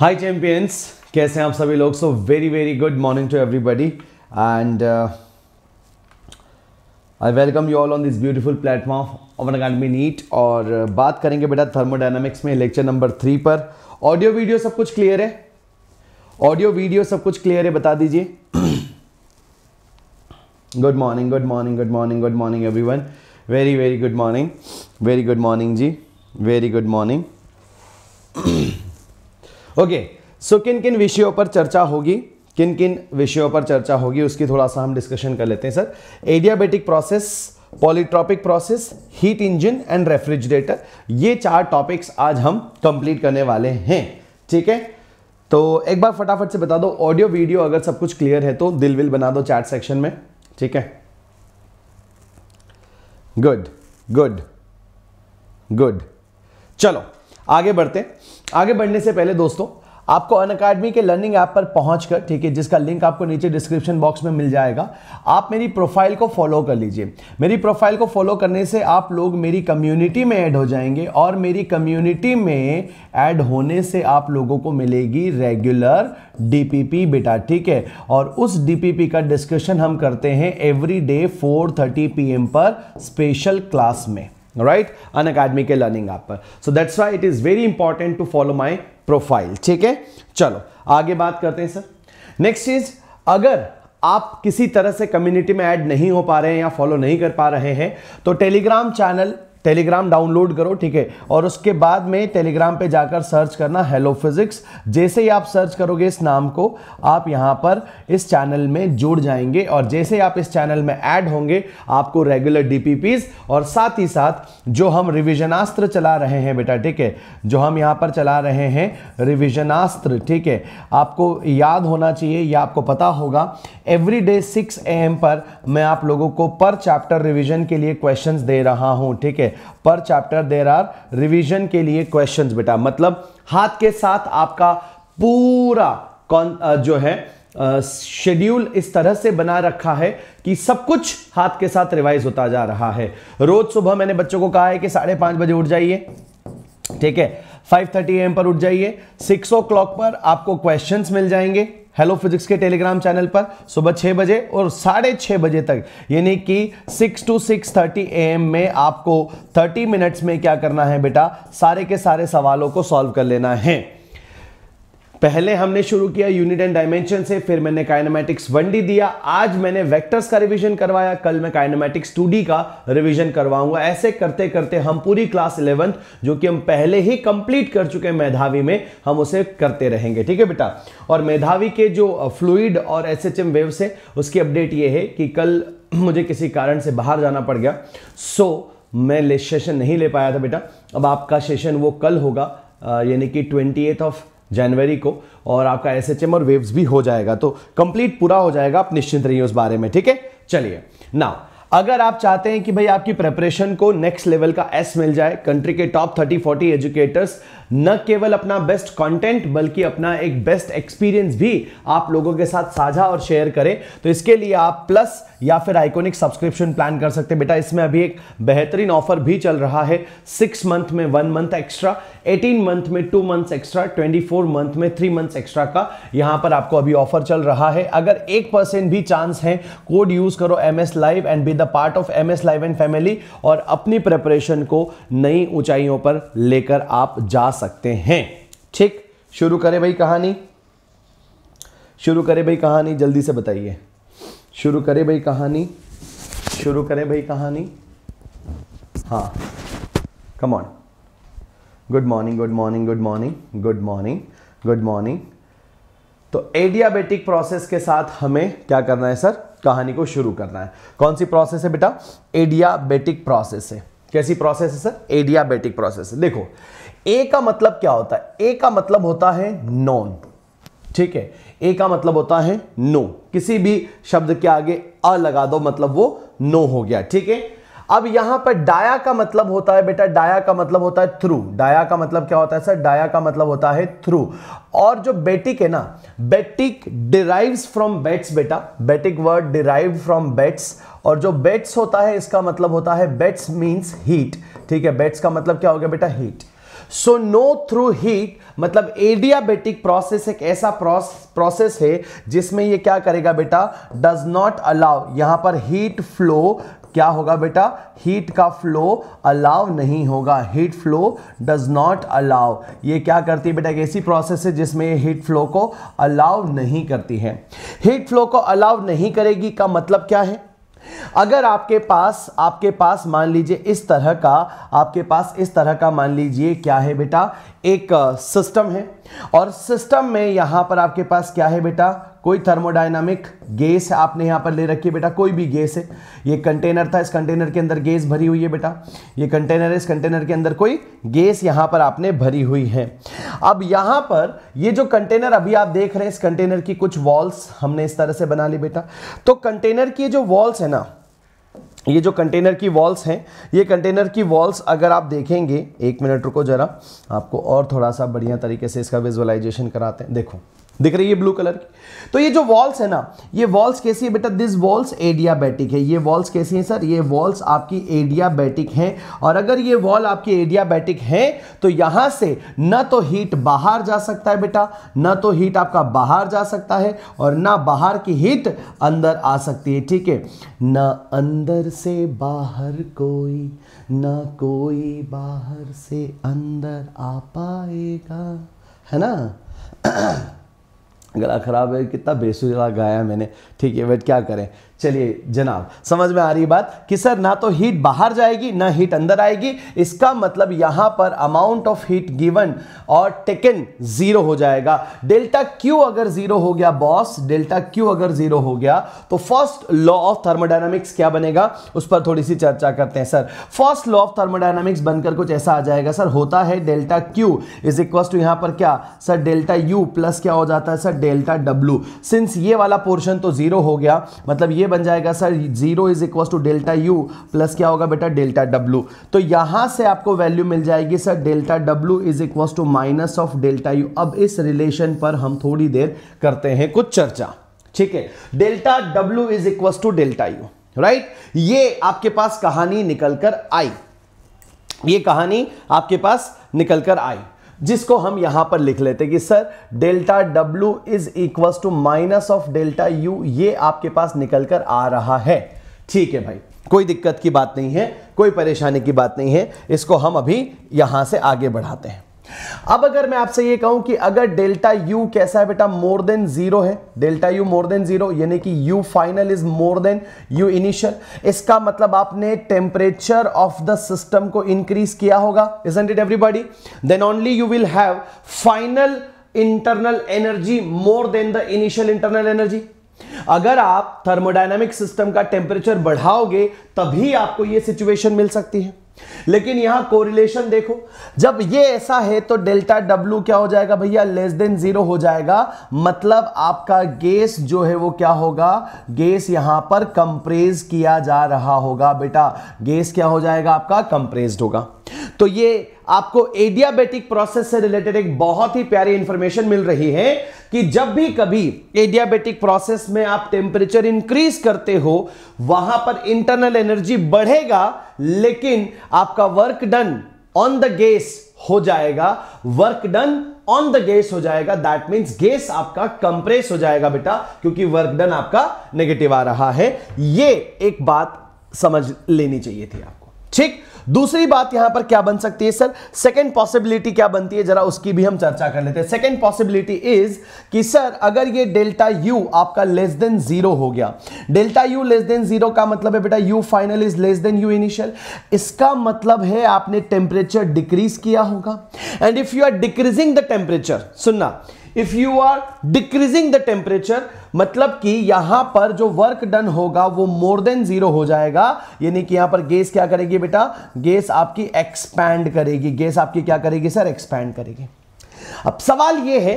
हाय champions कैसे हैं आप सभी लोग so very very good morning to everybody and I welcome you all on this beautiful platform Unacademy NEET और uh, बात करेंगे बेटा थर्मोडाइनमिक्स में लेक्चर नंबर थ्री पर ऑडियो वीडियो सब कुछ क्लियर है ऑडियो वीडियो सब कुछ क्लियर है बता दीजिए good morning good morning good morning good morning one very very good morning very good morning जी very good morning okay so किन किन विषयों पर चर्चा होगी किन किन विषयों पर चर्चा होगी उसकी थोड़ा सा हम डिस्कशन कर लेते हैं sir adiabatic process polytropic process heat engine and refrigerator ये चार टॉपिक्स आज हम कंप्लीट करने वाले हैं ठीक है तो एक बार फटाफट से बता दो ऑडियो वीडियो अगर सब कुछ क्लियर है तो दिल विल बना दो चैट सेक्शन में ठीक है गुड गुड गुड चलो आगे बढ़ते आगे बढ़ने से पहले दोस्तों आपको अन अकाडमी के लर्निंग ऐप पर पहुँच कर ठीक है जिसका लिंक आपको नीचे डिस्क्रिप्शन बॉक्स में मिल जाएगा आप मेरी प्रोफाइल को फॉलो कर लीजिए मेरी प्रोफाइल को फॉलो करने से आप लोग मेरी कम्युनिटी में ऐड हो जाएंगे और मेरी कम्युनिटी में ऐड होने से आप लोगों को मिलेगी रेगुलर डीपीपी बेटा ठीक है और उस डीपीपी का डिस्कशन हम करते हैं एवरी डे 4:30 पीएम पर स्पेशल क्लास में राइट अन अकेडमी के लर्निंग ऐप पर so that's why it is very important to follow my profile ठीक है चलो आगे बात करते हैं सर नेक्स्ट चीज अगर आप किसी तरह से कम्युनिटी में ऐड नहीं हो पा रहे हैं या फॉलो नहीं कर पा रहे हैं तो टेलीग्राम चैनल टेलीग्राम डाउनलोड करो ठीक है और उसके बाद में टेलीग्राम पे जाकर सर्च करना हेलो फिजिक्स जैसे ही आप सर्च करोगे इस नाम को आप यहाँ पर इस चैनल में जुड़ जाएंगे और जैसे ही आप इस चैनल में ऐड होंगे आपको रेगुलर डी और साथ ही साथ जो हम रिविजनास्त्र चला रहे हैं बेटा ठीक है जो हम यहाँ पर चला रहे हैं रिविजनास्त्र ठीक है आपको याद होना चाहिए या आपको पता होगा एवरी डे सिक्स ए पर मैं आप लोगों को पर चैप्टर रिविजन के लिए क्वेश्चन दे रहा हूँ ठीक है पर चैप्टर देर आर रिविजन के लिए क्वेश्चन बेटा मतलब हाथ के साथ आपका पूरा कौन जो है शेड्यूल इस तरह से बना रखा है कि सब कुछ हाथ के साथ रिवाइज होता जा रहा है रोज सुबह मैंने बच्चों को कहा है कि साढ़े पांच बजे उठ जाइए ठीक है 5:30 थर्टी एम पर उठ जाइए सिक्स ओ क्लॉक पर आपको क्वेश्चंस मिल जाएंगे हेलो फिजिक्स के टेलीग्राम चैनल पर सुबह छः बजे और साढ़े छः बजे तक यानी कि six to six thirty A M में आपको थर्टी मिनट्स में क्या करना है बेटा सारे के सारे सवालों को सॉल्व कर लेना है पहले हमने शुरू किया यूनिट एंड डायमेंशन से फिर मैंने वन डी दिया आज मैंने वेक्टर्स का रिवीजन करवाया कल मैं टू डी का रिवीजन करवाऊंगा ऐसे करते करते हम पूरी क्लास इलेवंथ जो कि हम पहले ही कंप्लीट कर चुके हैं मेधावी में हम उसे करते रहेंगे ठीक है बेटा और मेधावी के जो फ्लूइड और एस एच एम वेव्स है उसकी अपडेट ये है कि कल मुझे किसी कारण से बाहर जाना पड़ गया सो मैं सेशन नहीं ले पाया था बेटा अब आपका सेशन वो कल होगा यानी कि ट्वेंटी ऑफ जनवरी को और आपका एस एच एम और वेव्स भी हो जाएगा तो कंप्लीट पूरा हो जाएगा आप निश्चिंत रहिए उस बारे में ठीक है चलिए नाउ अगर आप चाहते हैं कि भाई आपकी प्रेपरेशन को नेक्स्ट लेवल का एस मिल जाए कंट्री के टॉप थर्टी फोर्टी एजुकेटर्स न केवल अपना बेस्ट कंटेंट बल्कि अपना एक बेस्ट एक्सपीरियंस भी आप लोगों के साथ साझा और शेयर करें तो इसके लिए आप प्लस या फिर आइकोनिक सब्सक्रिप्शन प्लान कर सकते हैं बेटा इसमें अभी एक बेहतरीन ऑफर भी चल रहा है सिक्स मंथ में one month extra eighteen month में two months extra twenty four month में थ्री मंथ्स एक्स्ट्रा का यहाँ पर आपको अभी ऑफर चल रहा है अगर एक परसेंट भी चांस है कोड यूज करो M S live and be the part of M S live and family और अपनी प्रेपरेशन को नई ऊंचाइयों पर लेकर आप जा सकते हैं ठीक शुरू करें भाई कहानी शुरू करें भाई कहानी जल्दी से बताइए शुरू करें भाई कहानी शुरू करें भाई कहानी हाँ come on good morning good morning good morning good morning good morning तो एडियाबेटिक प्रोसेस के साथ हमें क्या करना है सर कहानी को शुरू करना है कौन सी प्रोसेस है बेटा एडियाबेटिक प्रोसेस है कैसी प्रोसेस है सर एडियाबेटिक प्रोसेस देखो ए का मतलब क्या होता है ए का मतलब होता है नॉन ठीक है ए का मतलब होता है नो किसी भी शब्द के आगे अ लगा दो मतलब वो नो हो गया ठीक है अब यहां पर डाया का मतलब होता है बेटा डाया का मतलब होता है थ्रू डाया का मतलब क्या होता है सर डाया का मतलब होता है थ्रू और जो बेटिक है ना बेटिक डिराइव्स फ्रॉम बेट्स बेटा बेटिक वर्ड डिराइव फ्रॉम बेट्स और जो बेट्स होता है इसका मतलब होता है बेट्स मीन्स हीट ठीक है बेट्स का मतलब क्या हो गया बेटा heat so no through heat मतलब एडियाबेटिक प्रोसेस एक ऐसा प्रोसेस है जिसमें ये क्या करेगा बेटा डज नॉट अलाउ यहां पर हीट फ्लो क्या होगा बेटा हीट का फ्लो अलाउ नहीं होगा heat flow does not allow ये क्या करती है बेटा एक ऐसी प्रोसेस है जिसमें ये हीट फ्लो को अलाउ नहीं करती है हीट फ्लो को अलाउ नहीं करेगी का मतलब क्या है अगर आपके पास आपके पास मान लीजिए इस तरह का आपके पास इस तरह का मान लीजिए क्या है बेटा एक सिस्टम है और सिस्टम में यहां पर आपके पास क्या है बेटा कोई थर्मोडाइनामिक गैस आपने यहाँ पर ले रखी है बेटा कोई भी गैस है ये कंटेनर था इस कंटेनर के अंदर गैस भरी हुई है बेटा ये कंटेनर है इस कंटेनर के अंदर कोई गैस यहाँ पर आपने भरी हुई है अब यहाँ पर ये जो कंटेनर अभी आप देख रहे हैं इस कंटेनर की कुछ वॉल्स हमने इस तरह से बना ली बेटा तो कंटेनर की जो वॉल्स है ना ये जो कंटेनर की वॉल्स हैं ये कंटेनर की वॉल्स अगर आप देखेंगे एक मिनट रुको ज़रा आपको और थोड़ा सा बढ़िया तरीके से इसका विजुअलाइजेशन कराते हैं देखो दिख रही है ब्लू कलर की तो ये जो वॉल्स है ना ये वॉल्स कैसी है बेटा दिस वॉल्स एडियाबैटिक है ये वॉल्स कैसी है सर ये वॉल्स आपकी एडियाबैटिक हैं और अगर ये वॉल आपकी एडियाबैटिक है तो यहाँ से न तो हीट बाहर जा सकता है बेटा न तो हीट आपका बाहर जा सकता है और ना बाहर की हीट अंदर आ सकती है ठीक है न अंदर से बाहर कोई न कोई बाहर से अंदर आ पाएगा है ना गला ख़राब है कितना बेसुरा गाया मैंने ठीक है बट क्या करें चलिए जनाब समझ में आ रही बात कि सर ना तो हीट बाहर जाएगी ना हीट अंदर आएगी इसका मतलब यहां पर अमाउंट ऑफ हीट गिवन और टेकन जीरो हो जाएगा डेल्टा क्यू अगर जीरो हो गया बॉस डेल्टा क्यू अगर जीरो हो गया तो फर्स्ट लॉ ऑफ थर्मोडाइनमिक्स क्या बनेगा उस पर थोड़ी सी चर्चा करते हैं sir first law of thermodynamics बनकर कुछ ऐसा आ जाएगा सर होता है delta Q is equal to यहां पर क्या सर डेल्टा यू प्लस क्या हो जाता है सर डेल्टा डब्ल्यू सिंस ये वाला पोर्शन तो जीरो हो गया मतलब ये बन जाएगा sir zero is equal to delta U plus क्या होगा बेटा डेल्टा डब्ल्यू तो यहां से आपको वैल्यू मिल जाएगी sir delta W is equal to minus of delta U अब इस रिलेशन पर हम थोड़ी देर करते हैं कुछ चर्चा ठीक है delta W is equal to delta U right ये आपके पास कहानी निकलकर आई ये कहानी आपके पास निकलकर आई जिसको हम यहां पर लिख लेते कि sir delta W is equal to minus of delta U ये आपके पास निकल कर आ रहा है ठीक है भाई कोई दिक्कत की बात नहीं है कोई परेशानी की बात नहीं है इसको हम अभी यहां से आगे बढ़ाते हैं अब अगर मैं आपसे ये कहूं कि अगर डेल्टा यू कैसा है बेटा मोर देन जीरो है delta U more than zero यानी कि U final is more than U initial इसका मतलब आपने टेम्परेचर ऑफ द सिस्टम को इंक्रीज किया होगा isn't it everybody then only you will have final internal energy more than the initial internal energy अगर आप थर्मोडाइनमिक सिस्टम का temperature बढ़ाओगे तभी आपको यह सिचुएशन मिल सकती है लेकिन यहां कोरिलेशन देखो जब ये ऐसा है तो डेल्टा डब्ल्यू क्या हो जाएगा भैया लेस देन जीरो हो जाएगा मतलब आपका गैस जो है वो क्या होगा गैस यहां पर कंप्रेस किया जा रहा होगा बेटा गैस क्या हो जाएगा आपका कंप्रेस्ड होगा तो ये आपको एडियाबेटिक प्रोसेस से रिलेटेड एक बहुत ही प्यारी इंफॉर्मेशन मिल रही है कि जब भी कभी एडियाबेटिक प्रोसेस में आप टेम्परेचर इंक्रीज करते हो वहां पर इंटरनल एनर्जी बढ़ेगा लेकिन आपका work done on the gas हो जाएगा work done on the gas हो जाएगा दैट मींस गेस आपका कंप्रेस हो जाएगा बेटा क्योंकि वर्क डन आपका नेगेटिव आ रहा है ये एक बात समझ लेनी चाहिए थी आपको ठीक दूसरी बात यहां पर क्या बन सकती है सर सेकेंड पॉसिबिलिटी क्या बनती है जरा उसकी भी हम चर्चा कर लेते हैं सेकेंड पॉसिबिलिटी इज कि सर अगर ये डेल्टा यू आपका लेस देन जीरो हो गया delta U less than zero का मतलब है बेटा U final is less than U initial इसका मतलब है आपने टेम्परेचर डिक्रीज किया होगा and if you are decreasing the temperature सुनना if you are decreasing the temperature मतलब कि यहां पर जो वर्क डन होगा वो मोर देन जीरो हो जाएगा यानी कि यहां पर गैस क्या करेगी बेटा गैस आपकी एक्सपैंड करेगी गैस आपकी क्या करेगी सर एक्सपैंड करेगी अब सवाल ये है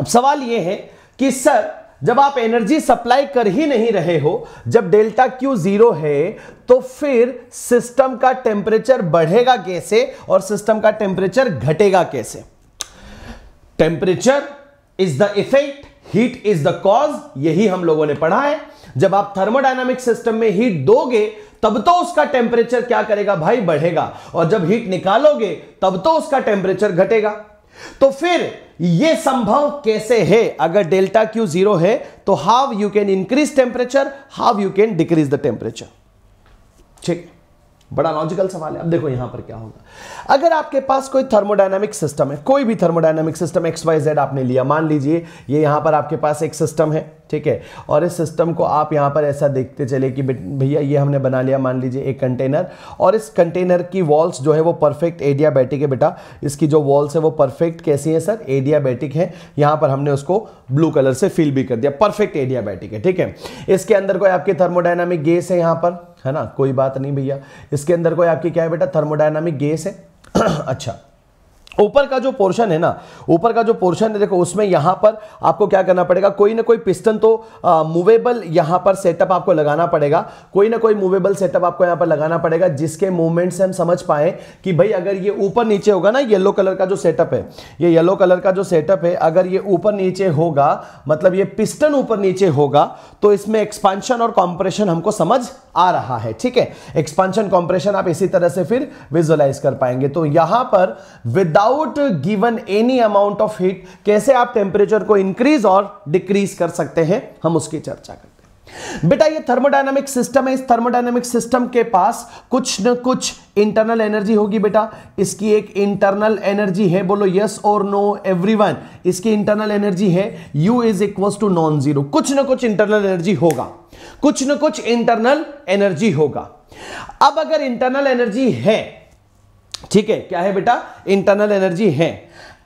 अब सवाल ये है कि सर जब आप एनर्जी सप्लाई कर ही नहीं रहे हो जब डेल्टा क्यू जीरो है तो फिर सिस्टम का टेम्परेचर बढ़ेगा कैसे और सिस्टम का टेम्परेचर घटेगा कैसे temperature is the effect heat is the cause यही हम लोगों ने पढ़ा है जब आप थर्मोडाइनामिक सिस्टम में हीट दोगे तब तो उसका टेम्परेचर क्या करेगा भाई बढ़ेगा और जब हीट निकालोगे तब तो उसका टेम्परेचर घटेगा तो फिर यह संभव कैसे है अगर डेल्टा क्यू जीरो है तो how you can increase temperature how you can decrease the temperature ठीक बड़ा लॉजिकल सवाल है अब देखो यहां पर क्या होगा अगर आपके पास कोई थर्मोडाइनमिक सिस्टम है कोई भी thermodynamic system X Y Z आपने लिया मान लीजिए ये यहां पर आपके पास एक सिस्टम है ठीक है और इस सिस्टम को आप यहाँ पर ऐसा देखते चले कि भैया ये हमने बना लिया मान लीजिए एक कंटेनर और इस कंटेनर की वॉल्स जो है वो परफेक्ट बैटिक है बेटा इसकी जो वॉल्स है वो परफेक्ट कैसी है सर बैटिक है यहाँ पर हमने उसको ब्लू कलर से फिल भी कर दिया परफेक्ट बैटिक है ठीक है इसके अंदर कोई आपकी थर्मोडाइनमिक गैस है यहाँ पर है ना कोई बात नहीं भैया इसके अंदर कोई आपकी क्या है बेटा थर्मोडाइनमिक गैस है अच्छा ऊपर का जो पोर्शन है ना ऊपर का जो पोर्शन है देखो उसमें यहां पर आपको क्या करना पड़ेगा कोई ना कोई पिस्टन तो मूवेबल यहां पर सेटअप आपको लगाना पड़ेगा कोई ना कोई मूवेबल सेटअप आपको यहां पर लगाना पड़ेगा जिसके मूवमेंट से हम समझ पाए कि भाई अगर ये ऊपर नीचे होगा ना येलो कलर का जो सेटअप है ये येलो कलर का जो सेटअप है अगर ये ऊपर नीचे होगा मतलब ये पिस्टन ऊपर नीचे होगा तो इसमें एक्सपांशन और कॉम्प्रेशन हमको समझ आ रहा है ठीक है एक्सपांशन कॉम्प्रेशन आप इसी तरह से फिर विजुअलाइज कर पाएंगे तो यहां पर without without given any amount of heat कैसे आप टेम्परेचर को इंक्रीज और डिक्रीज कर सकते हैं हम उसकी चर्चा करते हैं बेटा ये थर्मोडायनामिक सिस्टम है इस थर्मोडायनामिक सिस्टम के पास कुछ न कुछ इंटरनल एनर्जी होगी बेटा इसकी एक इंटरनल एनर्जी है बोलो यस और नो एवरीवन इसकी इंटरनल एनर्जी है U is equal to non zero कुछ न कुछ इंटरनल एनर्जी होगा कुछ न कुछ इंटरनल एनर्जी होगा अब अगर इंटरनल एनर्जी है ठीक है क्या है बेटा इंटरनल एनर्जी है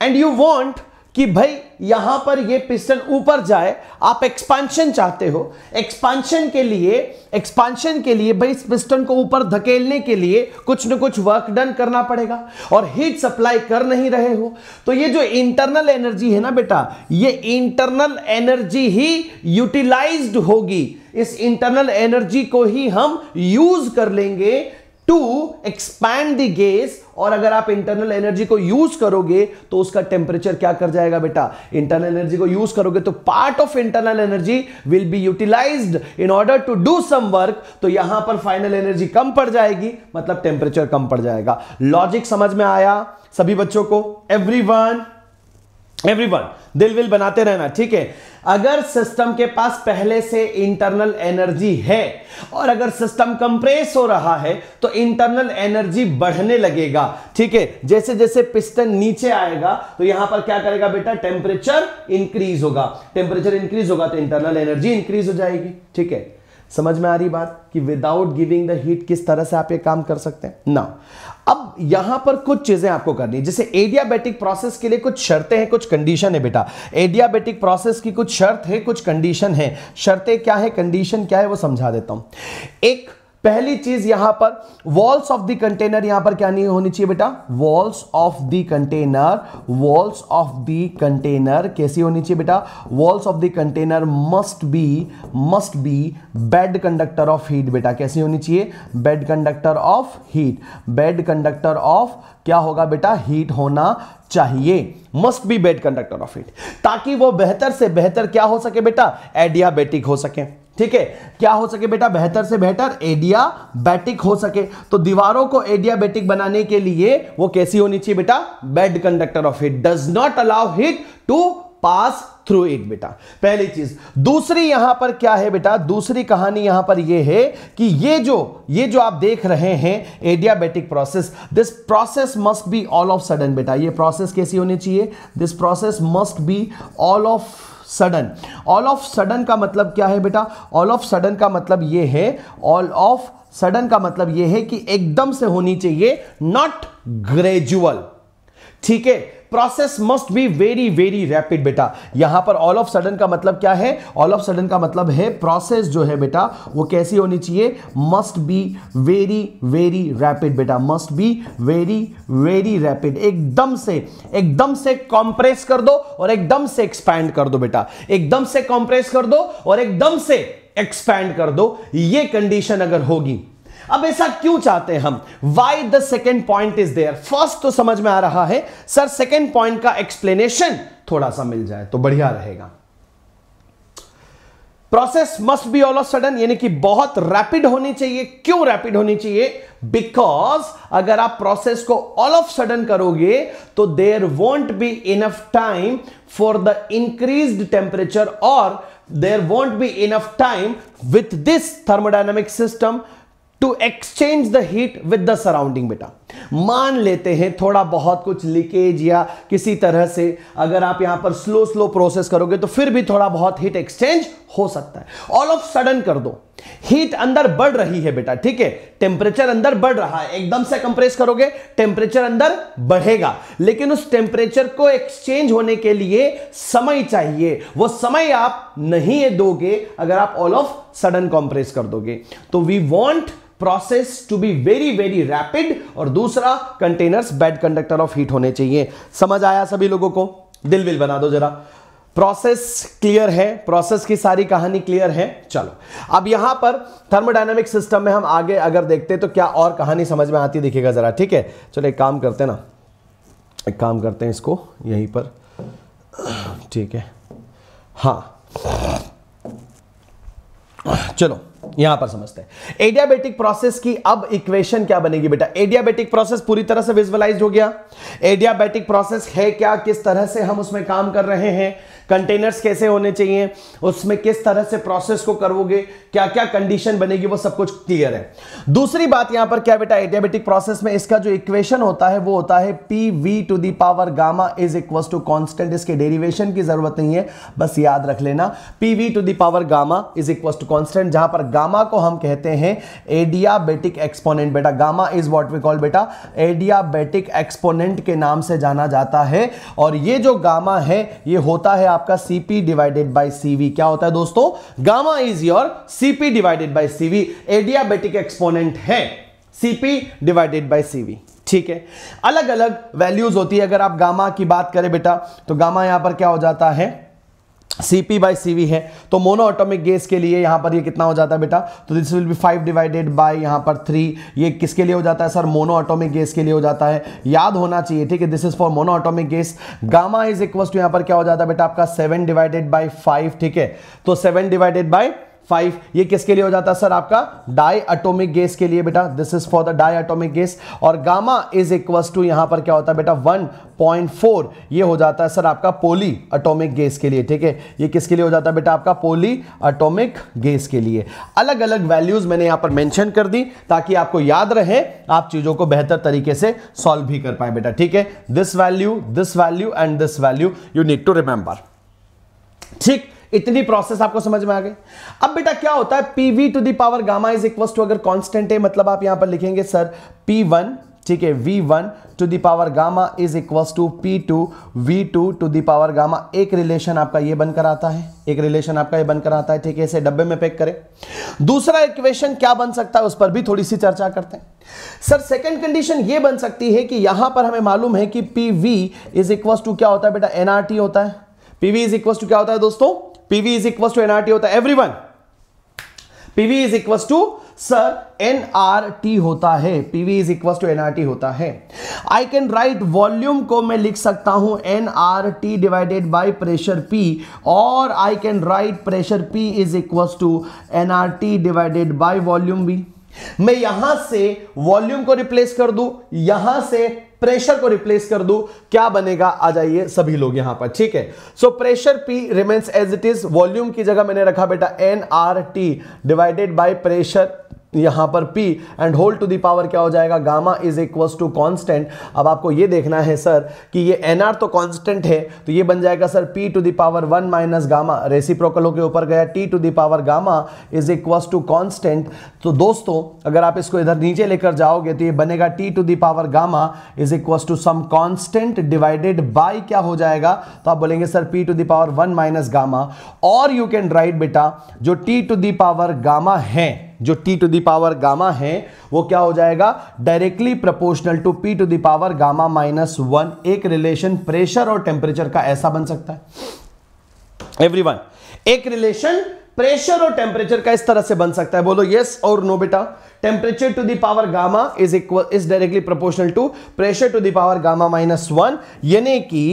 एंड यू वांट कि भाई यहां पर ये पिस्टन ऊपर जाए आप एक्सपांशन चाहते हो एक्सपांशन के लिए एक्सपांशन के लिए भाई इस पिस्टन को ऊपर धकेलने के लिए कुछ ना कुछ वर्क डन करना पड़ेगा और हीट सप्लाई कर नहीं रहे हो तो ये जो इंटरनल एनर्जी है ना बेटा ये इंटरनल एनर्जी ही यूटिलाइज्ड होगी इस इंटरनल एनर्जी को ही हम यूज कर लेंगे टू एक्सपैंड द गेस और अगर आप इंटरनल एनर्जी को यूज करोगे तो उसका टेम्परेचर क्या कर जाएगा बेटा इंटरनल एनर्जी को यूज करोगे तो part of internal energy will be utilize in order to do some work तो यहां पर फाइनल एनर्जी कम पड़ जाएगी मतलब टेम्परेचर कम पड़ जाएगा लॉजिक समझ में आया सभी बच्चों को एवरी वन एवरी वन दिल विल बनाते रहना ठीक है अगर सिस्टम के पास पहले से इंटरनल एनर्जी है और अगर सिस्टम कंप्रेस हो रहा है तो इंटरनल एनर्जी बढ़ने लगेगा ठीक है जैसे जैसे पिस्टन नीचे आएगा तो यहां पर क्या करेगा बेटा टेम्परेचर इंक्रीज होगा टेम्परेचर इंक्रीज होगा तो इंटरनल एनर्जी इंक्रीज हो जाएगी ठीक है समझ में आ रही बात कि विदाउट गिविंग द हीट किस तरह से आप ये काम कर सकते हैं ना अब यहां पर कुछ चीजें आपको करनी है जैसे एडियाबेटिक प्रोसेस के लिए कुछ शर्तें हैं कुछ कंडीशन है बेटा एडियाबेटिक प्रोसेस की कुछ शर्त है कुछ कंडीशन है शर्तें क्या है कंडीशन क्या है वो समझा देता हूं एक पहली चीज यहां पर वॉल्स ऑफ द कंटेनर यहां पर क्या नहीं होनी चाहिए बेटा walls of the container walls of the container कैसी होनी चाहिए बेटा walls of the container must be must be bad conductor of heat बेटा कैसी होनी चाहिए bad conductor of heat bad conductor of क्या होगा बेटा हीट होना चाहिए must be bad conductor of heat ताकि वो बेहतर से बेहतर क्या हो सके बेटा एडियाबेटिक हो सके ठीक है क्या हो सके बेटा बेहतर से बेहतर एडिया बैटिक हो सके तो दीवारों को एडिया बैटिक बनाने के लिए वो कैसी होनी चाहिए बेटा bad conductor of heat does not allow heat to pass through it बेटा पहली चीज दूसरी यहां पर क्या है बेटा दूसरी कहानी यहां पर यह है कि ये जो ये जो आप देख रहे हैं adiabatic process this process must be all of sudden बेटा ये प्रोसेस कैसी होनी चाहिए this process must be all of sudden all of sudden का मतलब क्या है बेटा ऑल ऑफ सडन का मतलब ये है ऑल ऑफ सडन का मतलब ये है कि एकदम से होनी चाहिए नॉट ग्रेजुअल ठीक है process must be very very rapid बेटा यहां पर ऑल ऑफ सडन का मतलब क्या है ऑल ऑफ सडन का मतलब है प्रोसेस जो है बेटा वो कैसी होनी चाहिए must be very very rapid बेटा must be very very rapid एकदम से एकदम से कॉम्प्रेस कर दो और एकदम से एक्सपैंड कर दो बेटा एकदम से कॉम्प्रेस कर दो और एकदम से एक्सपैंड कर दो ये कंडीशन अगर होगी अब ऐसा क्यों चाहते हैं हम why the second point is there first तो समझ में आ रहा है सर सेकेंड पॉइंट का एक्सप्लेनेशन थोड़ा सा मिल जाए तो बढ़िया रहेगा process must be all of sudden यानी कि बहुत रैपिड होनी चाहिए क्यों रैपिड होनी चाहिए बिकॉज अगर आप प्रोसेस को ऑल ऑफ सडन करोगे तो there won't be enough time for the increase temperature और there won't be enough time with this thermodynamic system to exchange the heat with the surrounding बेटा मान लेते हैं थोड़ा बहुत कुछ लीकेज या किसी तरह से अगर आप यहां पर स्लो स्लो प्रोसेस करोगे तो फिर भी थोड़ा बहुत हीट एक्सचेंज हो सकता है ऑल ऑफ सडन कर दो हीट अंदर बढ़ रही है बेटा ठीक है टेम्परेचर अंदर बढ़ रहा है एकदम से कंप्रेस करोगे टेम्परेचर अंदर बढ़ेगा लेकिन उस टेम्परेचर को एक्सचेंज होने के लिए समय चाहिए वो समय आप नहीं दोगे अगर आप ऑल ऑफ सडन कंप्रेस कर दोगे तो we want process to be very very rapid और दूसरा containers bad conductor of heat होने चाहिए समझ आया सभी लोगों को दिल विल बना दो जरा प्रोसेस क्लियर है प्रोसेस की सारी कहानी क्लियर है चलो अब यहां पर थर्मोडाइनमिक सिस्टम में हम आगे अगर देखते तो क्या और कहानी समझ में आती दिखेगा जरा ठीक है चलो एक काम करते ना एक काम करते हैं इसको यहीं पर ठीक है हाँ चलो यहां पर समझते हैं एडियाबेटिक प्रोसेस की अब इक्वेशन क्या बनेगी बेटा एडियाबेटिक प्रोसेस पूरी तरह से विजुअलाइज हो गया एडियाबेटिक प्रोसेस है क्या किस तरह से हम उसमें काम कर रहे हैं कंटेनर्स कैसे होने चाहिए उसमें किस तरह से प्रोसेस को करोगे क्या क्या कंडीशन बनेगी वो सब कुछ क्लियर है दूसरी बात यहां पर क्या बेटा एडियाबेटिक प्रोसेस में इसका जो इक्वेशन होता है वो होता है P V to the power gamma is equal to constant इसके डेरिवेशन की जरूरत नहीं है बस याद रख लेना P V to the power gamma is equal to constant जहां पर गामा को हम कहते हैं एडियाबेटिक एक्सपोनेंट बेटा gamma is what we call बेटा एडियाबेटिक एक्सपोनेंट के नाम से जाना जाता है और ये जो गामा है ये होता है आप आपका सीपी डिवाइडेड बाई सीवी क्या होता है दोस्तों gamma is your CP divided by CV adiabatic exponent है सीपी डिवाइडेड बाई सीवी ठीक है अलग अलग वैल्यूज होती है अगर आप गामा की बात करें बेटा तो गामा यहां पर क्या हो जाता है C P by C V है तो मोनो ऑटोमिक गैस के लिए यहाँ पर ये कितना हो जाता है बेटा तो this will be five divided by यहाँ पर थ्री ये किसके लिए हो जाता है सर मोनो ऑटोमिक गैस के लिए हो जाता है याद होना चाहिए ठीक है this is for monoatomic gas gamma is equal to यहाँ पर क्या हो जाता है बेटा आपका सेवन डिवाइडेड बाई फाइव ठीक है तो सेवन डिवाइडेड बाई फाइव ये किसके लिए हो जाता है सर आपका डाई अटोमिक गैस के लिए बेटा this is for the diatomic gas और गामा इज इक्व टू यहां पर क्या होता है बेटा फोर ये हो जाता है सर आपका पोली अटोमिक गैस के लिए ठीक है ये किसके लिए हो जाता है बेटा आपका पोली अटोमिक गैस के लिए अलग अलग वैल्यूज मैंने यहां पर मेंशन कर दी ताकि आपको याद रहे आप चीजों को बेहतर तरीके से सॉल्व भी कर पाए बेटा ठीक है this value this value and this value you need to remember ठीक इतनी प्रोसेस आपको समझ में आ गई अब बेटा क्या होता है P V to the power gamma is equal to अगर कॉन्स्टेंट है मतलब आप यहां पर लिखेंगे सर पी वन ठीक है V one to the power gamma is equals to P two V two to the power gamma एक रिलेशन आपका ये बनकर आता है एक रिलेशन आपका ये बनकर आता है ठीक है इसे डब्बे में पैक करें दूसरा इक्वेशन क्या बन सकता है उस पर भी थोड़ी सी चर्चा करते हैं सर सेकंड कंडीशन ये बन सकती है कि यहां पर हमें मालूम है कि P V is equals to क्या होता है बेटा एनआरटी होता है पीवी इज इक्वल्स टू क्या होता है दोस्तों PV is equal to NRT होता है everyone PV is equal to sir NRT होता है PV is equal to NRT होता है आई कैन राइट वॉल्यूम को मैं लिख सकता हूं NRT divided by pressure P और I can write pressure P is equal to NRT divided by volume V मैं यहां से वॉल्यूम को रिप्लेस कर दूं यहां से प्रेशर को रिप्लेस कर दू क्या बनेगा आ जाइए सभी लोग यहां पर ठीक है so pressure P remains as it is volume की जगह मैंने रखा बेटा N R T divided by pressure यहां पर P and whole to the power क्या हो जाएगा gamma is equal to constant अब आपको ये देखना है सर कि ये एनआर तो कांस्टेंट है तो ये बन जाएगा sir P to the power one minus gamma reciprocal होकर ऊपर गया T to the power gamma is equal to constant तो दोस्तों अगर आप इसको इधर नीचे लेकर जाओगे तो ये बनेगा T to the power gamma is equal to some constant divided by क्या हो जाएगा तो आप बोलेंगे sir P to the power one minus gamma और यू कैन राइट बेटा जो टी टू दावर गामा है जो टी टू दावर गामा है वो क्या हो जाएगा directly proportional to P to the power gamma minus one एक रिलेशन प्रेशर और टेम्परेचर का ऐसा बन सकता है एवरीवन एक रिलेशन प्रेशर और टेम्परेचर का इस तरह से बन सकता है बोलो यस और नो बेटा temperature to the power gamma is equal is directly proportional to pressure to the power gamma minus one यानी कि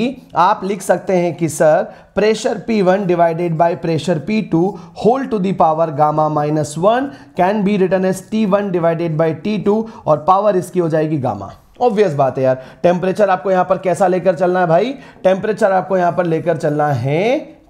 आप लिख सकते हैं कि sir pressure P one divided by pressure P two whole to the power gamma minus one can be written as T one divided by T two और power इसकी हो जाएगी गामा ऑब्वियस बात है यार टेम्परेचर आपको यहां पर कैसा लेकर चलना है भाई टेम्परेचर आपको यहां पर लेकर चलना है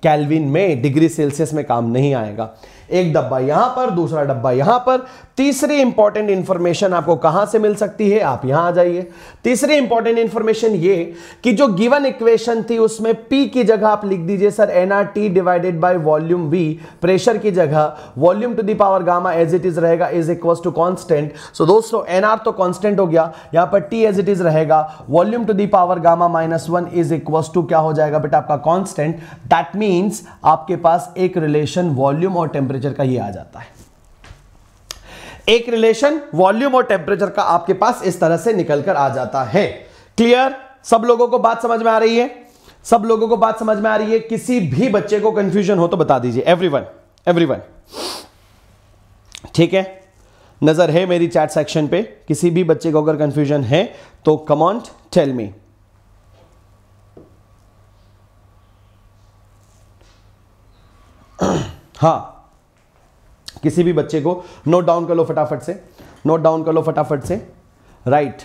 कैलविन में डिग्री सेल्सियस में काम नहीं आएगा एक डब्बा यहां पर दूसरा डब्बा यहां पर तीसरी इंपॉर्टेंट इंफॉर्मेशन आपको कहां से मिल सकती है आप यहां आ जाइए तीसरी इंपॉर्टेंट इंफॉर्मेशन ये कि जो गिवन इक्वेशन थी उसमें पी की जगह आप लिख दीजिए sir T divided by volume V pressure की जगह volume to the power gamma as it is रहेगा is equal to constant so दोस्तों एनआर तो कॉन्स्टेंट हो गया यहां पर टी एज इट इज रहेगा volume to the power gamma minus one is equal to क्या हो जाएगा बेटा आपका कॉन्स्टेंट दैट मीन्स आपके पास एक रिलेशन वॉल्यूम और टेम्परेचर टेम्परेचर का ये आ जाता है एक रिलेशन वॉल्यूम और टेम्परेचर का आपके पास इस तरह से निकल कर आ जाता है क्लियर सब लोगों को बात समझ में आ रही है सब लोगों को बात समझ में आ रही है किसी भी बच्चे को कंफ्यूजन हो तो बता दीजिए एवरीवन एवरीवन ठीक है नजर है मेरी चैट सेक्शन पे किसी भी बच्चे को अगर कंफ्यूजन है तो कमॉन्ट टेल मी हाँ किसी भी बच्चे को नोट डाउन कर लो फटाफट से नोट डाउन कर लो फटाफट से राइट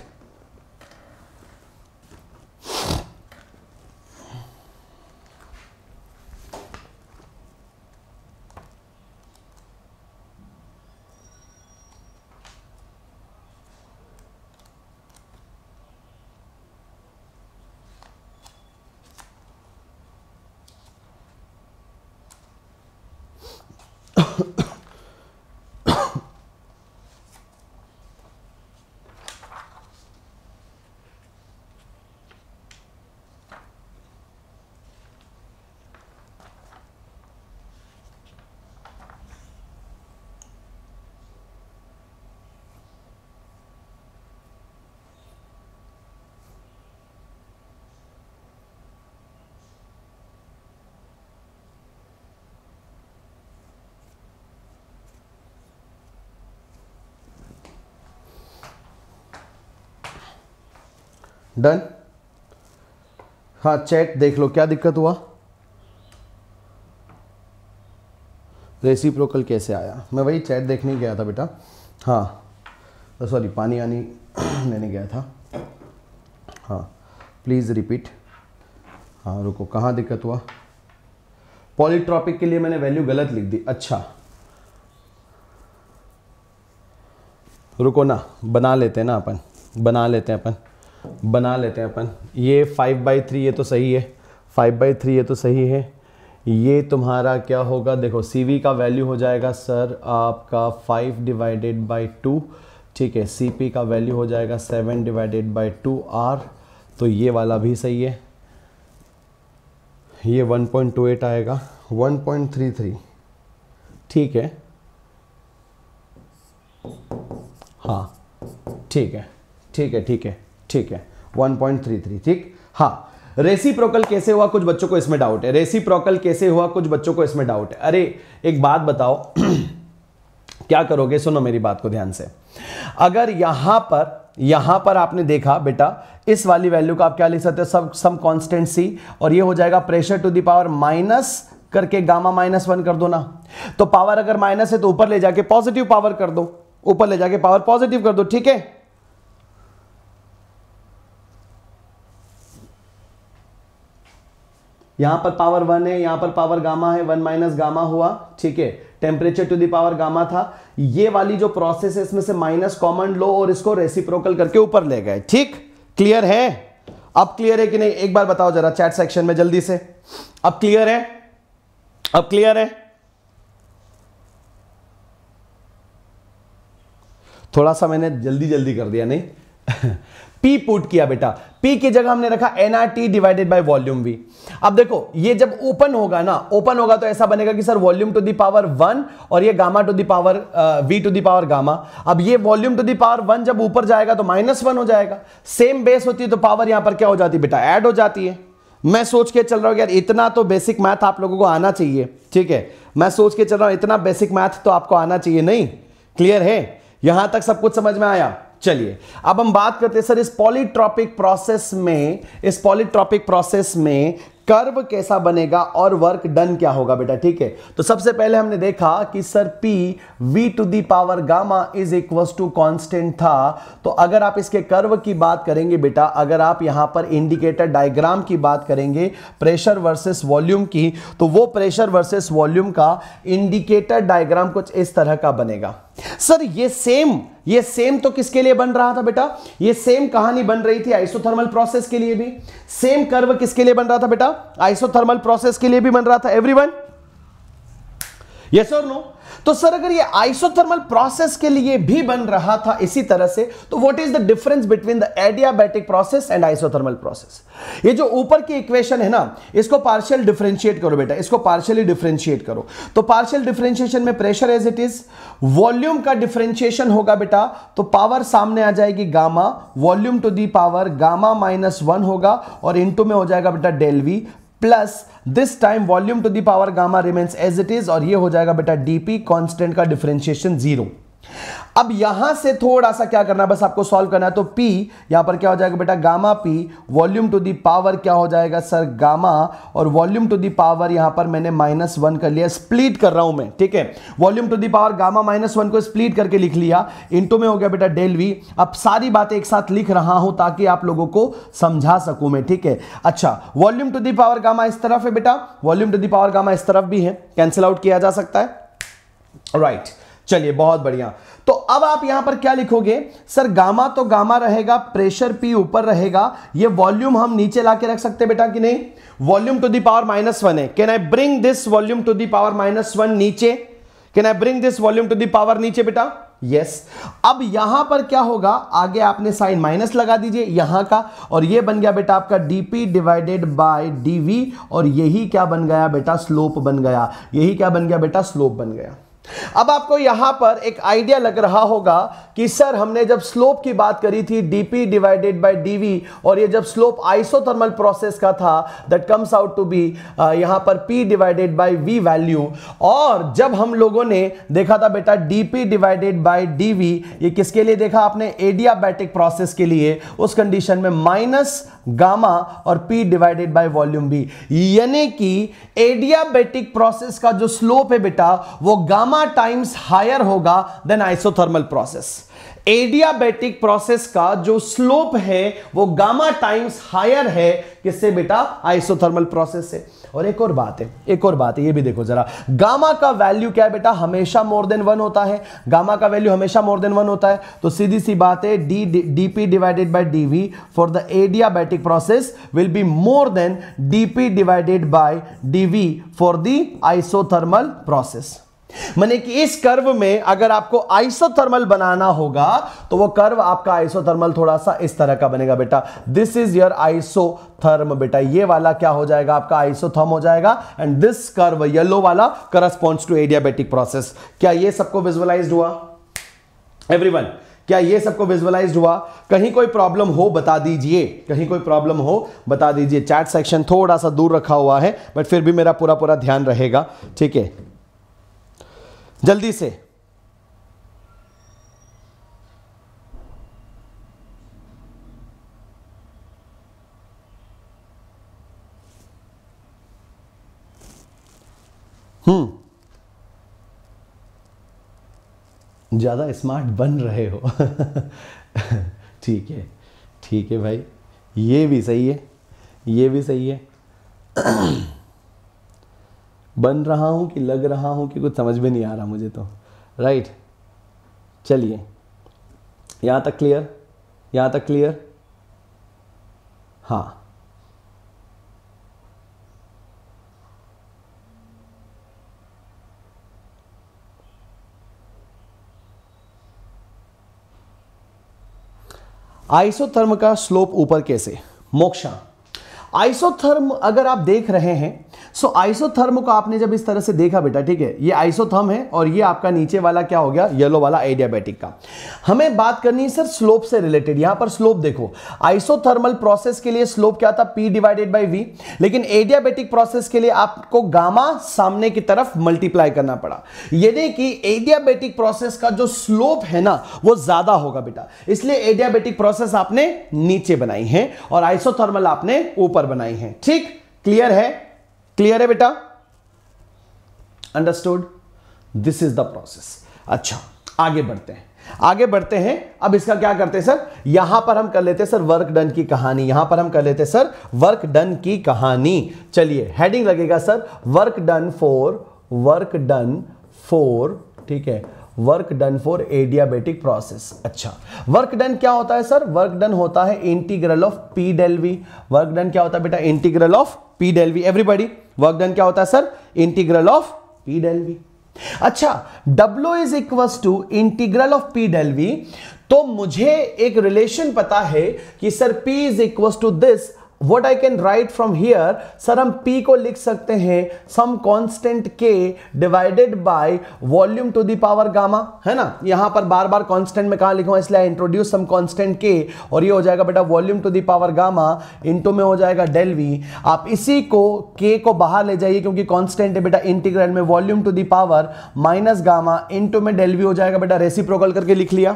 डन हाँ चैट देख लो क्या दिक्कत हुआ रेसिप्रोकल कैसे आया मैं वही चैट देखने गया था बेटा हाँ सॉरी पानी आनी लेने गया था हाँ प्लीज़ रिपीट हाँ रुको कहाँ दिक्कत हुआ पॉलीट्रॉपिक के लिए मैंने वैल्यू गलत लिख दी अच्छा रुको ना बना लेते हैं ना अपन बना लेते हैं अपन बना लेते हैं अपन ये फाइव बाई थ्री ये तो सही है फाइव बाई थ्री ये तो सही है ये तुम्हारा क्या होगा देखो सी का वैल्यू हो जाएगा सर आपका फाइव डिवाइडेड बाई टू ठीक है सी का वैल्यू हो जाएगा seven divided by two R तो ये वाला भी सही है ये 1.28 आएगा 1.33 ठीक है हाँ ठीक है ठीक है ठीक है ठीक है 1.33 ठीक हाँ रेसिप्रोकल कैसे हुआ कुछ बच्चों को इसमें डाउट है रेसिप्रोकल कैसे हुआ कुछ बच्चों को इसमें डाउट है अरे एक बात बताओ क्या करोगे सुनो मेरी बात को ध्यान से अगर यहां पर यहां पर आपने देखा बेटा इस वाली वैल्यू का आप क्या लिख सकते हो सब सम कांस्टेंट सी और ये हो जाएगा प्रेशर टू दावर माइनस करके गामा माइनस वन कर दो ना तो पावर अगर माइनस है तो ऊपर ले जाके पॉजिटिव पावर कर दो ऊपर ले जाके पावर पॉजिटिव कर दो ठीक है यहां पर पावर वन है यहां पर पावर गामा है वन माइनस गामा हुआ ठीक है टेम्परेचर टू दावर गामा था ये वाली जो प्रोसेस है इसमें से माइनस कॉमन लो और इसको रेसिप्रोकल करके ऊपर ले गए ठीक क्लियर है अब क्लियर है कि नहीं एक बार बताओ जरा चैट सेक्शन में जल्दी से अब क्लियर है अब क्लियर है थोड़ा सा मैंने जल्दी जल्दी कर दिया नहीं पी पुट किया बेटा पी की जगह हमने रखा NRT divided by volume V अब देखो ये जब ओपन होगा ना ओपन होगा तो ऐसा बनेगा कि sir volume to the power one और ये gamma to the power V to the power gamma अब ये volume to the power one जब ऊपर जाएगा तो माइनस वन हो जाएगा सेम बेस होती है तो पावर यहां पर क्या हो जाती है बेटा एड हो जाती है मैं सोच के चल रहा हूँ यार इतना तो बेसिक मैथ आप लोगों को आना चाहिए ठीक है मैं सोच के चल रहा हूँ इतना बेसिक मैथ तो आपको आना चाहिए नहीं क्लियर है यहां तक सब कुछ समझ में आया चलिए अब हम बात करते हैं सर इस पॉलीट्रॉपिक प्रोसेस में इस पॉलीट्रॉपिक प्रोसेस में कर्व कैसा बनेगा और वर्क डन क्या होगा बेटा ठीक है तो सबसे पहले हमने देखा कि sir P V to the power gamma is equal to constant था तो अगर आप इसके कर्व की बात करेंगे बेटा अगर आप यहां पर इंडिकेटर डायग्राम की बात करेंगे प्रेशर वर्सेस वॉल्यूम की तो वो प्रेशर वर्सेस वॉल्यूम का इंडिकेटर डायग्राम कुछ इस तरह का बनेगा सर ये सेम ये सेम तो किसके लिए बन रहा था बेटा ये सेम कहानी बन रही थी आइसोथर्मल प्रोसेस के लिए भी सेम कर्व किसके लिए बन रहा था बेटा आइसोथर्मल प्रोसेस के लिए भी बन रहा था एवरीवन यस और नो तो सर अगर ये आइसोथर्मल प्रोसेस के लिए भी बन रहा था इसी तरह से तो what is the difference between the adiabatic process and isothermal process ये जो ऊपर की इक्वेशन है ना इसको पार्शियल डिफरेंशिएट करो बेटा इसको पार्शियली डिफरेंशिएट करो तो पार्शियल डिफरेंशिएशन में pressure as it is volume का डिफरेंशिएशन होगा बेटा तो पावर सामने आ जाएगी gamma volume to the power gamma minus one होगा और इंटू में हो जाएगा बेटा del V plus this time volume to the power gamma remains as it is और ये हो जाएगा बेटा डीपी कॉन्स्टेंट का डिफ्रेंशिएशन जीरो अब यहां से थोड़ा सा क्या करना है बस आपको सॉल्व करना है तो पी यहां पर क्या हो जाएगा बेटा gamma P volume to the power क्या हो जाएगा सर गामा और वॉल्यूम टू दी पावर यहां पर मैंने माइनस वन कर लिया स्प्लिट कर रहा हूं मैं ठीक है volume to the power gamma minus one को स्प्लिट करके लिख लिया इंटू में हो गया बेटा डेल वी अब सारी बातें एक साथ लिख रहा हूं ताकि आप लोगों को समझा सकूं मैं ठीक है अच्छा volume to the power gamma इस तरफ है बेटा volume to the power gamma इस तरफ भी है कैंसिल आउट किया जा सकता है राइट right. चलिए बहुत बढ़िया तो अब आप यहां पर क्या लिखोगे सर गामा तो गामा रहेगा प्रेशर पी ऊपर रहेगा ये वॉल्यूम हम नीचे ला के रख सकते बेटा कि नहीं volume to the power minus one है can I bring this volume to the power minus one नीचे can I bring this volume to the power नीचे बेटा यस yes. अब यहां पर क्या होगा आगे आपने साइन माइनस लगा दीजिए यहां का और ये बन गया बेटा आपका डीपी डिवाइडेड बाय डीवी और यही क्या बन गया बेटा स्लोप बन गया यही क्या बन गया बेटा स्लोप बन गया अब आपको यहां पर एक आइडिया लग रहा होगा कि सर हमने जब स्लोप की बात करी थी डीपी डिवाइडेड बाय डीवी और ये जब स्लोप आइसोथर्मल प्रोसेस का था that comes out to be यहां पर P divided by V value और जब हम लोगों ने देखा था बेटा डीपी डिवाइडेड बाय डीवी ये किसके लिए देखा आपने एडियाबैटिक प्रोसेस के लिए उस कंडीशन में माइनस गामा और P divided by volume V यानी कि एडियाबैटिक प्रोसेस का जो स्लोप है बेटा वो गामा गामा टाइम्स हायर होगा than isothermal process adiabatic process का जो स्लोप है वो गामा टाइम्स हायर है किससे बेटा आइसोथर्मल प्रोसेस से और एक और बात है एक और बात है ये भी देखो जरा गामा का वैल्यू क्या है बेटा हमेशा मोर देन वन होता है गामा का वैल्यू हमेशा मोर देन वन होता है तो सीधी सी बात है D D P divided by D V for the adiabatic process will be more than D P divided by D V for the isothermal process मैंने कि इस कर्व में अगर आपको आइसोथर्मल बनाना होगा तो वो कर्व आपका आइसोथर्मल थोड़ा सा इस तरह का बनेगा बेटा दिस इज योर आइसोथर्म बेटा ये वाला क्या हो जाएगा आपका आइसोथर्म हो जाएगा एंड दिस कर्व येलो वाला करस्पॉन्ड्स टू एडियाबेटिक प्रोसेस क्या ये सबको विजुअलाइज हुआ एवरी क्या ये सबको विजुअलाइज हुआ कहीं कोई प्रॉब्लम हो बता दीजिए कहीं कोई प्रॉब्लम हो बता दीजिए चैट सेक्शन थोड़ा सा दूर रखा हुआ है बट फिर भी मेरा पूरा पूरा ध्यान रहेगा ठीक है जल्दी से हम्म ज़्यादा स्मार्ट बन रहे हो ठीक है ठीक है भाई ये भी सही है ये भी सही है बन रहा हूँ कि लग रहा हूँ कि कुछ समझ में नहीं आ रहा मुझे तो राइट चलिए यहाँ तक क्लियर यहाँ तक क्लियर हाँ आइसोथर्म का स्लोप ऊपर कैसे मोक्षा आइसोथर्म अगर आप देख रहे हैं सो आइसोथर्म को आपने जब इस तरह से देखा बेटा ठीक है ये आइसोथर्म है और ये आपका नीचे वाला क्या हो गया येलो वाला एडियाबेटिक का हमें बात करनी है सर स्लोप से रिलेटेड यहां पर स्लोप देखो आइसोथर्मल प्रोसेस के लिए स्लोप क्या था पी डिवाइडेड बाई वी लेकिन एडियाबेटिक प्रोसेस के लिए आपको गामा सामने की तरफ मल्टीप्लाई करना पड़ा यानी कि एडियाबेटिक प्रोसेस का जो स्लोप है ना वो ज्यादा होगा बेटा इसलिए एडियाबेटिक प्रोसेस आपने नीचे बनाई है और आइसोथर्मल आपने ऊपर बनाई है ठीक क्लियर है क्लियर है बेटा understood this is the process अच्छा आगे बढ़ते हैं आगे बढ़ते हैं अब इसका क्या करते हैं सर यहां पर हम कर लेते हैं सर वर्क डन की कहानी यहां पर हम कर लेते हैं सर वर्क डन की कहानी चलिए हेडिंग लगेगा sir work done for work done for ठीक है work done for adiabatic process अच्छा वर्क डन क्या होता है सर वर्क डन होता है integral of P del V work done क्या होता है बेटा integral of P del V everybody work done क्या होता है sir integral of P del V अच्छा W is equal to integral of P del तो मुझे एक रिलेशन पता है कि sir P is equal to this what I can write from here sir हम पी को लिख सकते हैं सम कॉन्स्टेंट के divided by volume to the power gamma है ना यहां पर बार बार कॉन्स्टेंट में कहा लिखा इसलिए इंट्रोड्यूस सम कॉन्स्टेंट के और ये हो जाएगा बेटा volume to the power gamma into में हो जाएगा डेलवी आप इसी को के को बाहर ले जाइए क्योंकि कॉन्स्टेंट है बेटा इंटीग्रेट में volume to the power minus gamma into में डेलवी हो जाएगा बेटा रेसी करके लिख लिया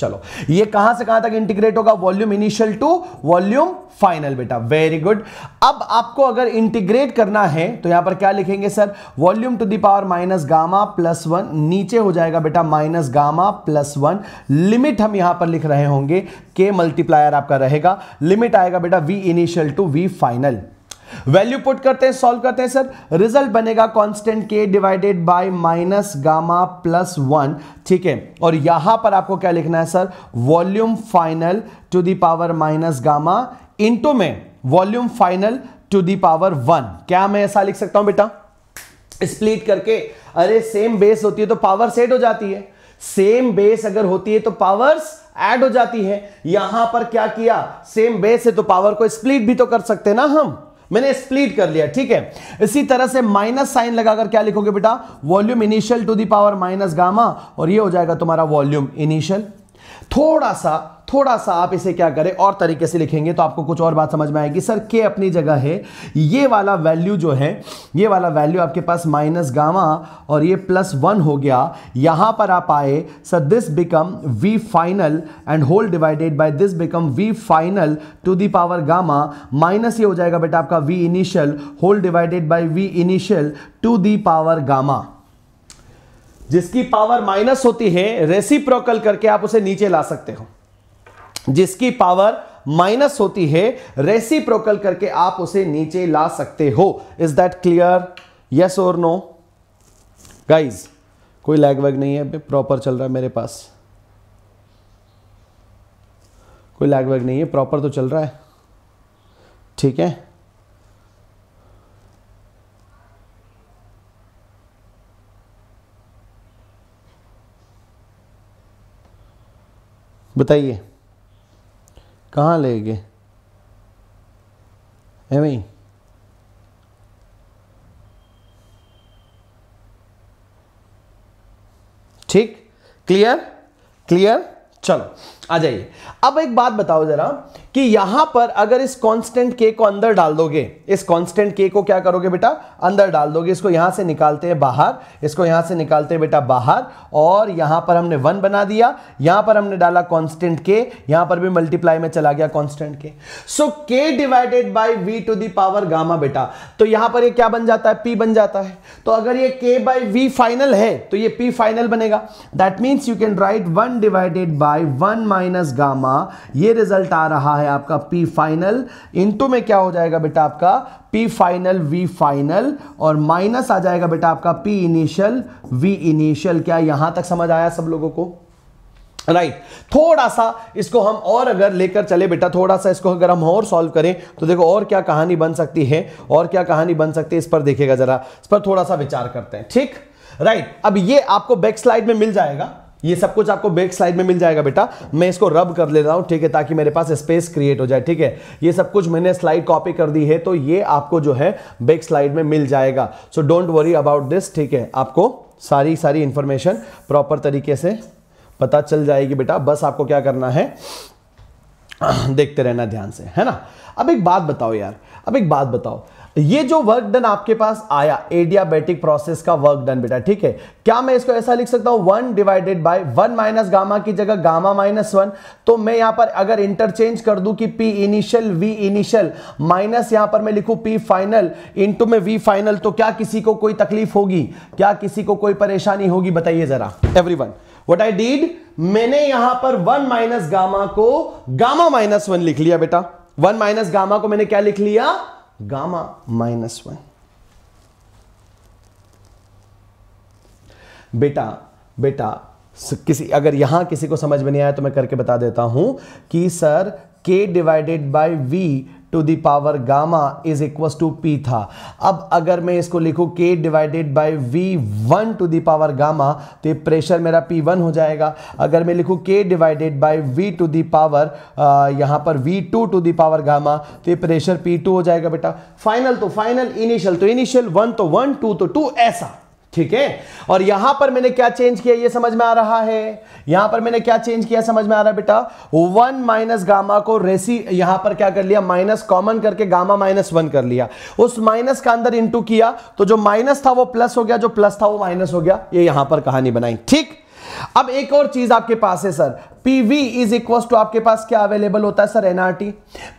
चलो ये कहां से कहां तक इंटीग्रेट होगा volume initial to volume final बेटा वेरी गुड अब आपको अगर इंटीग्रेट करना है तो यहां पर क्या लिखेंगे sir volume to the power minus gamma plus one नीचे हो जाएगा बेटा minus gamma plus one limit हम यहां पर लिख रहे होंगे के मल्टीप्लायर आपका रहेगा लिमिट आएगा बेटा V initial to V final value put करते हैं सॉल्व करते हैं सर रिजल्ट बनेगा कांस्टेंट के divided by minus gamma plus one ठीक है और यहां पर आपको क्या लिखना है sir volume final to the power minus gamma into में volume final to the power one क्या मैं ऐसा लिख सकता हूं बेटा स्प्लिट करके अरे सेम बेस होती है तो पावर सेट हो जाती है सेम बेस अगर होती है तो पावर्स ऐड हो जाती है यहां पर क्या किया सेम बेस है तो पावर को स्प्लिट भी तो कर सकते ना हम मैंने स्प्लिट कर लिया ठीक है इसी तरह से माइनस साइन लगाकर क्या लिखोगे बेटा volume initial to the power minus gamma और ये हो जाएगा तुम्हारा वॉल्यूम इनिशियल थोड़ा सा थोड़ा सा आप इसे क्या करें और तरीके से लिखेंगे तो आपको कुछ और बात समझ में आएगी सर के अपनी जगह है ये वाला वैल्यू जो है ये वाला वैल्यू आपके पास माइनस गामा और ये प्लस वन हो गया यहाँ पर आप आए sir this become V final and whole divided by this become V final to the power gamma minus ये हो जाएगा बेटा आपका V initial whole divided by V initial to the power gamma जिसकी पावर माइनस होती है reciprocal करके आप उसे नीचे ला सकते हो जिसकी पावर माइनस होती है रेसिप्रोकल करके आप उसे नीचे ला सकते हो इज दैट क्लियर यस और नो गाइज कोई लैग वैग नहीं है प्रॉपर चल रहा है मेरे पास कोई लैग वैग नहीं है प्रॉपर तो चल रहा है ठीक है बताइए कहाँ ले गए है ठीक क्लियर क्लियर चलो आ जाइए अब एक बात बताओ जरा कि यहां पर अगर इस कांस्टेंट के को अंदर डाल दोगे इस कांस्टेंट के को क्या करोगे बेटा अंदर डाल दोगे इसको यहां से निकालते हैं बाहर इसको यहां से निकालते हैं बेटा बाहर और यहां पर हमने वन बना दिया यहां पर हमने डाला कांस्टेंट के यहां पर भी मल्टीप्लाई में चला गया constant K so K divided by V to the power gamma बेटा तो यहां पर यह क्या बन जाता है पी बन जाता है तो अगर ये के बाई वी फाइनल है तो ये पी फाइनल बनेगा that means you can write one divided by one minus gamma ये रिजल्ट आ रहा है है आपका P फाइनल इनटू में क्या हो जाएगा बेटा आपका P फाइनल V फाइनल और माइनस आ जाएगा बेटा आपका P इनिशियल V इनिशियल क्या यहां तक समझ आया सब लोगों को राइट right. थोड़ा सा इसको हम और अगर लेकर चले बेटा थोड़ा सा इसको अगर हम और सॉल्व करें तो देखो और क्या कहानी बन सकती है और क्या कहानी बन सकती है इस पर देखेगा जरा इस पर थोड़ा सा विचार करते हैं ठीक राइट right. अब ये आपको बैक स्लाइड में मिल जाएगा ये सब कुछ आपको बैक स्लाइड में मिल जाएगा बेटा मैं इसको रब कर लेता हूं ठीक है ताकि मेरे पास स्पेस क्रिएट हो जाए ठीक है ये सब कुछ मैंने स्लाइड कॉपी कर दी है तो ये आपको जो है बैक स्लाइड में मिल जाएगा so don't worry about this ठीक है आपको सारी सारी इंफॉर्मेशन प्रॉपर तरीके से पता चल जाएगी बेटा बस आपको क्या करना है देखते रहना ध्यान से है ना अब एक बात बताओ यार अब एक बात बताओ ये जो वर्क डन आपके पास आया एडियाबेटिक प्रोसेस का वर्क डन बेटा ठीक है क्या मैं इसको ऐसा लिख सकता हूं one divided by one minus gamma की जगह गामा माइनस वन तो मैं यहां पर अगर इंटरचेंज कर दूं कि P initial V initial minus यहां पर मैं लिखूं पी फाइनल इंटू में वी फाइनल तो क्या किसी को कोई तकलीफ होगी क्या किसी को कोई परेशानी होगी बताइए जरा everyone what I did मैंने यहां पर वन माइनस गामा को गामा माइनस वन लिख लिया बेटा वन माइनस गामा को मैंने क्या लिख लिया gamma minus 1. बेटा बेटा किसी अगर यहां किसी को समझ में नहीं आया तो मैं करके बता देता हूं कि sir k divided by v to the power gamma is equals to P था अब अगर मैं इसको लिखूँ K divided by V one to the power gamma तो ये प्रेशर मेरा पी वन हो जाएगा अगर मैं लिखूँ K divided by V to the power यहाँ पर V two to the power gamma तो ये प्रेशर पी टू हो जाएगा बेटा फाइनल तो फाइनल इनिशियल तो इनिशियल वन तो वन टू तो टू ऐसा ठीक है और यहां पर मैंने क्या चेंज किया ये समझ में आ रहा है यहां पर मैंने क्या चेंज किया समझ में आ रहा है बेटा वन माइनस गामा को रेसी यहां पर क्या कर लिया माइनस कॉमन करके गामा माइनस वन कर लिया उस माइनस का अंदर इंटू किया तो जो माइनस था वो प्लस हो गया जो प्लस था वो माइनस हो गया ये यहां पर कहानी बनाई ठीक अब एक और चीज आपके पास है sir PV is equal to आपके पास क्या अवेलेबल होता है sir NRT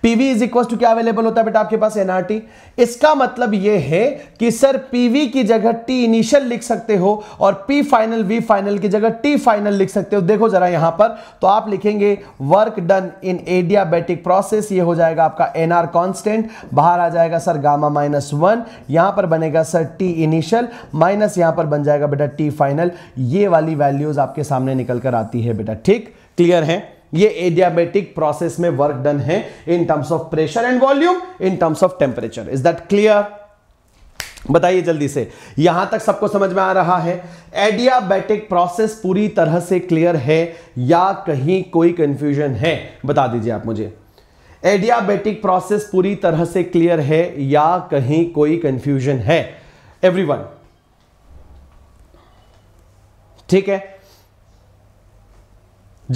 PV is equal to क्या अवेलेबल होता है बेटा आपके पास एनआरटी इसका मतलब यह है कि सर पीवी की जगह टी इनिशियल लिख सकते हो और पी फाइनल वी फाइनल की जगह टी फाइनल लिख सकते हो देखो जरा यहां पर तो आप लिखेंगे work done in adiabatic process ये हो जाएगा आपका एनआर कॉन्स्टेंट बाहर आ जाएगा सर गामा माइनस वन यहां पर बनेगा सर टी इनिशियल माइनस यहां पर बन जाएगा बेटा टी फाइनल ये वाली वैल्यूज आपके सामने निकलकर आती है बेटा ठीक क्लियर है ये एडियाबेटिक प्रोसेस में वर्क डन है in terms of pressure and volume in terms of temperature is that clear बताइए जल्दी से यहां तक सबको समझ में आ रहा है एडियाबेटिक प्रोसेस पूरी तरह से क्लियर है या कहीं कोई कंफ्यूजन है बता दीजिए आप मुझे एडियाबेटिक प्रोसेस पूरी तरह से क्लियर है या कहीं कोई कंफ्यूजन है एवरीवन ठीक है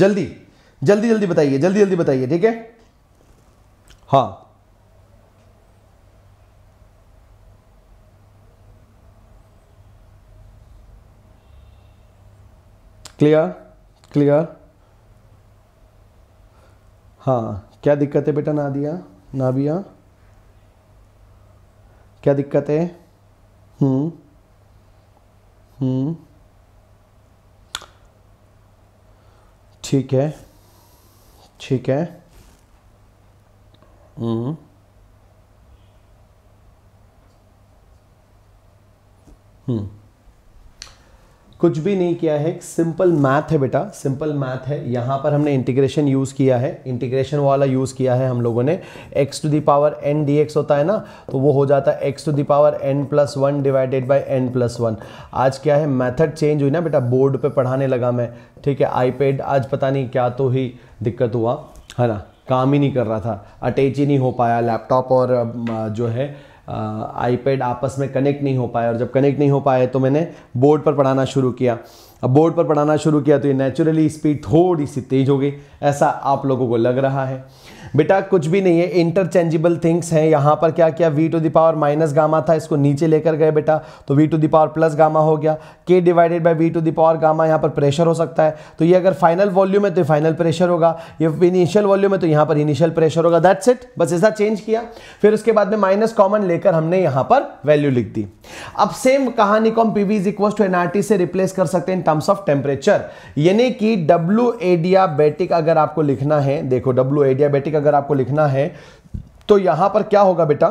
जल्दी जल्दी जल्दी बताइए जल्दी जल्दी बताइए ठीक है हाँ क्लियर क्लियर हाँ क्या दिक्कत है बेटा नादिया नाबिया क्या दिक्कत है हम्म हम्म ठीक है ठीक है हम्म हम्म कुछ भी नहीं किया है सिंपल मैथ है बेटा सिंपल मैथ है यहाँ पर हमने इंटीग्रेशन यूज़ किया है इंटीग्रेशन वाला यूज़ किया है हम लोगों ने x to the power n dx होता है ना तो वो हो जाता है x to the power n plus one divided by N plus one आज क्या है मेथड चेंज हुई ना बेटा बोर्ड पे पढ़ाने लगा मैं ठीक है आईपैड आज पता नहीं क्या तो ही दिक्कत हुआ है ना काम ही नहीं कर रहा था अटैच ही नहीं हो पाया लैपटॉप और जो है आईपैड आपस में कनेक्ट नहीं हो पाए और जब कनेक्ट नहीं हो पाए तो मैंने बोर्ड पर पढ़ाना शुरू किया अब बोर्ड पर पढ़ाना शुरू किया तो ये नेचुरली स्पीड थोड़ी सी तेज़ हो गई ऐसा आप लोगों को लग रहा है बेटा कुछ भी नहीं है इंटरचेंजेबल थिंग्स हैं यहाँ पर क्या किया V to the power minus gamma था इसको नीचे लेकर गए बेटा तो V to the power plus gamma हो गया K divided by V to the power gamma यहाँ पर प्रेशर हो सकता है तो ये अगर फाइनल वॉल्यूम है तो फाइनल प्रेशर होगा ये इनिशियल वॉल्यूम है तो यहाँ पर इनिशियल प्रेशर होगा दैट्स इट बस ऐसा चेंज किया फिर उसके बाद में माइनस कॉमन लेकर हमने यहाँ पर वैल्यू लिख दी अब सेम कहानी को हम P V is equal to NRT से रिप्लेस कर सकते हैं इन टर्म्स ऑफ टेम्परेचर यानी कि डब्ल्यू एडियाबेटिक अगर आपको लिखना है देखो डब्ल्यू एडियाबेटिक अगर आपको लिखना है तो यहां पर क्या होगा बेटा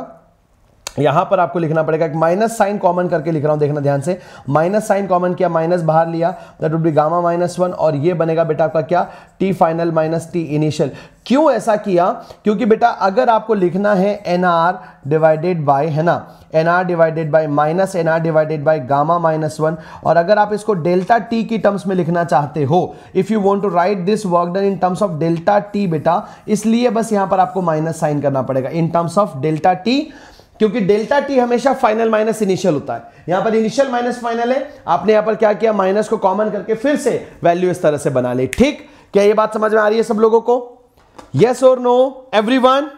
यहां पर आपको लिखना पड़ेगा कि माइनस साइन कॉमन करके लिख रहा हूं देखना ध्यान से माइनस साइन कॉमन किया माइनस बाहर लिया that would be gamma minus one और ये बनेगा बेटा आपका क्या T final minus T initial क्यों ऐसा किया क्योंकि बेटा अगर आपको लिखना है एन आर डिवाइडेड बाई है ना N R divided by minus N R divided by gamma minus one और अगर आप इसको डेल्टा टी की टर्म्स में लिखना चाहते हो if you want to write this work done in terms of delta T बेटा इसलिए बस यहां पर आपको माइनस साइन करना पड़ेगा in terms of delta T क्योंकि डेल्टा टी हमेशा फाइनल माइनस इनिशियल होता है यहां पर इनिशियल माइनस फाइनल है आपने यहां पर क्या किया माइनस को कॉमन करके फिर से वैल्यू इस तरह से बना ली ठीक क्या ये बात समझ में आ रही है सब लोगों को यस और नो वन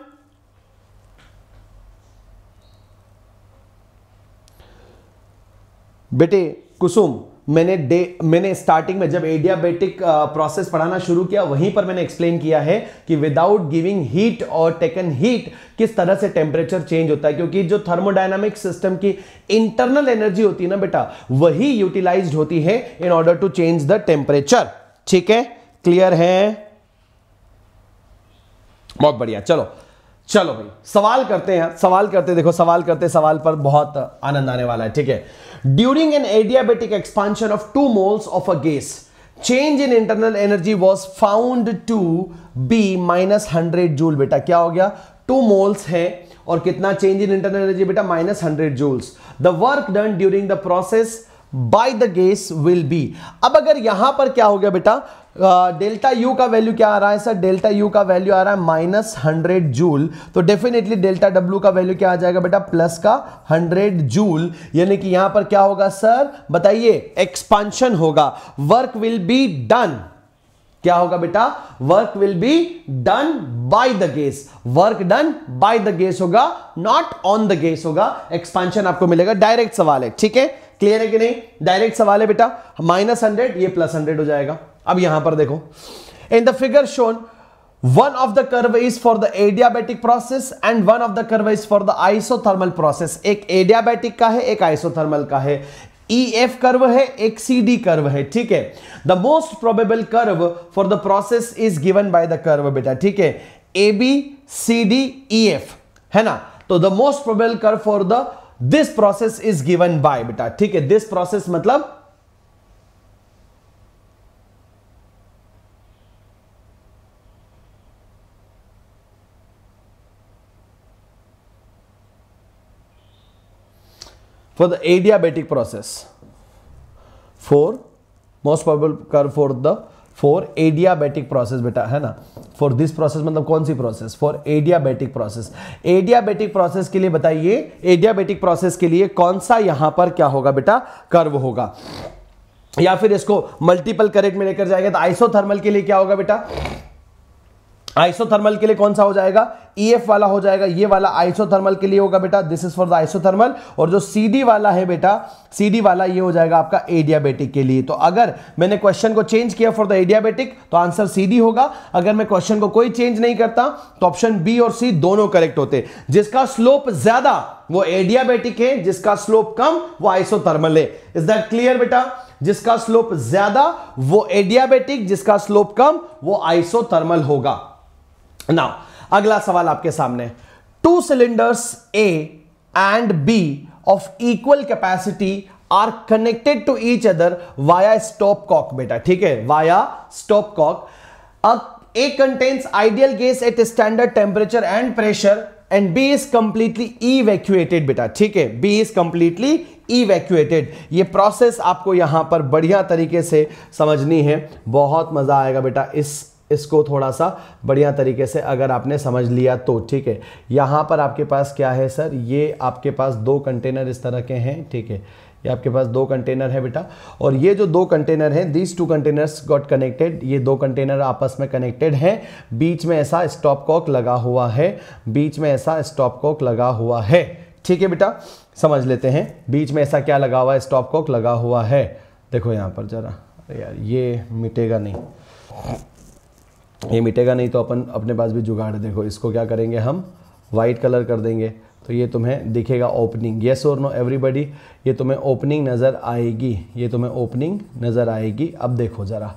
बेटे कुसुम मैंने डे मैंने स्टार्टिंग में जब एडियाबेटिक प्रोसेस uh, पढ़ाना शुरू किया वहीं पर मैंने एक्सप्लेन किया है कि विदाउट गिविंग हीट और टेकन हीट किस तरह से टेम्परेचर चेंज होता है क्योंकि जो थर्मोडाइनमिक सिस्टम की इंटरनल एनर्जी होती है ना बेटा वही यूटिलाइज होती है in order to change the temperature ठीक है क्लियर है बहुत बढ़िया चलो चलो भाई सवाल करते हैं सवाल करते देखो सवाल करते सवाल पर बहुत आनंद आने वाला है ठीक है during an adiabatic expansion of two moles of a gas change in internal energy was found to be minus hundred joule बेटा क्या हो गया टू मोल्स है और कितना चेंज इन इंटरनल एनर्जी बेटा minus hundred joules the work done during the process by the gas will be अब अगर यहां पर क्या हो गया बेटा डेल्टा यू का वैल्यू क्या आ रहा है सर डेल्टा यू का वैल्यू आ रहा है माइनस हंड्रेड जूल तो डेफिनेटली डेल्टा डब्ल्यू का वैल्यू क्या आ जाएगा बेटा प्लस का हंड्रेड जूल यानी कि यहां पर क्या होगा सर बताइए एक्सपांशन होगा वर्क विल बी डन क्या होगा बेटा work will be done by the gas work done by the gas होगा नॉट ऑन द गेस होगा एक्सपांशन आपको मिलेगा डायरेक्ट सवाल है ठीक है क्लियर है कि नहीं डायरेक्ट सवाल है बेटा माइनस हंड्रेड ये प्लस हंड्रेड हो जाएगा अब यहां पर देखो in the figure shown one of the curve is for the adiabatic process and one of the curve is for the isothermal process एक adiabatic का है एक आइसोथर्मल का है EF कर्व है एक CD कर्व है ठीक है the most probable curve for the process is given by the curve बेटा ठीक है A B C D E F है ना तो the most probable curve for the this process is given by बेटा ठीक है दिस प्रोसेस मतलब for the adiabatic process for most probable curve for the for adiabatic process बेटा है ना फॉर दिस प्रोसेस मतलब कौन सी process for adiabatic process adiabatic process के लिए बताइए एडियाबेटिक प्रोसेस के लिए कौन सा यहां पर क्या होगा बेटा कर्व होगा या फिर इसको मल्टीपल करेक्ट में लेकर जाएगा तो आइसोथर्मल के लिए क्या होगा बेटा आइसोथर्मल के लिए कौन सा हो जाएगा एफ e वाला हो जाएगा ये वाला आइसोथर्मल के लिए होगा बेटा this is for the isothermal और जो डी वाला है बेटा डी वाला ये हो जाएगा आपका एडियाबेटिक के लिए तो अगर मैंने क्वेश्चन को चेंज किया फॉर द एडियाबेटिक तो आंसर डी होगा अगर मैं क्वेश्चन को कोई चेंज नहीं करता तो ऑप्शन बी और सी दोनों करेक्ट होते जिसका स्लोप ज्यादा वो एडियाबेटिक है जिसका स्लोप कम वो आइसोथर्मल है इज दैट क्लियर बेटा जिसका स्लोप ज्यादा वो एडियाबेटिक जिसका स्लोप कम वो आइसोथर्मल होगा नाउ अगला सवाल आपके सामने two cylinders A and B of equal capacity are connected to each other via stop cock बेटा ठीक है वाया स्टॉप कॉक अब A contains ideal gas at standard temperature and pressure and B is completely evacuated बेटा ठीक है B is completely इवेक्यूएटेड ये process आपको यहां पर बढ़िया तरीके से समझनी है बहुत मजा आएगा बेटा इस इसको थोड़ा सा बढ़िया तरीके से अगर आपने समझ लिया तो ठीक है यहाँ पर आपके पास क्या है सर ये आपके पास दो कंटेनर इस तरह के हैं ठीक है ये आपके पास दो कंटेनर है बेटा और ये जो दो कंटेनर हैं these two containers got connected ये दो कंटेनर आपस में कनेक्टेड हैं बीच में ऐसा स्टॉप कॉक लगा हुआ है बीच में ऐसा स्टॉप कॉक लगा हुआ है ठीक है बेटा समझ लेते हैं बीच में ऐसा क्या लगा हुआ है स्टॉप कॉक लगा हुआ है देखो यहाँ पर ज़रा यार ये मिटेगा नहीं ये मिटेगा नहीं तो अपन अपने पास भी जुगाड़ देखो इसको क्या करेंगे हम वाइट कलर कर देंगे तो ये तुम्हें दिखेगा ओपनिंग येस और नो एवरीबडी ये तुम्हें ओपनिंग नज़र आएगी ये तुम्हें ओपनिंग नज़र आएगी अब देखो ज़रा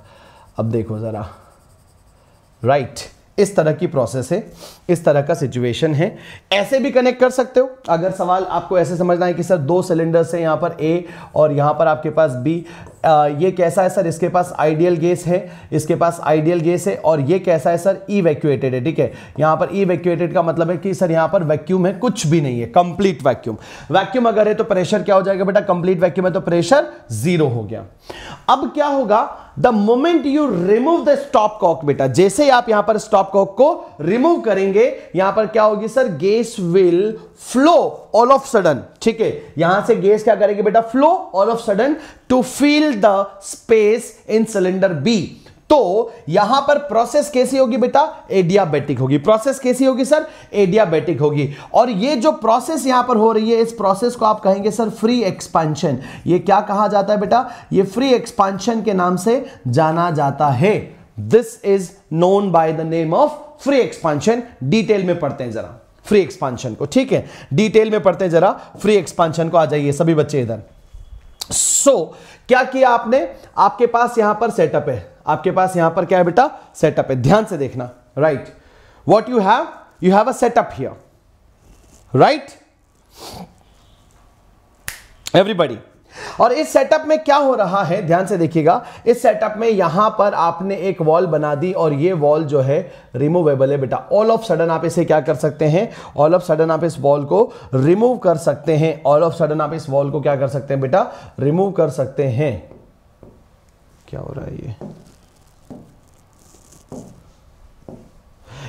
अब देखो ज़रा राइट right. इस तरह की प्रोसेस है इस तरह का सिचुएशन है ऐसे भी कनेक्ट कर सकते हो अगर सवाल आपको ऐसे समझना है कि सर दो सिलेंडर्स हैं यहाँ पर ए और यहाँ पर आपके पास बी आ, ये कैसा है सर इसके पास आइडियल गैस है इसके पास आइडियल गैस है और ये कैसा है सर इवैक्यूएटेड है ठीक है यहाँ पर इवैक्यूएटेड का मतलब है कि सर यहाँ पर वैक्यूम है कुछ भी नहीं है कंप्लीट वैक्यूम वैक्यूम अगर है तो प्रेशर क्या हो जाएगा बेटा कंप्लीट वैक्यूम है तो प्रेशर जीरो हो गया अब क्या होगा the moment you remove the stop cock बेटा जैसे आप यहां पर स्टॉप कॉक को रिमूव करेंगे यहां पर क्या होगी sir gas will flow all of sudden ठीक है यहां से गैस क्या करेगी बेटा flow all of sudden to fill the space in cylinder B तो यहां पर प्रोसेस कैसी होगी बेटा एडियाबेटिक होगी प्रोसेस कैसी होगी सर एडियाबेटिक होगी और ये जो प्रोसेस यहां पर हो रही है इस प्रोसेस को आप कहेंगे सर फ्री एक्सपांशन ये क्या कहा जाता है बेटा ये फ्री एक्सपांशन के नाम से जाना जाता है this is known by the name of free expansion detail में पढ़ते हैं जरा फ्री एक्सपांशन को ठीक है डिटेल में पढ़ते हैं जरा फ्री एक्सपांशन को आ जाइए सभी बच्चे इधर सो so, क्या किया आपने आपके पास यहां पर सेटअप है आपके पास यहां पर क्या है बेटा सेटअप है ध्यान से देखना right what you have you have a setup here right everybody और इस सेटअप में क्या हो रहा है ध्यान से देखिएगा इस सेटअप में यहां पर आपने एक वॉल बना दी और ये वॉल जो है रिमूवेबल है बेटा ऑल ऑफ सडन आप इसे क्या कर सकते हैं ऑल ऑफ सडन आप इस वॉल को रिमूव कर सकते हैं ऑल ऑफ सडन आप इस वॉल को क्या कर सकते हैं बेटा रिमूव कर सकते हैं क्या हो रहा है ये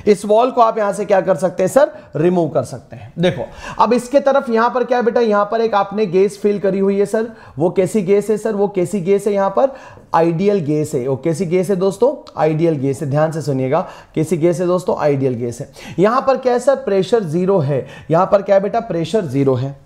इस वॉल को आप यहां से क्या कर सकते हैं सर रिमूव कर सकते हैं देखो अब इसके तरफ यहां पर क्या बेटा यहां पर एक आपने गेस फिल करी हुई है सर वो कैसी गैस है सर वो कैसी गेस है यहां पर आइडियल गेस है वो कैसी गेस है दोस्तों आइडियल गेस है ध्यान से सुनिएगा कैसी गेस है दोस्तों आइडियल गेस है यहां पर क्या है सर प्रेशर जीरो है यहां पर क्या बेटा प्रेशर जीरो है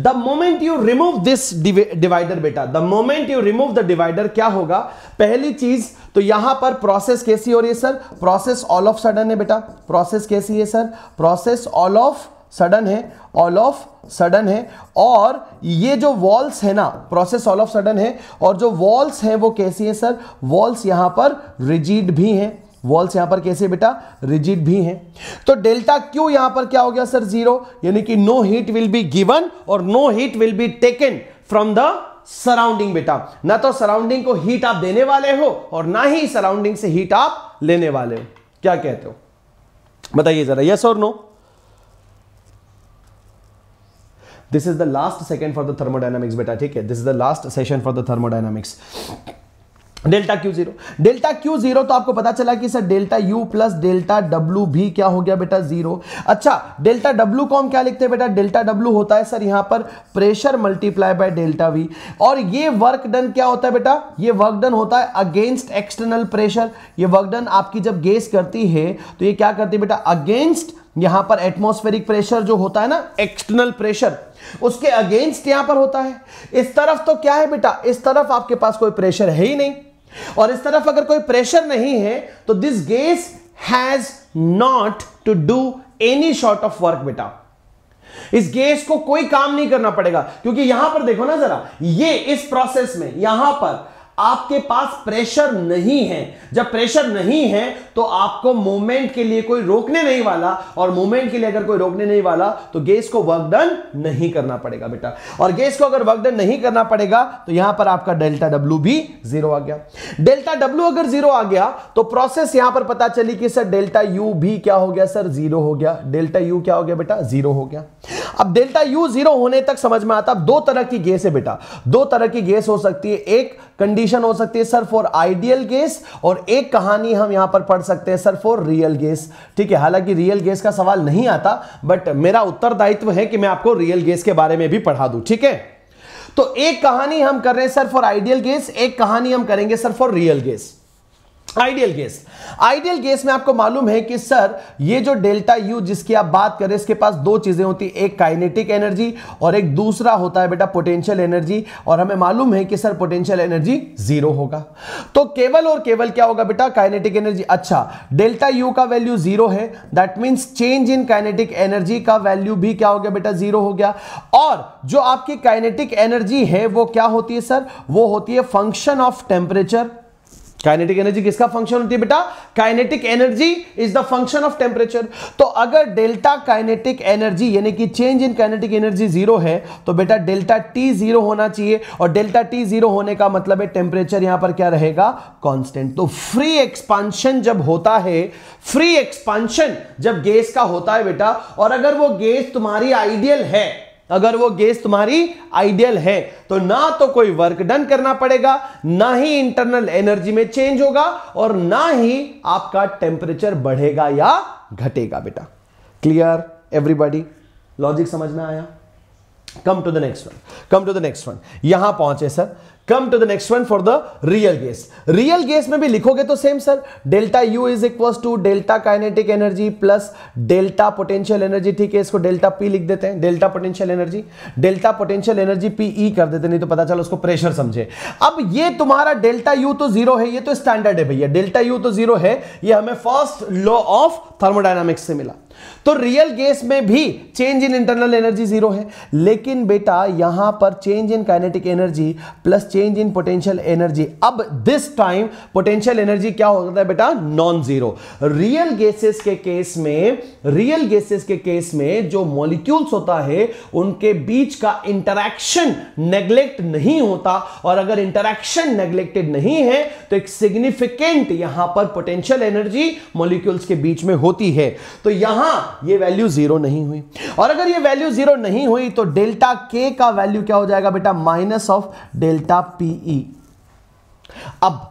the moment you remove this divider बेटा the moment you remove the divider क्या होगा पहली चीज तो यहां पर प्रोसेस कैसी हो रही है sir process all of sudden है बेटा प्रोसेस कैसी है sir process all of sudden है ऑल ऑफ सडन है और ये जो वॉल्स है ना प्रोसेस ऑल ऑफ सडन है और जो वॉल्स है वो कैसी है सर वॉल्स यहां पर रिजिड भी हैं वॉल्स यहां पर कैसे बेटा रिजिड भी हैं तो डेल्टा क्यू यहां पर क्या हो गया सर जीरो यानी कि no heat will be given और no heat will be taken from the surrounding बेटा ना तो सराउंडिंग को हीट आप देने वाले हो और ना ही सराउंडिंग से हीट आप लेने वाले हो क्या कहते हो बताइए जरा यस और no this is the last second for the thermodynamics बेटा ठीक है this is the last session for the thermodynamics delta Q zero delta Q zero तो आपको पता चला कि sir delta U plus delta W भी क्या हो गया बेटा जीरो अच्छा डेल्टा डब्ल्यू को हम क्या लिखते हैं बेटा डेल्टा डब्ल्यू होता है सर यहां पर pressure multiply by delta V और ये वर्क डन क्या होता है बेटा ये वर्क डन होता है अगेंस्ट एक्सटर्नल प्रेशर ये वर्क डन आपकी जब गेस करती है तो ये क्या करती है बेटा अगेंस्ट यहां पर एटमोस्फेरिक प्रेशर जो होता है ना एक्सटर्नल प्रेशर उसके अगेंस्ट यहां पर होता है इस तरफ तो क्या है बेटा इस तरफ आपके पास कोई प्रेशर है ही नहीं और इस तरफ अगर कोई प्रेशर नहीं है तो this gas has not to do any sort of work बेटा इस गेस को कोई काम नहीं करना पड़ेगा क्योंकि यहां पर देखो ना जरा ये इस प्रोसेस में यहां पर आपके पास प्रेशर नहीं है जब प्रेशर नहीं है तो आपको मूवमेंट के लिए कोई रोकने नहीं वाला और मूवमेंट के लिए अगर कोई रोकने नहीं वाला तो गैस को वर्क डन नहीं करना पड़ेगा बेटा और गैस को अगर वर्क डन नहीं करना पड़ेगा तो यहां पर आपका डेल्टा डब्ल्यू भी जीरो आ गया डेल्टा डब्ल्यू अगर जीरो आ गया तो प्रोसेस यहां पर पता चली कि सर डेल्टा यू भी क्या हो गया सर जीरो हो गया डेल्टा यू क्या हो गया बेटा जीरो हो गया अब डेल्टा यू जीरो होने तक समझ में आता दो तरह की गैस है बेटा दो तरह की गैस हो सकती है एक कंडीशन कंडीशन हो सकती है सर फॉर आइडियल गैस और एक कहानी हम यहां पर पढ़ सकते हैं सर फॉर रियल गैस ठीक है हालांकि रियल गैस का सवाल नहीं आता बट मेरा उत्तरदायित्व है कि मैं आपको रियल गैस के बारे में भी पढ़ा दू ठीक है तो एक कहानी हम कर रहे हैं सर फॉर आइडियल गैस एक कहानी हम करेंगे sir for real gas ideal gas ideal gas में आपको मालूम है कि सर ये जो डेल्टा यू जिसकी आप बात करें इसके पास दो चीज़ें होती है एक काइनेटिक एनर्जी और एक दूसरा होता है बेटा पोटेंशियल एनर्जी और हमें मालूम है कि सर पोटेंशियल एनर्जी जीरो होगा तो केवल और केवल क्या होगा बेटा काइनेटिक एनर्जी अच्छा डेल्टा यू का वैल्यू जीरो है that means change in kinetic energy का वैल्यू भी क्या हो गया बेटा जीरो हो गया और जो आपकी काइनेटिक एनर्जी है वो क्या होती है सर वो होती है function of temperature kinetic energy किसका फंक्शन होती है बेटा kinetic energy is the function of temperature तो अगर डेल्टा काइनेटिक एनर्जी यानी कि change in kinetic energy zero है तो बेटा डेल्टा टी जीरो होना चाहिए और डेल्टा टी जीरो होने का मतलब है टेम्परेचर यहां पर क्या रहेगा कांस्टेंट तो फ्री एक्सपांशन जब होता है फ्री एक्सपांशन जब गैस का होता है बेटा और अगर वो गैस तुम्हारी आइडियल है अगर वो गैस तुम्हारी आइडियल है तो ना तो कोई वर्क डन करना पड़ेगा ना ही इंटरनल एनर्जी में चेंज होगा और ना ही आपका टेम्परेचर बढ़ेगा या घटेगा बेटा क्लियर एवरीबॉडी लॉजिक समझ में आया come to the next one come to the next one यहां पहुंचे sir come to the next one for the real gas real gas में भी लिखोगे तो same sir delta U is equal to delta kinetic energy plus delta potential energy ठीक है इसको delta P लिख देते हैं delta potential energy delta potential energy P E कर देते नहीं तो पता चलो उसको प्रेशर समझे अब ये तुम्हारा डेल्टा यू तो जीरो है ये तो स्टैंडर्ड है भैया डेल्टा यू तो जीरो है ये हमें फर्स्ट लॉ ऑफ थर्मोडाइनामिक्स से मिला तो रियल गैस में भी change in internal energy zero है लेकिन बेटा यहां पर change in kinetic energy plus change in potential energy अब दिस टाइम पोटेंशियल एनर्जी क्या हो जाता है बेटा नॉन जीरो रियल गैसेस के केस में रियल गैसेस के केस में जो मॉलिक्यूल्स होता है उनके बीच का इंटरक्शन नेग्लेक्ट नहीं होता और अगर इंटरक्शन नेग्लेक्टेड नहीं है तो एक सिग्निफिकेंट यहां पर पोटेंशियल एनर्जी मॉलिक्यूल्स के बीच में होती है तो यहां यहां ये वैल्यू जीरो नहीं हुई और अगर ये वैल्यू जीरो नहीं हुई तो डेल्टा के का वैल्यू क्या हो जाएगा बेटा माइनस ऑफ डेल्टा पीई अब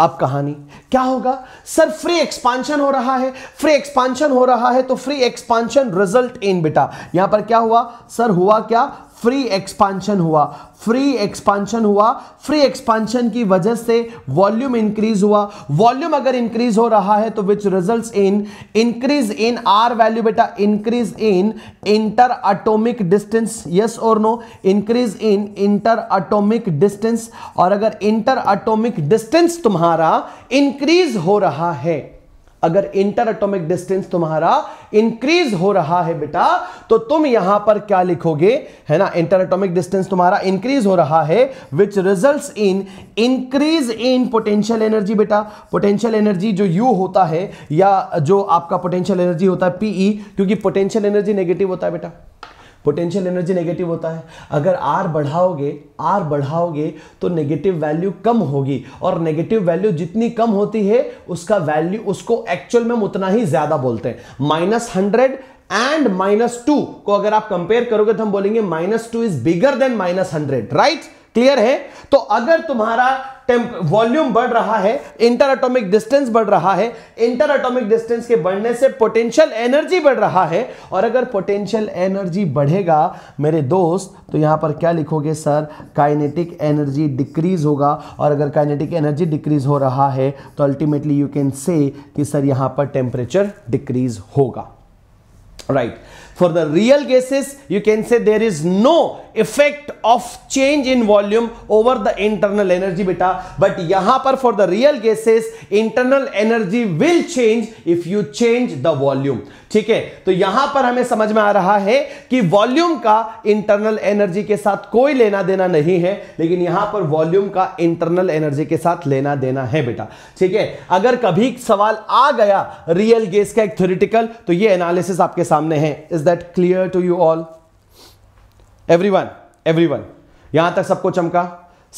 अब कहानी क्या होगा सर फ्री एक्सपांशन हो रहा है फ्री एक्सपांशन हो रहा है तो फ्री एक्सपांशन रिजल्ट इन बेटा यहां पर क्या हुआ सर हुआ क्या फ्री एक्सपांशन हुआ फ्री एक्सपांशन हुआ फ्री एक्सपांशन की वजह से वॉल्यूम इंक्रीज हुआ वॉल्यूम अगर इंक्रीज हो रहा है तो which results in increase in R value बेटा increase in inter atomic distance yes और no increase in inter atomic distance और अगर इंटर अटोमिक डिस्टेंस तुम्हारा इंक्रीज हो रहा है अगर इंटर एटोमिक डिस्टेंस तुम्हारा इंक्रीज हो रहा है बेटा तो तुम यहां पर क्या लिखोगे है ना इंटर एटोमिक डिस्टेंस तुम्हारा इंक्रीज हो रहा है which result in increase in potential energy बेटा पोटेंशियल एनर्जी जो यू होता है या जो आपका पोटेंशियल एनर्जी होता है पीई e, क्योंकि पोटेंशियल एनर्जी नेगेटिव होता है बेटा पोटेंशियल एनर्जी नेगेटिव होता है अगर आर बढ़ाओगे आर बढ़ाओगे तो नेगेटिव वैल्यू कम होगी और नेगेटिव वैल्यू जितनी कम होती है उसका वैल्यू उसको एक्चुअल में उतना ही ज्यादा बोलते हैं minus hundred and minus two को अगर आप कंपेयर करोगे तो हम बोलेंगे minus two is bigger than minus hundred right clear है तो अगर तुम्हारा वॉल्यूम बढ़ रहा है इंटर एटॉमिक डिस्टेंस बढ़ रहा है इंटर एटॉमिक डिस्टेंस के बढ़ने से पोटेंशियल एनर्जी बढ़ रहा है और अगर पोटेंशियल एनर्जी बढ़ेगा मेरे दोस्त तो यहां पर क्या लिखोगे सर काइनेटिक एनर्जी डिक्रीज होगा और अगर काइनेटिक एनर्जी डिक्रीज हो रहा है तो अल्टीमेटली यू कैन से कि सर यहां पर टेम्परेचर डिक्रीज होगा right for the real cases you can say there is no effect of change in volume over the internal energy बेटा बट यहां पर for the real gases internal energy will change if you change the volume ठीक है तो यहां पर हमें समझ में आ रहा है कि वॉल्यूम का इंटरनल एनर्जी के साथ कोई लेना देना नहीं है लेकिन यहां पर वॉल्यूम का इंटरनल एनर्जी के साथ लेना देना है बेटा ठीक है अगर कभी सवाल आ गया रियल गेस का एक थ्योरिटिकल तो ये एनालिसिस आपके सामने है is that clear to you all everyone everyone यहां तक सबको चमका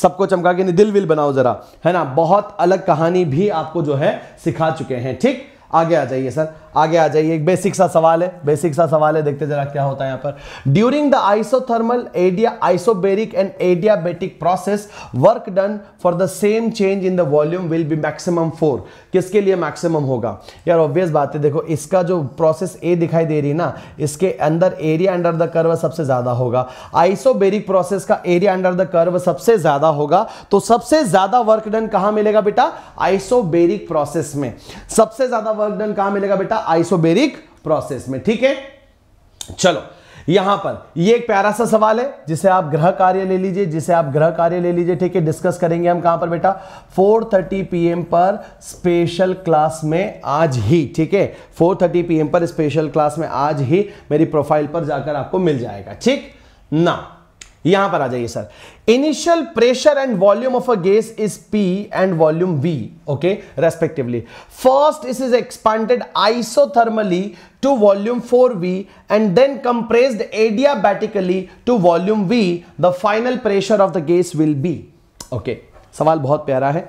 सबको चमका के दिल विल बनाओ जरा है ना बहुत अलग कहानी भी आपको जो है सिखा चुके हैं ठीक आगे आ जाइए सर आगे आ जाइए एक बेसिक सा सवाल है बेसिक सा सवाल है देखते जरा क्या होता है यहाँ पर ड्यूरिंग द आइसोथर्मल एडिया isobaric and adiabatic process work done for the same change in the volume will be maximum for किसके लिए मैक्सिमम होगा यार ऑब्वियस बात है देखो इसका जो प्रोसेस ए दिखाई दे रही ना इसके अंदर एरिया अंडर द कर्व सबसे ज्यादा होगा आइसोबेरिक प्रोसेस का एरिया अंडर द कर्व सबसे ज्यादा होगा तो सबसे ज्यादा वर्क डन कहां मिलेगा बेटा आइसोबेरिक प्रोसेस में सबसे ज्यादा वर्क डन कहां मिलेगा बेटा आइसोबेरिक प्रोसेस में ठीक है चलो यहां पर ये एक प्यारा सा सवाल है जिसे आप ग्रह कार्य ले लीजिए जिसे आप ग्रह कार्य ले लीजिए ठीक है डिस्कस करेंगे हम कहां पर बेटा 4:30 पीएम पर स्पेशल क्लास में आज ही ठीक है 4:30 पीएम पर स्पेशल क्लास में आज ही मेरी प्रोफाइल पर जाकर आपको मिल जाएगा ठीक ना यहां पर आ जाइए sir initial pressure and volume of a gas is P and volume V okay respectively first इस is expanded isothermally to volume 4v and then compressed adiabatically to volume v the final pressure of the gas will be okay सवाल बहुत प्यारा है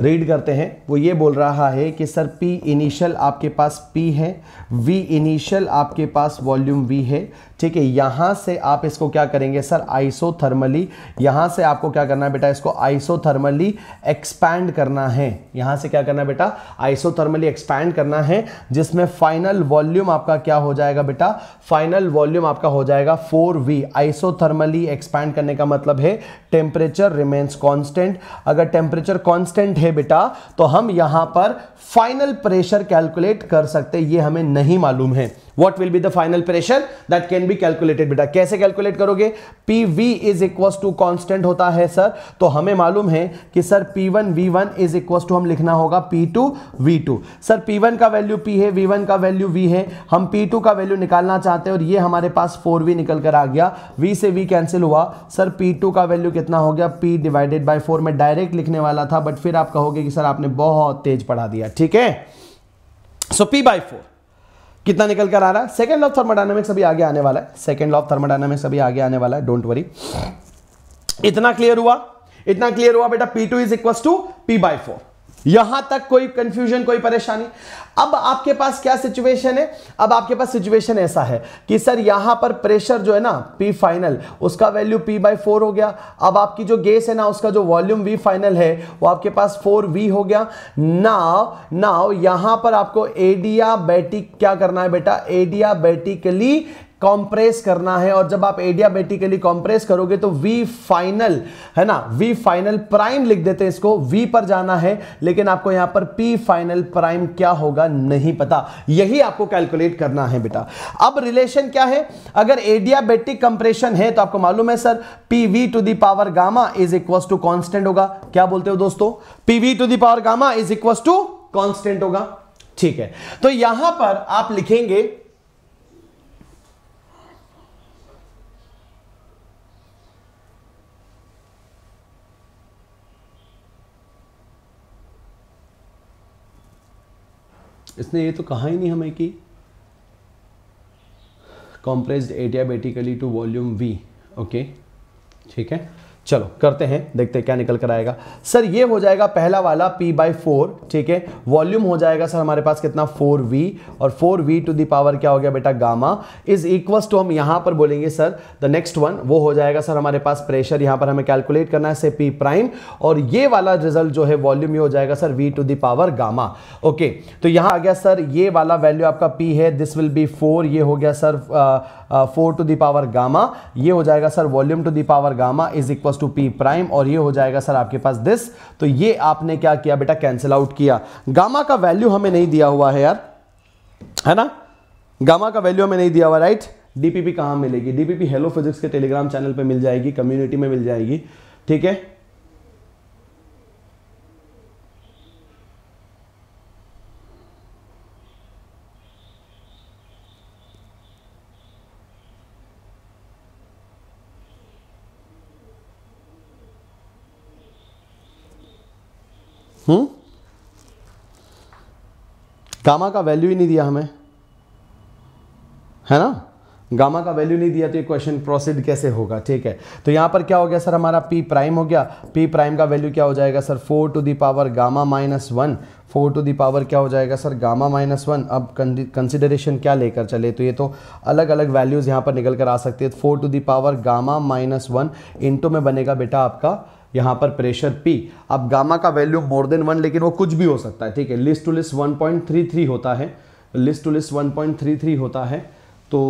read करते हैं वो ये बोल रहा है कि सर पी इनिशियल आपके पास पी है वी इनिशियल आपके पास वॉल्यूम वी है ठीक है यहाँ से आप इसको क्या करेंगे सर आइसोथर्मली यहाँ से आपको क्या करना है बेटा इसको आइसोथर्मली एक्सपैंड करना है यहाँ से क्या करना है बेटा आइसोथर्मली एक्सपैंड करना है जिसमें फाइनल वॉल्यूम आपका क्या हो जाएगा बेटा फाइनल वॉल्यूम आपका हो जाएगा फोर वी आइसोथर्मली एक्सपैंड करने का मतलब है टेम्परेचर रिमेन्स कॉन्स्टेंट अगर टेम्परेचर कॉन्स्टेंट है है बेटा तो हम यहां पर फाइनल प्रेशर कैलकुलेट कर सकते ये हमें नहीं मालूम है what will be the final pressure that can be calculated बेटा कैसे कैलकुलेट करोगे P V is equals to constant होता है सर तो हमें मालूम है कि sir P one V one is equals to हम लिखना होगा P two V two sir P one का वैल्यू पी है वी वन का वैल्यू वी है हम पी टू का वैल्यू निकालना चाहते हैं और ये हमारे पास फोर वी निकल कर आ गया वी से वी कैंसिल हुआ सर पी टू का वैल्यू कितना हो गया पी डिवाइडेड बाई फोर में डायरेक्ट लिखने वाला था बट फिर आप कहोगे कि सर आपने बहुत तेज पढ़ा दिया ठीक है सो पी बाई फोर कितना निकल कर आ रहा है सेकेंड लॉ ऑफ थर्मोडाइनमिक्स अभी आगे आने वाला है सेकेंड लॉ ऑफ थर्मोडाइनमिक्स अभी आगे आने वाला है डोंट वरी इतना क्लियर हुआ इतना क्लियर हुआ बेटा P two is equal to P by four यहां तक कोई कंफ्यूजन कोई परेशानी अब आपके पास क्या सिचुएशन है अब आपके पास सिचुएशन ऐसा है कि सर यहां पर प्रेशर जो है ना पी फाइनल उसका वैल्यू पी बाई फोर हो गया अब आपकी जो गैस है ना उसका जो वॉल्यूम वी फाइनल है वो आपके पास फोर वी हो गया नाव नाव यहां पर आपको बैटिक क्या करना है बेटा एडिया कॉम्प्रेस करना है और जब आप एडियाबेटिकली कॉम्प्रेस करोगे तो वी फाइनल है ना वी फाइनल प्राइम लिख देते हैं इसको वी पर जाना है लेकिन आपको यहां पर पी फाइनल प्राइम क्या होगा नहीं पता यही आपको कैलकुलेट करना है बेटा अब रिलेशन क्या है अगर एडियाबेटिक कंप्रेशन है तो आपको मालूम है sir P V to the power gamma is equals to constant होगा क्या बोलते हो दोस्तों P V to the power gamma is equals to constant होगा ठीक है तो यहां पर आप लिखेंगे इसने ये तो कहा ही नहीं हमें कि compressed adiabatically to volume V okay ठीक है चलो करते हैं देखते हैं क्या निकल कर आएगा सर ये हो जाएगा पहला वाला P बाई फोर ठीक है वॉल्यूम हो जाएगा सर हमारे पास कितना 4V और 4V टू दावर क्या हो गया बेटा गामा इज इक्वस टू हम यहाँ पर बोलेंगे सर द नेक्स्ट वन वो हो जाएगा सर हमारे पास प्रेशर यहाँ पर हमें कैलकुलेट करना है से पी प्राइम और ये वाला रिजल्ट जो है वॉल्यूम ये हो जाएगा sir V to the power gamma okay तो यहाँ आ गया सर ये वाला वैल्यू आपका पी है दिस विल बी फोर ये हो गया sir four to the power gamma ये हो जाएगा sir volume to the power gamma is equal to P prime और ये हो जाएगा सर आपके पास दिस तो ये आपने क्या किया बेटा कैंसिल आउट किया गामा का वैल्यू हमें नहीं दिया हुआ है यार है ना गामा का वैल्यू हमें नहीं दिया हुआ राइट डीपीपी कहाँ मिलेगी डीपीपी हेलो फिजिक्स के टेलीग्राम चैनल पर मिल जाएगी कम्युनिटी में मिल जाएगी ठीक है हम्म गामा का वैल्यू ही नहीं दिया हमें है ना गामा का वैल्यू नहीं दिया तो ये क्वेश्चन प्रोसीड कैसे होगा ठीक है तो यहां पर क्या हो गया सर हमारा पी प्राइम हो गया पी प्राइम का वैल्यू क्या हो जाएगा sir four to the power gamma minus one four to the power क्या हो जाएगा सर गामा माइनस वन अब कंसिडरेशन क्या लेकर चले तो ये तो अलग अलग वैल्यूज़ यहां पर निकल कर आ सकती है four to the power gamma minus one into में बनेगा बेटा आपका यहां पर प्रेशर पी अब गामा का वैल्यू मोर देन वन लेकिन वो कुछ भी हो सकता है ठीक है list two list one point three three होता है list two list one point three three होता है तो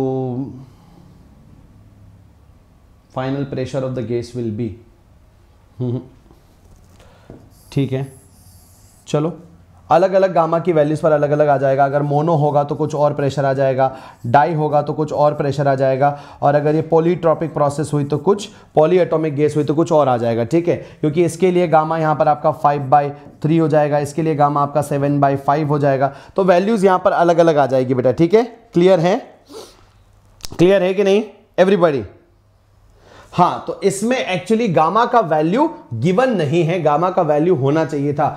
final pressure of the gas will be hmm, hmm. ठीक है चलो अलग अलग गामा की वैल्यूज़ पर अलग अलग आ जाएगा अगर मोनो होगा तो कुछ और प्रेशर आ जाएगा डाई होगा तो कुछ और प्रेशर आ जाएगा और अगर ये पोलीट्रॉपिक प्रोसेस हुई तो कुछ पॉलीएटॉमिक गैस हुई तो कुछ और आ जाएगा ठीक है क्योंकि इसके लिए गामा यहाँ पर आपका फाइव बाई थ्री हो जाएगा इसके लिए गामा आपका सेवन बाई फाइव हो जाएगा तो वैल्यूज़ यहाँ पर अलग अलग आ जाएगी बेटा ठीक है क्लियर है क्लियर है कि नहीं एवरीबडी हाँ तो इसमें एक्चुअली गामा का वैल्यू गिवन नहीं है गामा का वैल्यू होना चाहिए था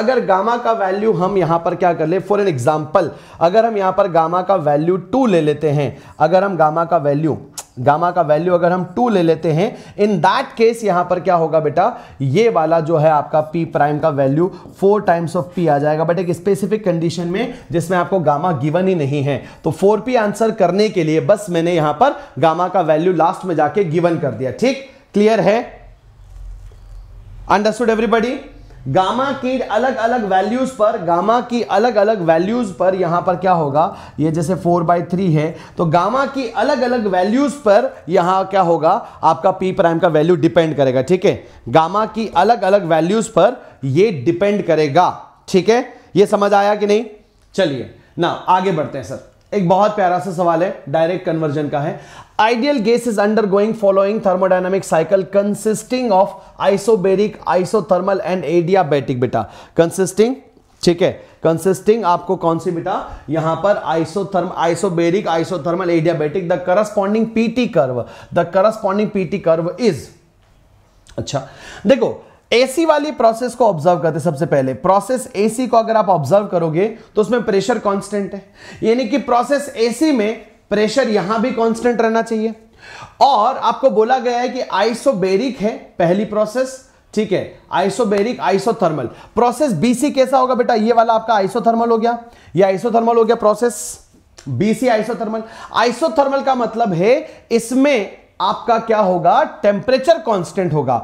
अगर गामा का वैल्यू हम यहां पर क्या कर ले फॉर एन एग्जाम्पल अगर हम यहां पर गामा का वैल्यू टू ले लेते हैं अगर हम गामा का वैल्यू गामा का वैल्यू अगर हम टू ले लेते हैं इन दैट केस यहां पर क्या होगा बेटा ये वाला जो है आपका पी प्राइम का value four times of P आ जाएगा बट एक स्पेसिफिक कंडीशन में जिसमें आपको गामा गिवन ही नहीं है तो फोर पी आंसर करने के लिए बस मैंने यहां पर गामा का वैल्यू लास्ट में जाके गिवन कर दिया ठीक क्लियर है अंडरस्टूड एवरीबडी गामा की अलग अलग वैल्यूज़ पर गामा की अलग अलग वैल्यूज़ पर यहां पर क्या होगा ये जैसे फोर बाई थ्री है तो गामा की अलग अलग वैल्यूज़ पर यहां क्या होगा आपका पी प्राइम का वैल्यू डिपेंड करेगा ठीक है गामा की अलग अलग वैल्यूज़ पर ये डिपेंड करेगा ठीक है ये समझ आया कि नहीं चलिए ना आगे बढ़ते हैं सर एक बहुत प्यारा सा सवाल है डायरेक्ट कन्वर्जन का है ideal gas is undergoing following thermodynamic cycle consisting of isobaric isothermal and adiabatic beta consisting ठीक है कंसिस्टिंग आपको कौन सी बेटा यहां पर isotherm isobaric isothermal adiabatic the corresponding PT curve the corresponding PT curve is अच्छा देखो एसी वाली प्रोसेस को ऑब्जर्व करते सबसे पहले प्रोसेस एसी को अगर आप ऑब्जर्व करोगे तो उसमें प्रेशर कांस्टेंट है यानी कि प्रोसेस एसी में प्रेशर यहां भी कांस्टेंट रहना चाहिए और आपको बोला गया है कि आइसोबेरिक है पहली प्रोसेस ठीक है आइसोबेरिक आइसोथर्मल प्रोसेस बीसी कैसा होगा बेटा ये वाला आपका आइसोथर्मल हो गया ये आइसोथर्मल हो गया प्रोसेस बीसी आइसोथर्मल आइसोथर्मल का मतलब है इसमें आपका क्या होगा टेम्परेचर कांस्टेंट होगा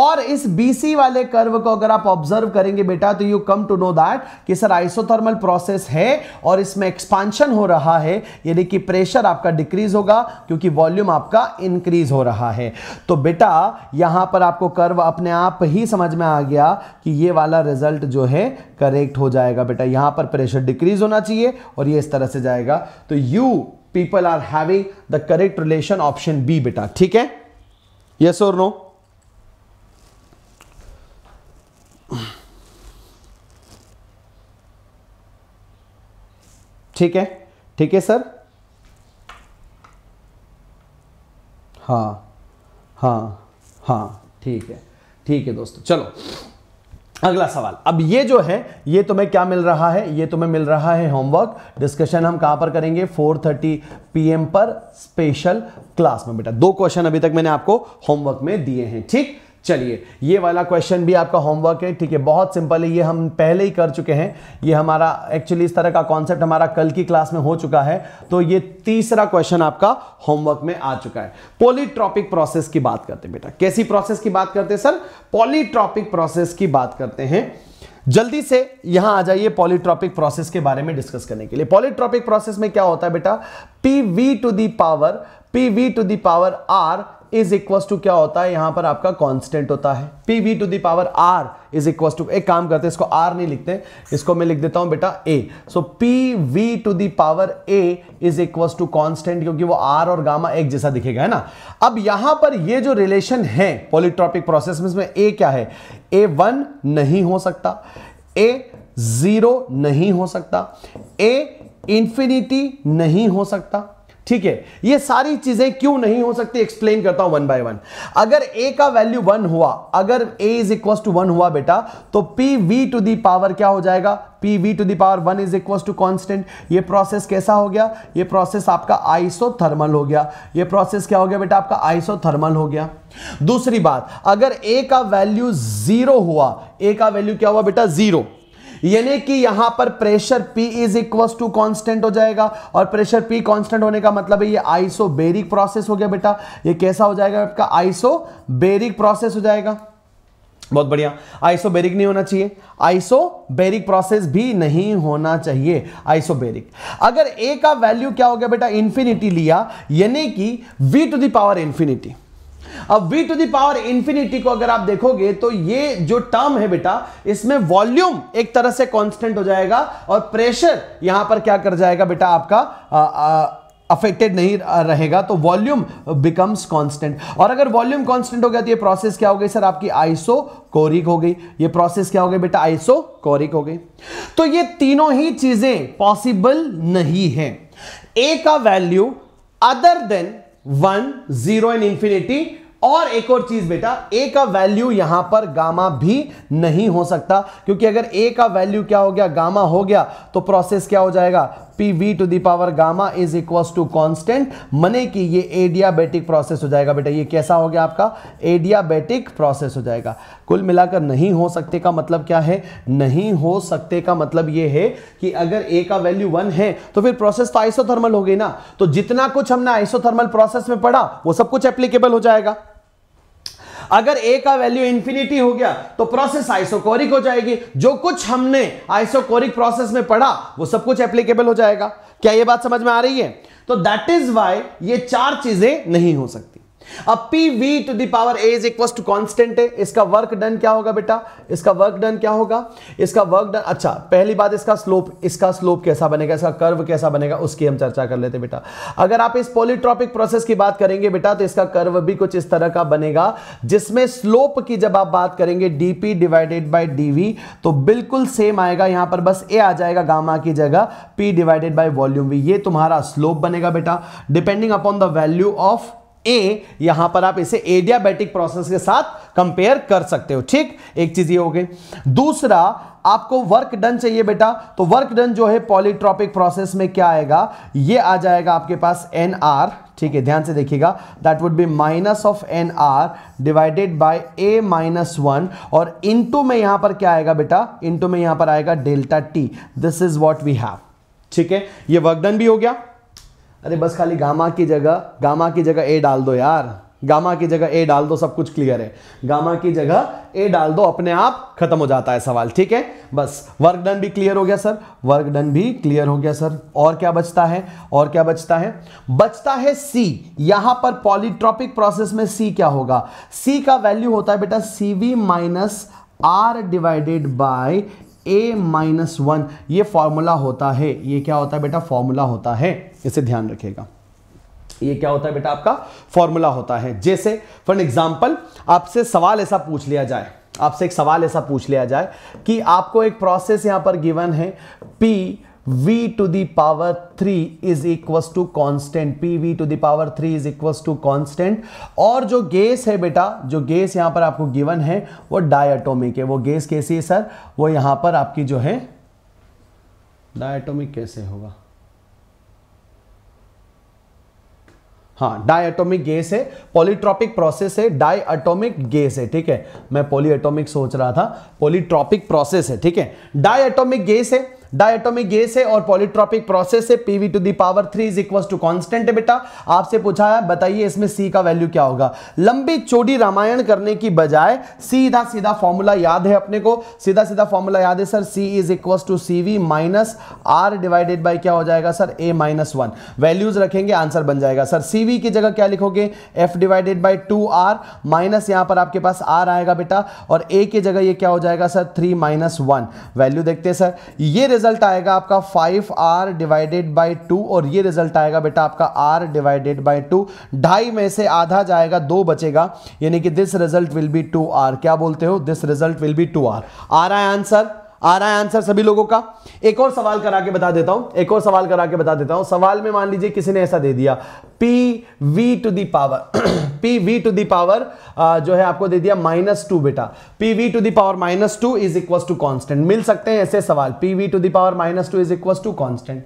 और इस बीसी वाले कर्व को अगर आप ऑब्जर्व करेंगे बेटा तो you come to know that कि सर आइसोथर्मल प्रोसेस है और इसमें एक्सपांशन हो रहा है यानी कि प्रेशर आपका डिक्रीज होगा क्योंकि वॉल्यूम आपका इंक्रीज हो रहा है तो बेटा यहां पर आपको कर्व अपने आप ही समझ में आ गया कि ये वाला रिजल्ट जो है करेक्ट हो जाएगा बेटा यहां पर प्रेशर डिक्रीज होना चाहिए और ये इस तरह से जाएगा तो you people are having the correct relation option B बेटा ठीक है यस और नो ठीक है ठीक है सर हाँ हाँ हाँ ठीक है ठीक है दोस्तों चलो अगला सवाल अब ये जो है ये तुम्हें क्या मिल रहा है ये तुम्हें मिल रहा है होमवर्क डिस्कशन हम कहां पर करेंगे 4:30 पीएम पर स्पेशल क्लास में बेटा दो क्वेश्चन अभी तक मैंने आपको होमवर्क में दिए हैं ठीक चलिए ये वाला क्वेश्चन भी आपका होमवर्क है ठीक है बहुत सिंपल है ये हम पहले ही कर चुके हैं ये हमारा एक्चुअली इस तरह का कॉन्सेप्ट हमारा कल की क्लास में हो चुका है तो ये तीसरा क्वेश्चन आपका होमवर्क में आ चुका है पोलीट्रॉपिक प्रोसेस की बात करते हैं बेटा कैसी प्रोसेस की बात करते हैं सर पॉलीट्रॉपिक प्रोसेस की बात करते हैं जल्दी से यहां आ जाइए पॉलीट्रॉपिक प्रोसेस के बारे में डिस्कस करने के लिए पॉलीट्रॉपिक प्रोसेस में क्या होता है बेटा P V to the power P V to the power R is equal to क्या होता है यहां पर आपका कांस्टेंट होता है P V to the power R is equal to एक काम करते हैं इसको आर नहीं लिखते इसको मैं लिख देता हूं बेटा A so P V to the power A is equal to constant क्योंकि वो आर और गामा एक जैसा दिखेगा है ना अब यहां पर ये जो रिलेशन है पोलिट्रॉपिक प्रोसेस में इसमें ए क्या है ए वन नहीं हो सकता ए जीरो नहीं हो सकता ए इंफिनिटी नहीं हो सकता ठीक है ये सारी चीजें क्यों नहीं हो सकती एक्सप्लेन करता हूं वन बाय वन अगर ए का वैल्यू वन हुआ अगर A is equal to one हुआ बेटा तो P V to the power क्या हो जाएगा P V to the power one is equal to constant ये प्रोसेस कैसा हो गया ये प्रोसेस आपका थर्मल हो गया ये प्रोसेस क्या हो गया बेटा आपका थर्मल हो गया दूसरी बात अगर ए का वैल्यू जीरो हुआ ए का वैल्यू क्या हुआ बेटा जीरो यानी कि यहां पर pressure P is equal to constant हो जाएगा और प्रेशर पी कांस्टेंट होने का मतलब है ये आइसोबेरिक प्रोसेस हो गया बेटा ये कैसा हो जाएगा आपका आइसोबेरिक प्रोसेस हो जाएगा बहुत बढ़िया आइसोबेरिक नहीं होना चाहिए आइसोबेरिक प्रोसेस भी नहीं होना चाहिए आइसोबेरिक अगर ए का वैल्यू क्या हो गया बेटा इन्फिनिटी लिया यानी कि V to the power power infinity अब v to the power infinity को अगर आप देखोगे तो ये जो टर्म है बेटा इसमें वॉल्यूम एक तरह से कांस्टेंट हो जाएगा और प्रेशर यहां पर क्या कर जाएगा बेटा आपका आ, आ, अफेक्टेड नहीं रहेगा तो वॉल्यूम बिकम्स कांस्टेंट और अगर वॉल्यूम कांस्टेंट हो गया तो ये प्रोसेस क्या हो गई सर आपकी आइसो कोरिक हो गई ये प्रोसेस क्या हो गई बेटा आइसो कोरिक हो गई तो ये तीनों ही चीजें पॉसिबल नहीं है ए का value other than one zero and infinity और एक और चीज बेटा ए का वैल्यू यहां पर गामा भी नहीं हो सकता क्योंकि अगर ए का वैल्यू क्या हो गया गामा हो गया तो प्रोसेस क्या हो जाएगा P V to the power gamma is equal to constant मने कि ये एडियाबेटिक प्रोसेस हो जाएगा बेटा ये कैसा हो गया आपका एडियाबेटिक प्रोसेस हो जाएगा कुल मिलाकर नहीं हो सकते का मतलब क्या है नहीं हो सकते का मतलब ये है कि अगर ए का वैल्यू वन है तो फिर प्रोसेस तो आइसोथर्मल हो गई ना तो जितना कुछ हमने आइसोथर्मल प्रोसेस में पढ़ा वो सब कुछ एप्लीकेबल हो जाएगा अगर ए का वैल्यू इंफिनिटी हो गया तो प्रोसेस आइसोकोरिक हो जाएगी जो कुछ हमने आइसोकोरिक प्रोसेस में पढ़ा वो सब कुछ एप्लीकेबल हो जाएगा क्या ये बात समझ में आ रही है तो दैट इज वाई ये चार चीजें नहीं हो सकती अब P V to the power A is equal to constant है इसका वर्क डन क्या होगा बेटा इसका वर्क डन क्या होगा इसका वर्क डन अच्छा पहली बात इसका स्लोप इसका स्लोप कैसा बनेगा इसका कर्व कैसा बनेगा उसकी हम चर्चा कर लेते बेटा अगर आप इस पॉलीट्रॉपिक प्रोसेस की बात करेंगे बेटा तो इसका कर्व भी कुछ इस तरह का बनेगा जिसमें स्लोप की जब आप बात करेंगे डीपी डिवाइडेड बाई डी तो बिल्कुल सेम आएगा यहां पर बस ए आ जाएगा गामा की जगह P divided by volume V ये तुम्हारा स्लोप बनेगा बेटा depending upon the value of A यहां पर आप इसे एडियाबैटिक प्रोसेस के साथ कंपेयर कर सकते हो ठीक एक चीज ये हो गई दूसरा आपको वर्क डन चाहिए बेटा तो वर्क डन जो है पॉलीट्रॉपिक प्रोसेस में क्या आएगा ये आ जाएगा आपके पास एन आर ठीक है ध्यान से देखिएगा that would be minus of n R divided by A minus one और इनटू में यहां पर क्या आएगा बेटा इनटू में यहां पर आएगा delta T this is what we have ठीक है ये वर्क डन भी हो गया अरे बस खाली गामा की जगह गामा की जगह ए डाल दो यार गामा की जगह ए डाल दो सब कुछ क्लियर है गामा की जगह ए डाल दो अपने आप खत्म हो जाता है सवाल ठीक है बस वर्क डन भी क्लियर हो गया सर वर्क डन भी क्लियर हो गया सर और क्या बचता है और क्या बचता है बचता है सी यहां पर पॉलीट्रॉपिक प्रोसेस में सी क्या होगा सी का वैल्यू होता है बेटा C V minus R divided by A minus one ये फॉर्मूला होता है ये क्या होता है बेटा फॉर्मूला होता है इसे ध्यान रखिएगा ये क्या होता है बेटा आपका फॉर्मूला होता है जैसे फॉर एग्जाम्पल आपसे सवाल ऐसा पूछ लिया जाए आपसे एक सवाल ऐसा पूछ लिया जाए कि आपको एक प्रोसेस यहां पर गिवन है P v to the power three is is to constant P V to the power 3 is equals to और जो गैस है बेटा जो गैस यहां पर आपको गिवन है वो डायटोमिक है वो गैस कैसी है सर वो यहां पर आपकी जो है डायटोमिक कैसे होगा हाँ डायटोमिक गैस है पॉलीट्रॉपिक प्रोसेस है डायटोमिक गैस है ठीक है मैं पॉलीएटोमिक सोच रहा था पॉलीट्रॉपिक प्रोसेस है ठीक है डायटोमिक गैस है डायटोमिक गैस है और पॉलिट्रॉपिक प्रोसेस है PV to the power three is equal to constant है बेटा आपसे पूछा है बताइए इसमें सी का वैल्यू क्या होगा लंबी चोटी रामायण करने की बजाय सीधा सीधा फॉर्मूला याद है अपने को सीधा सीधा फॉर्मूला याद है sir C is equal to C V minus R divided by क्या हो जाएगा sir A minus one values रखेंगे आंसर बन जाएगा सर सी वी की जगह क्या लिखोगे F divided by two R minus यहाँ पर आपके पास आर आएगा बेटा और ए की जगह ये क्या हो जाएगा sir three minus one value देखते हैं सर ये रिजल्ट आएगा आपका five R divided by two और ये रिजल्ट आएगा बेटा आपका आर डिवाइडेड बाई टू ढाई में से आधा जाएगा दो बचेगा यानी कि this result will be two R क्या बोलते हो this result will be two R आ रहा है आंसर आ रहा है आंसर सभी लोगों का एक और सवाल करा के बता देता हूं एक और सवाल करा के बता देता हूं सवाल में मान लीजिए किसी ने ऐसा दे दिया P V to the power P V to the power जो है आपको दे दिया माइनस टू बेटा P V to the power minus two is equal to constant मिल सकते हैं ऐसे सवाल P V to the power minus two is equal to constant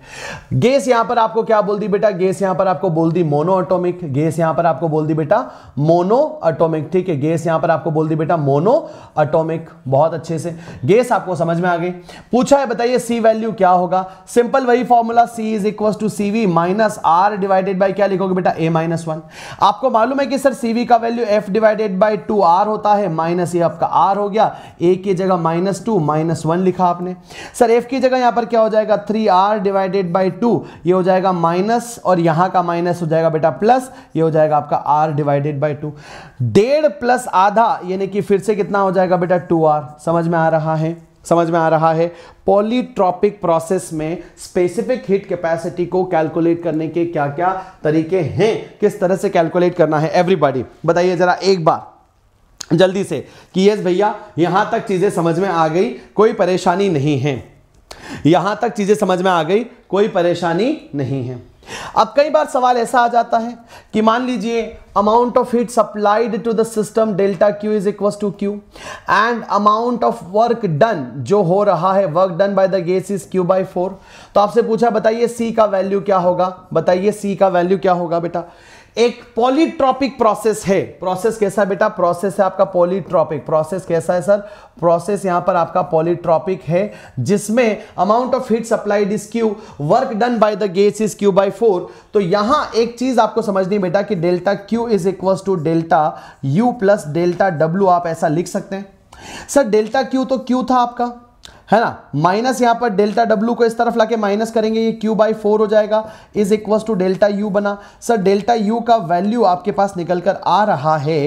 gas यहां पर आपको क्या बोल दी बेटा गैस यहां पर आपको बोल दी मोनो अटोमिक गैस यहां पर आपको बोल दी बेटा मोनो अटोमिक ठीक है गैस यहां पर आपको बोल दी बेटा मोनो अटोमिक बहुत अच्छे से गैस आपको समझ में आ गई पूछा है बताइए सी वैल्यू क्या होगा सिंपल वही formula C is equal to C V minus R divided by क्या देखोगे बेटा a माइनस वन आपको मालूम है कि सर सी का value f divided by two R होता है माइनस ये आपका आर हो गया a की जगह माइनस टू माइनस वन लिखा आपने सर f की जगह यहाँ पर क्या हो जाएगा three R divided by two ये हो जाएगा माइनस और यहाँ का माइनस हो जाएगा बेटा प्लस ये हो जाएगा आपका आर डिवाइडेड बाई टू डेढ़ प्लस आधा यानी कि फिर से कितना हो जाएगा बेटा टू आर समझ में आ रहा है समझ में आ रहा है पॉलीट्रॉपिक प्रोसेस में स्पेसिफिक हिट कैपेसिटी को कैलकुलेट करने के क्या क्या तरीके हैं किस तरह से कैलकुलेट करना है एवरीबॉडी बताइए जरा एक बार जल्दी से कि यस भैया यहां तक चीजें समझ में आ गई कोई परेशानी नहीं है यहां तक चीजें समझ में आ गई कोई परेशानी नहीं है अब कई बार सवाल ऐसा आ जाता है कि मान लीजिए amount of heat supplied to the system delta Q is equal to Q and amount of work done जो हो रहा है work done by the gas is Q by four तो आपसे पूछा बताइए सी का वैल्यू क्या होगा बताइए सी का वैल्यू क्या होगा बेटा एक पॉलीट्रॉपिक प्रोसेस है प्रोसेस कैसा बेटा प्रोसेस है आपका पॉलीट्रॉपिक प्रोसेस कैसा है सर प्रोसेस यहां पर आपका पॉलीट्रॉपिक है जिसमें amount of heat supplied is Q work done by the gas is Q by four तो यहां एक चीज आपको समझनी बेटा कि delta Q is equal to delta U plus delta W आप ऐसा लिख सकते हैं सर डेल्टा क्यू तो क्यू था आपका है ना माइनस यहां पर डेल्टा डब्ल्यू को इस तरफ लाके माइनस करेंगे ये क्यू बाई फोर हो जाएगा is equal to delta U बना सर डेल्टा यू का वैल्यू आपके पास निकल कर आ रहा है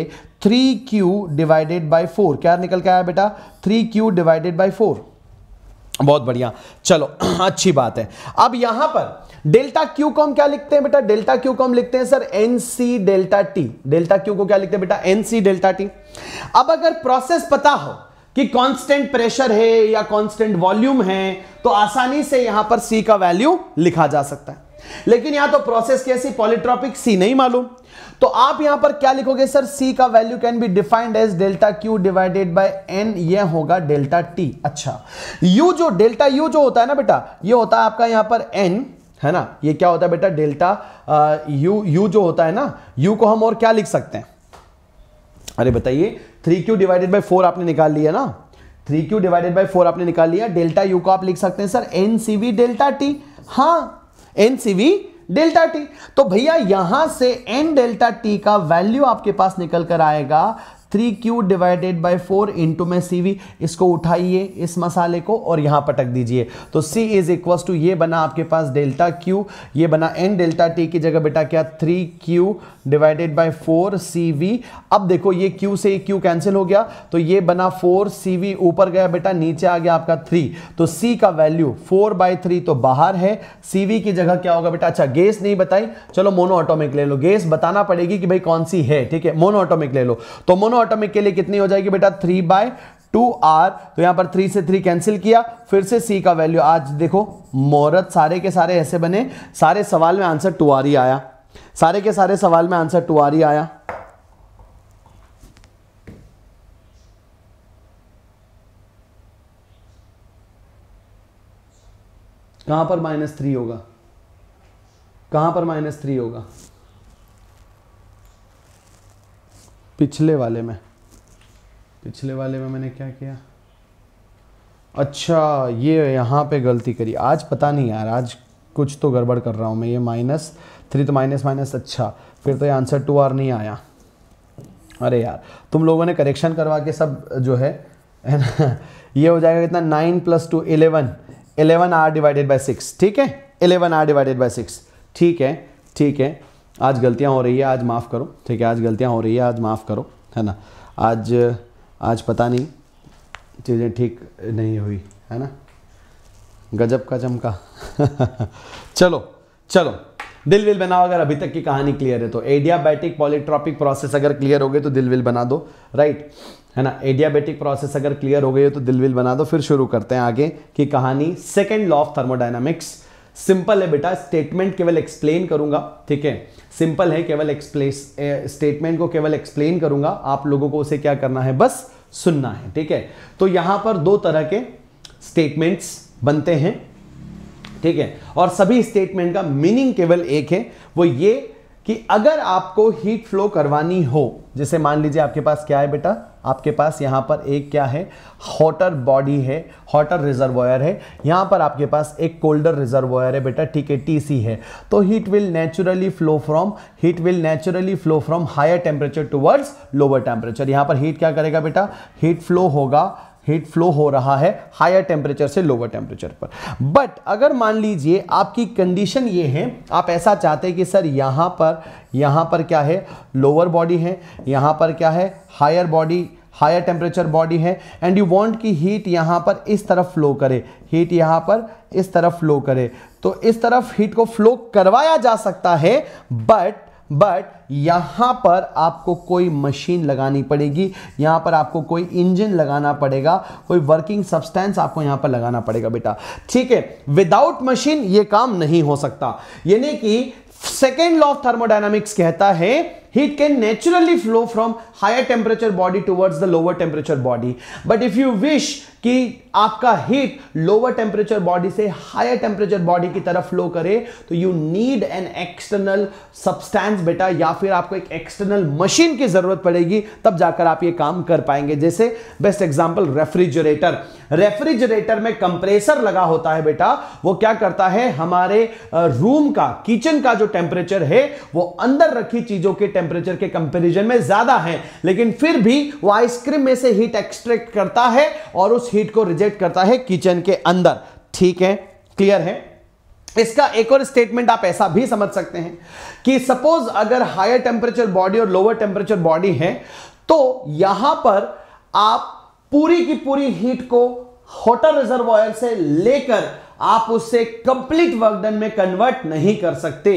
three Q divided by four क्या निकल के आया बेटा three Q divided by four बहुत बढ़िया चलो अच्छी बात है अब यहां पर डेल्टा क्यू को हम क्या लिखते हैं बेटा डेल्टा क्यू को हम लिखते हैं sir N C delta T delta Q को क्या लिखते हैं बेटा एन सी डेल्टा टी अब अगर प्रोसेस पता हो कि कांस्टेंट प्रेशर है या कांस्टेंट वॉल्यूम है तो आसानी से यहां पर सी का वैल्यू लिखा जा सकता है लेकिन यहां तो प्रोसेस कैसी पॉलिट्रॉपिक सी नहीं मालूम तो आप यहां पर क्या लिखोगे सर सी का value can be defined as delta Q divided by N ये होगा डेल्टा टी अच्छा यू जो डेल्टा यू जो होता है ना बेटा ये होता है आपका यहां पर एन है ना ये क्या होता है बेटा डेल्टा यू यू जो होता है ना यू को हम और क्या लिख सकते हैं अरे बताइए three Q divided by four आपने निकाल लिया ना three Q divided by four आपने निकाल लिया डेल्टा यू को आप लिख सकते हैं sir N C V delta T हाँ N C V delta T तो भैया यहां से एन डेल्टा टी का वैल्यू आपके पास निकल कर आएगा three Q divided by four into में सी वी इसको उठाइए इस मसाले को और यहाँ पटक दीजिए तो सी इज इक्वल टू ये बना आपके पास डेल्टा क्यू ये बना n डेल्टा T की जगह बेटा क्या three Q divided by four C V अब देखो ये Q से Q कैंसिल हो गया तो ये बना फोर सी वी ऊपर गया बेटा नीचे आ गया आपका थ्री तो सी का वैल्यू फोर बाई थ्री तो बाहर है सी वी की जगह क्या होगा बेटा अच्छा गैस नहीं बताई चलो मोनो ऑटोमिक ले लो गैस बताना पड़ेगी कि भाई कौन सी है ठीक है मोनो ऑटोमिक ले लो तो मोनो मोनोटॉमिक के लिए कितनी हो जाएगी बेटा थ्री बाय टू आर तो यहां पर थ्री से थ्री कैंसिल किया फिर से सी का वैल्यू आज देखो मोहरत सारे के सारे ऐसे बने सारे सवाल में आंसर टू आर ही आया सारे के सारे सवाल में आंसर टू आर ही आया कहां पर माइनस थ्री होगा कहां पर माइनस थ्री होगा पिछले वाले में पिछले वाले में मैंने क्या किया अच्छा ये यहाँ पे गलती करी आज पता नहीं यार आज कुछ तो गड़बड़ कर रहा हूँ मैं ये माइनस थ्री तो माइनस माइनस अच्छा फिर तो ये आंसर टू आर नहीं आया अरे यार तुम लोगों ने करेक्शन करवा के सब जो है ये हो जाएगा कितना nine plus two eleven eleven R divided by six ठीक है eleven R divided by six ठीक है ठीक है आज गलतियाँ हो रही है आज माफ़ करो ठीक है आज गलतियाँ हो रही है आज माफ़ करो है ना आज आज पता नहीं चीज़ें ठीक नहीं हुई है ना गजब का चमका चलो चलो दिल विल बनाओ अगर अभी तक की कहानी क्लियर है तो एडियाबैटिक पॉलीट्रॉपिक प्रोसेस अगर क्लियर हो गए तो दिल विल बना दो राइट है ना एडियाबैटिक प्रोसेस अगर क्लियर हो गई हो तो दिल विल बना दो फिर शुरू करते हैं आगे की कहानी second law of thermodynamics simple है बेटा स्टेटमेंट केवल एक्सप्लेन करूंगा ठीक है सिंपल है केवल एक्सप्लेस स्टेटमेंट को केवल एक्सप्लेन करूंगा आप लोगों को उसे क्या करना है बस सुनना है ठीक है तो यहां पर दो तरह के स्टेटमेंट्स बनते हैं ठीक है और सभी स्टेटमेंट का मीनिंग केवल एक है वो ये कि अगर आपको हीट फ्लो करवानी हो जैसे मान लीजिए आपके पास क्या है बेटा आपके पास यहाँ पर एक क्या है हॉटर बॉडी है हॉटर रिजर्वायर है यहाँ पर आपके पास एक कोल्डर रिजर्वोयर है बेटा ठीक है टीसी है तो heat will naturally flow from heat will naturally flow from higher temperature towards lower temperature यहाँ पर हीट क्या करेगा बेटा हीट फ्लो होगा हीट फ्लो हो रहा है हायर टेम्परेचर से लोअर टेम्परेचर पर बट अगर मान लीजिए आपकी कंडीशन ये है आप ऐसा चाहते हैं कि सर यहाँ पर यहाँ पर क्या है लोअर बॉडी है यहाँ पर क्या है higher body higher temperature body है एंड यू वांट कि हीट यहाँ पर इस तरफ फ्लो करे हीट यहाँ पर इस तरफ फ्लो करे तो इस तरफ हीट को फ्लो करवाया जा सकता है बट बट यहाँ पर आपको कोई मशीन लगानी पड़ेगी यहाँ पर आपको कोई इंजन लगाना पड़ेगा कोई वर्किंग सब्सटेंस आपको यहाँ पर लगाना पड़ेगा बेटा ठीक है विदाउट मशीन ये काम नहीं हो सकता यानी कि सेकेंड लॉ ऑफ थर्मोडाइनमिक्स कहता है heat can naturally flow from higher temperature body towards the lower temperature body but if you wish कि आपका हीट लोअर टेम्परेचर बॉडी से हायर टेम्परेचर बॉडी की तरफ फ्लो करे तो you need an external substance बेटा या फिर आपको एक एक्सटर्नल मशीन की जरूरत पड़ेगी तब जाकर आप ये काम कर पाएंगे जैसे बेस्ट एग्जांपल रेफ्रिजरेटर रेफ्रिजरेटर में कंप्रेसर लगा होता है बेटा वो क्या करता है हमारे रूम का किचन का जो टेम्परेचर है वो अंदर रखी चीजों के टेम्परेचर के कंपेरिजन में ज़्यादा है लेकिन फिर भी वो आइसक्रीम में से हीट एक्सट्रैक्ट करता है और उस हीट को रिजेक्ट करता है किचन के अंदर ठीक है क्लियर है इसका एक और स्टेटमेंट आप ऐसा भी समझ सकते हैं कि सपोज अगर हायर टेम्परेचर बॉडी और लोअर टेम्परेचर बॉडी है तो यहां पर आप पूरी की पूरी हीट को होटल रिजर्वॉयर से लेकर आप उसे कंप्लीट वर्कडन में कन्वर्ट नहीं कर सकते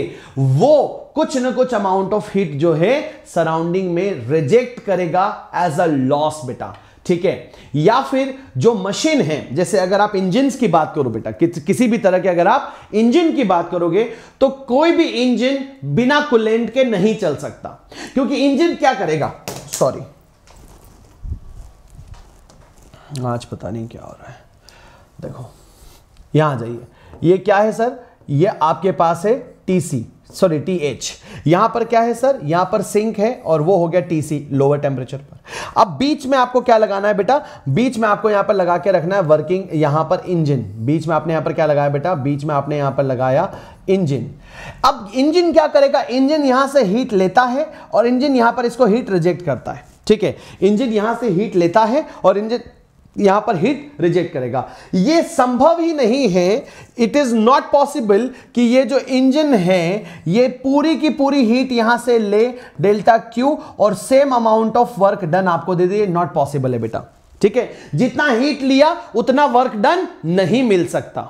वो कुछ ना कुछ अमाउंट ऑफ हीट जो है सराउंडिंग में रिजेक्ट करेगा एज अ लॉस बेटा ठीक है या फिर जो मशीन है जैसे अगर आप इंजिन की बात करो बेटा कि, किसी भी तरह के अगर आप इंजन की बात करोगे तो कोई भी इंजन बिना कुलेंट के नहीं चल सकता क्योंकि इंजन क्या करेगा सॉरी आज पता नहीं क्या हो रहा है देखो यहां जाइए ये क्या है सर ये आपके पास है टीसी सॉरी टी एच यहां पर क्या है सर यहां पर सिंक है और वो हो गया टी सी लोअर टेम्परेचर पर अब बीच में आपको क्या लगाना है बेटा बीच में आपको यहां पर लगा के रखना है वर्किंग यहां पर इंजन बीच में आपने यहां पर क्या लगाया बेटा बीच में आपने यहां पर लगाया इंजन अब इंजन क्या करेगा इंजन यहां से हीट लेता है और इंजन यहां पर इसको हीट रिजेक्ट करता है ठीक है इंजन यहां से हीट लेता है और इंजन यहां पर हिट रिजेक्ट करेगा ये संभव ही नहीं है इट इज नॉट पॉसिबल कि ये जो इंजन है ये पूरी की पूरी हीट यहां से ले डेल्टा क्यू और same amount of work done आपको दे दिए नॉट पॉसिबल है बेटा ठीक है जितना हीट लिया उतना वर्क डन नहीं मिल सकता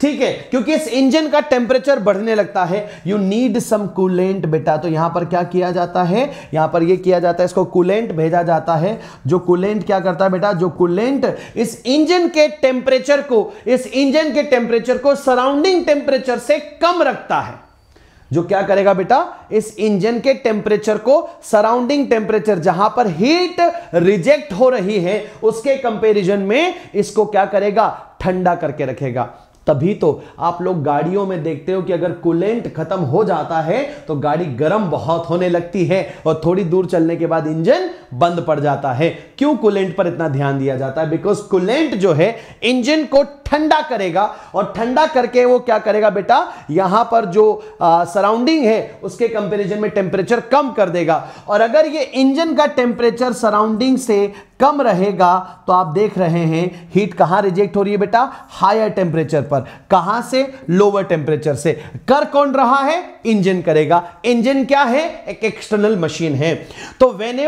ठीक है क्योंकि इस इंजन का टेम्परेचर बढ़ने लगता है यू नीड सम कूलेंट बेटा तो यहां पर क्या किया जाता है यहां पर ये किया जाता है इसको कूलेंट भेजा जाता है जो कूलेंट क्या करता है बेटा जो कूलेंट इस इंजन के टेम्परेचर को इस इंजन के टेम्परेचर को सराउंडिंग टेम्परेचर से कम रखता है जो क्या करेगा बेटा इस इंजन के टेम्परेचर को सराउंडिंग टेम्परेचर जहां पर हीट रिजेक्ट हो रही है उसके कंपैरिजन में इसको क्या करेगा ठंडा करके रखेगा तभी तो आप लोग गाड़ियों में देखते हो कि अगर कूलेंट खत्म हो जाता है तो गाड़ी गर्म बहुत होने लगती है और थोड़ी दूर चलने के बाद इंजन बंद पड़ जाता है क्यों कूलेंट पर इतना ध्यान दिया जाता है बिकॉज कूलेंट जो है इंजन को ठंडा करेगा और ठंडा करके वो क्या करेगा बेटा यहां पर जो सराउंडिंग है उसके कंपेरिजन में टेम्परेचर कम कर देगा और अगर ये इंजन का टेम्परेचर सराउंडिंग से कम रहेगा तो आप देख रहे हैं हीट कहां रिजेक्ट हो रही है बेटा हायर टेम्परेचर पर कहां से लोअर टेम्परेचर से कर कौन रहा है इंजन करेगा इंजन क्या है एक एक्सटर्नल मशीन है तो when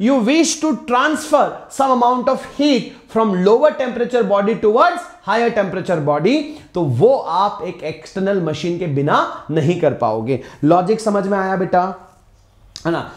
you wish to transfer some amount of heat from lower temperature body towards higher temperature body तो वो आप एक एक्सटर्नल मशीन के बिना नहीं कर पाओगे लॉजिक समझ में आया बेटा है ना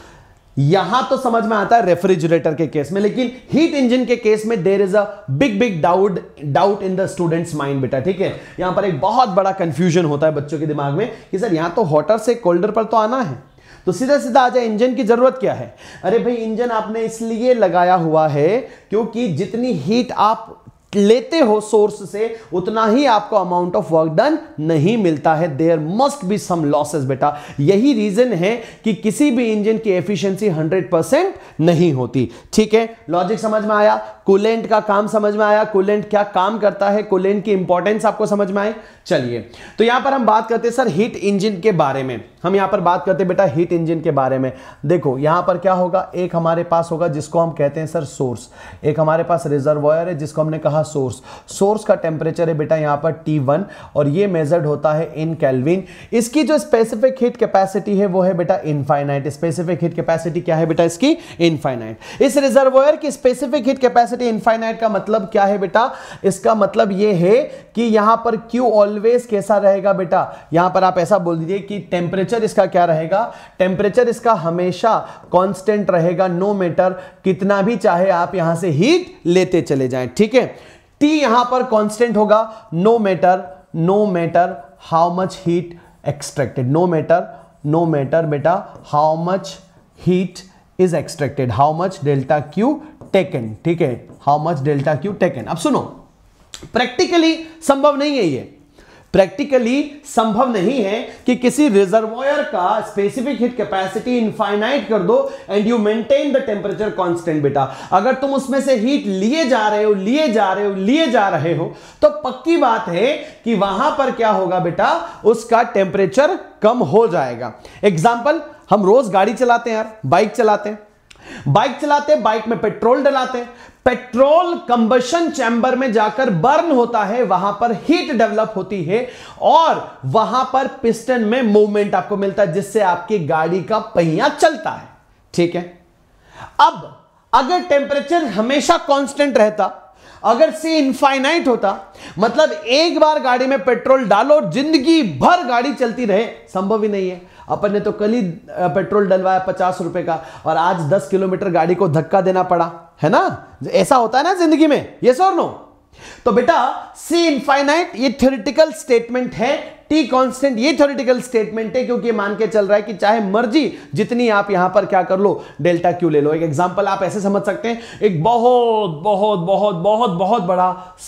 यहां तो समझ में आता है रेफ्रिजरेटर के केस में लेकिन हीट इंजन के केस में there is a big big doubt doubt in the students mind बेटा ठीक है यहां पर एक बहुत बड़ा कंफ्यूजन होता है बच्चों के दिमाग में कि सर यहां तो हॉटर से कोल्डर पर तो आना है तो सीधा सीधा आ जाए इंजन की जरूरत क्या है अरे भाई इंजन आपने इसलिए लगाया हुआ है क्योंकि जितनी हीट आप लेते हो सोर्स से उतना ही आपको अमाउंट ऑफ वर्क डन नहीं मिलता है there must be some losses बेटा यही रीजन है कि किसी भी इंजन की एफिशिएंसी 100 परसेंट नहीं होती ठीक है लॉजिक समझ में आया कूलेंट का काम समझ में आया कूलेंट क्या काम करता है कूलेंट की इंपॉर्टेंस आपको समझ में आए चलिए तो यहां पर हम बात करते सर हीट इंजिन के बारे में हम यहां पर बात करते बेटा हीट इंजन के बारे में देखो यहां पर क्या होगा एक हमारे पास होगा जिसको हम कहते हैं सर सोर्स एक हमारे पास रिजर्वॉयर है जिसको हमने कहा रहा सोर्स सोर्स का टेम्परेचर है बेटा यहाँ पर टी वन और ये मेजर्ड होता है इन कैलविन इसकी जो स्पेसिफिक हिट कैपेसिटी है वो है बेटा इनफाइनाइट स्पेसिफिक हिट कैपेसिटी क्या है बेटा इसकी इनफाइनाइट इस रिजर्वर की स्पेसिफिक हिट कैपेसिटी इनफाइनाइट का मतलब क्या है बेटा इसका मतलब ये है कि यहाँ पर क्यू ऑलवेज कैसा रहेगा बेटा यहाँ पर आप ऐसा बोल दीजिए कि टेम्परेचर इसका क्या रहेगा टेम्परेचर इसका हमेशा कॉन्स्टेंट रहेगा नो मैटर कितना भी चाहे आप यहाँ से हीट लेते चले जाएं ठीक है टी यहां पर कांस्टेंट होगा no matter no matter how much heat extracted no matter no matter बेटा how much heat is extracted how much delta Q taken ठीक है how much delta Q taken अब सुनो प्रैक्टिकली संभव नहीं है ये प्रैक्टिकली संभव नहीं है कि किसी रिजर्वोयर का स्पेसिफिक हिट कैपेसिटी इनफाइनाइट कर दो and you maintain the temperature constant बेटा अगर तुम उसमें से हीट लिए जा रहे हो लिए जा रहे हो लिए जा रहे हो तो पक्की बात है कि वहां पर क्या होगा बेटा उसका टेम्परेचर कम हो जाएगा एग्जाम्पल हम रोज गाड़ी चलाते हैं यार बाइक चलाते हैं बाइक चलाते बाइक में पेट्रोल डलाते पेट्रोल कंबशन चैंबर में जाकर बर्न होता है वहां पर हीट डेवलप होती है और वहां पर पिस्टन में मूवमेंट आपको मिलता है जिससे आपकी गाड़ी का पहिया चलता है ठीक है अब अगर टेम्परेचर हमेशा कांस्टेंट रहता अगर सी इनफाइनाइट होता मतलब एक बार गाड़ी में पेट्रोल डालो जिंदगी भर गाड़ी चलती रहे संभव ही नहीं है अपन ने तो कल ही पेट्रोल डलवाया पचास रुपए का और आज दस किलोमीटर गाड़ी को धक्का देना पड़ा है ना ऐसा होता है ना जिंदगी में ये सोर नो तो बेटा सी इनफाइनाइट ये थ्योरिटिकल स्टेटमेंट है टी कांस्टेंट ये थ्योरिटिकल स्टेटमेंट है क्योंकि मान के चल रहा है कि चाहे मर्जी जितनी आप यहां पर क्या कर लो डेल्टा क्यू ले लो एक एग्जाम्पल आप ऐसे समझ सकते हैं एक बहुत बहुत बहुत बहुत बहुत बड़ा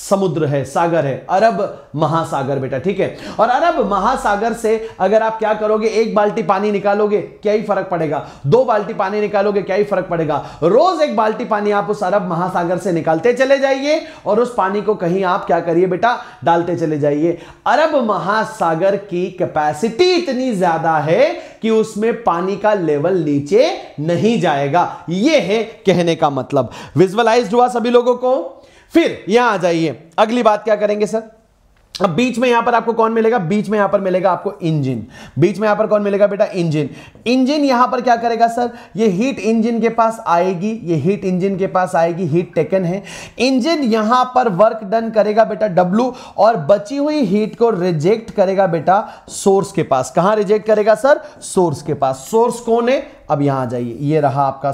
समुद्र है सागर है अरब महासागर बेटा ठीक है और अरब महासागर से अगर आप क्या करोगे एक बाल्टी पानी निकालोगे क्या ही फर्क पड़ेगा दो बाल्टी पानी निकालोगे क्या ही फर्क पड़ेगा रोज एक बाल्टी पानी आप उस अरब महासागर से निकालते चले जाइए और उस पानी को कहीं आप क्या करिए बेटा डालते चले जाइए अरब महासागर सागर की कैपेसिटी इतनी ज्यादा है कि उसमें पानी का लेवल नीचे नहीं जाएगा यह है कहने का मतलब विजुअलाइज हुआ सभी लोगों को फिर यहां आ जाइए अगली बात क्या करेंगे सर अब बीच में यहां पर आपको कौन मिलेगा बीच में यहां पर मिलेगा आपको इंजन बीच में यहां पर कौन मिलेगा बेटा इंजन इंजन यहां पर क्या करेगा सर ये हीट इंजन के पास आएगी ये हीट इंजन के पास आएगी हीट टेकन है इंजन यहां पर वर्क डन करेगा बेटा डब्लू और बची हुई हीट को रिजेक्ट करेगा बेटा सोर्स के पास कहां रिजेक्ट करेगा सर सोर्स के पास सोर्स कौन है अब यहाँ आ जाइए ये रहा आपका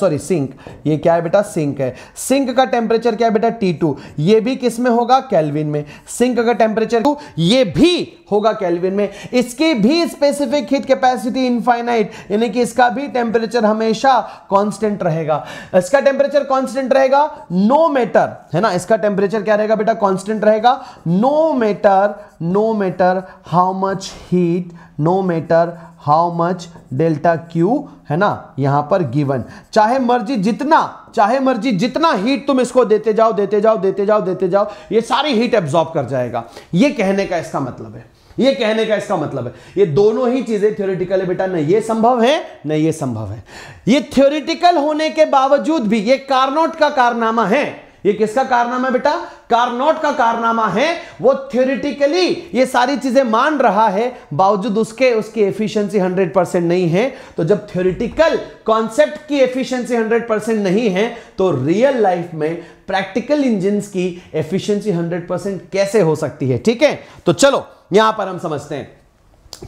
सॉरी सिंक ये क्या है बेटा सिंक है सिंक का टेम्परेचर क्या है बेटा टी टू ये भी किस में होगा कैलविन में सिंक का टेम्परेचर ये भी होगा कैलविन में इसकी भी स्पेसिफिक हीट कैपेसिटी इनफाइनाइट यानी कि इसका भी टेम्परेचर हमेशा कॉन्स्टेंट रहेगा इसका टेम्परेचर कॉन्स्टेंट रहेगा नो मेटर है ना इसका टेम्परेचर क्या रहेगा बेटा कॉन्स्टेंट रहेगा no matter no matter how much heat no matter how much delta Q है ना यहां पर गिवन चाहे मर्जी जितना चाहे मर्जी जितना हीट तुम इसको देते जाओ देते जाओ देते जाओ देते जाओ ये सारी हीट एब्जॉर्ब कर जाएगा ये कहने का इसका मतलब है ये कहने का इसका मतलब है ये दोनों ही चीजें थ्योरिटिकल है बेटा न ये संभव है न ये संभव है ये थ्योरिटिकल होने के बावजूद भी ये कार्नोट का कारनामा है ये किसका कारनामा है बेटा कारनोट का कारनामा है वो थ्योरिटिकली ये सारी चीजें मान रहा है बावजूद उसके उसकी एफिशिएंसी 100 परसेंट नहीं है तो जब थ्योरिटिकल कॉन्सेप्ट की एफिशिएंसी 100 परसेंट नहीं है तो रियल लाइफ में प्रैक्टिकल इंजिन की एफिशिएंसी 100 परसेंट कैसे हो सकती है ठीक है तो चलो यहां पर हम समझते हैं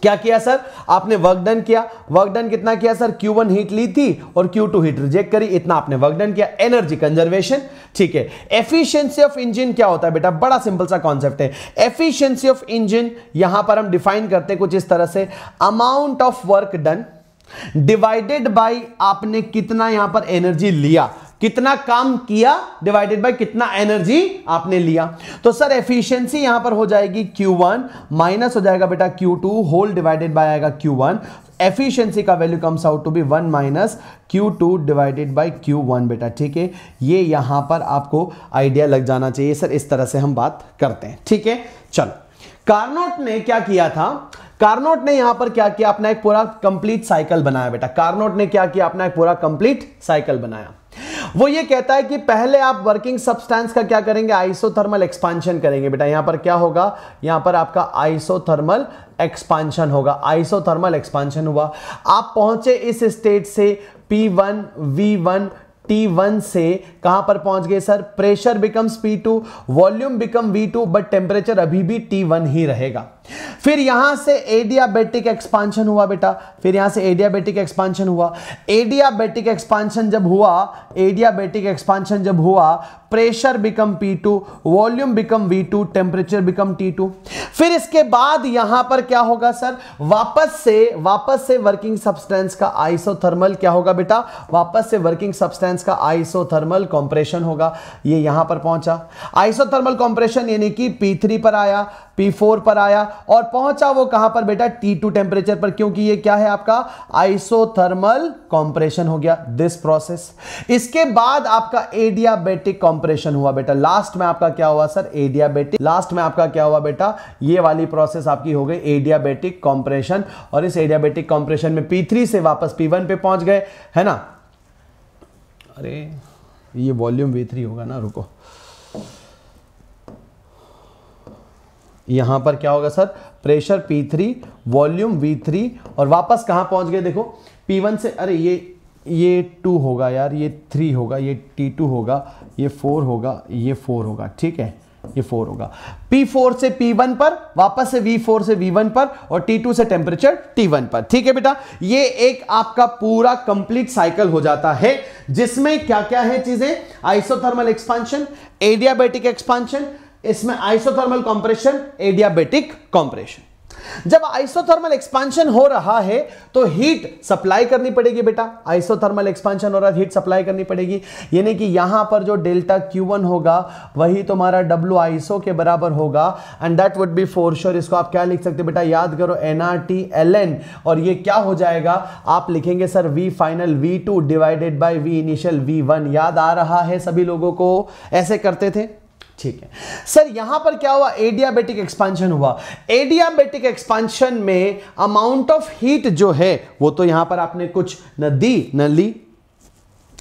क्या किया सर आपने वर्क डन किया वर्क डन कितना किया सर क्यू वन हीट ली थी और टू हीट रिजेक्ट करी इतना आपने वर्क डन किया एनर्जी कंजर्वेशन ठीक है एफिशिएंसी ऑफ इंजन क्या होता है बेटा बड़ा सिंपल सा कॉन्सेप्ट है एफिशिएंसी ऑफ इंजन यहां पर हम डिफाइन करते कुछ इस तरह से amount of work done divided by आपने कितना यहां पर एनर्जी लिया कितना काम किया डिवाइडेड बाय कितना एनर्जी आपने लिया तो सर एफिशिएंसी यहां पर हो जाएगी Q1 माइनस हो जाएगा बेटा Q2 होल डिवाइडेड बाय आएगा Q1 एफिशिएंसी का value comes out to be one minus Q two divided by Q one बेटा ठीक है ये यहां पर आपको आइडिया लग जाना चाहिए सर इस तरह से हम बात करते हैं ठीक है चलो कार्नोट ने क्या किया था कार्नोट ने यहां पर क्या किया अपना एक पूरा कंप्लीट साइकिल बनाया बेटा कार्नोट ने क्या किया अपना एक पूरा कंप्लीट साइकिल बनाया वो ये कहता है कि पहले आप वर्किंग सब्सटेंस का क्या करेंगे आइसोथर्मल एक्सपांशन करेंगे बेटा यहां पर क्या होगा यहां पर आपका आइसोथर्मल एक्सपांशन होगा आइसोथर्मल एक्सपांशन हुआ आप पहुंचे इस स्टेट से P1 V1 T1 से कहां पर पहुंच गए sir pressure becomes P2 volume become V2 but temperature अभी भी T1 ही रहेगा फिर यहां से एडियाबेटिक एक्सपांशन हुआ बेटा फिर यहां से एडियाबेटिक एक्सपांशन हुआ एडियाबेटिक एक्सपांशन जब हुआ एडियाबेटिक एक्सपांशन जब हुआ pressure become P2 volume become V2 temperature become T2 फिर इसके बाद यहां पर क्या होगा सर वापस से वापस से वर्किंग सब्सटेंस का आइसोथर्मल क्या होगा बेटा वापस से वर्किंग सब्सटेंस का आइसोथर्मल कॉम्प्रेशन होगा ये यहां पर पहुंचा आइसोथर्मल कॉम्प्रेशन यानी कि P3 पर आया P4 पर आया और पहुंचा वो कहां पर बेटा टी टू टेम्परेचर पर क्योंकि ये क्या है आपका आइसोथर्मल कॉम्प्रेशन हो गया दिस प्रोसेस इसके बाद आपका एडियाबेटिक कॉम्प्रेशन हुआ बेटा लास्ट में आपका क्या हुआ सर एडियाबेटिक लास्ट में आपका क्या हुआ बेटा ये वाली प्रोसेस आपकी हो गई एडियाबेटिक कॉम्प्रेशन और इस एडियाबेटिक कॉम्प्रेशन में पी से वापस पी पे पहुंच गए है ना अरे ये वॉल्यूम वी होगा ना रुको यहाँ पर क्या होगा sir pressure P three volume V three और वापस कहाँ पहुँच गए देखो पी वन से अरे ये ये टू होगा यार ये थ्री होगा ये टी टू होगा ये फोर होगा ये फोर होगा ठीक है ये फोर होगा P4 से P1 पर वापस से V4 से V1 पर और T2 से टेम्परेचर T1 पर ठीक है बेटा ये एक आपका पूरा कंप्लीट साइकिल हो जाता है जिसमें क्या क्या है चीजें आइसोथर्मल एक्सपांशन एडियाबेटिक एक्सपांशन इसमें आइसोथर्मल कॉम्प्रेशन एडियाबेटिक कॉम्प्रेशन जब आइसोथर्मल एक्सपांशन हो रहा है तो हीट सप्लाई करनी पड़ेगी बेटा आइसोथर्मल एक्सपांशन हो रहा है हीट सप्लाई करनी पड़ेगी यानी कि यहां पर जो डेल्टा Q1 होगा वही तुम्हारा W आइसो के बराबर होगा and that would be for sure इसको आप क्या लिख सकते बेटा याद करो एनआरटी एलएन और ये क्या हो जाएगा आप लिखेंगे sir V final V two divided by V initial V one याद आ रहा है सभी लोगों को ऐसे करते थे ठीक है सर यहां पर क्या हुआ एडियाबेटिक एक्सपांशन हुआ एडियाबेटिक एक्सपांशन में अमाउंट ऑफ हीट जो है वो तो यहां पर आपने कुछ न दी न ली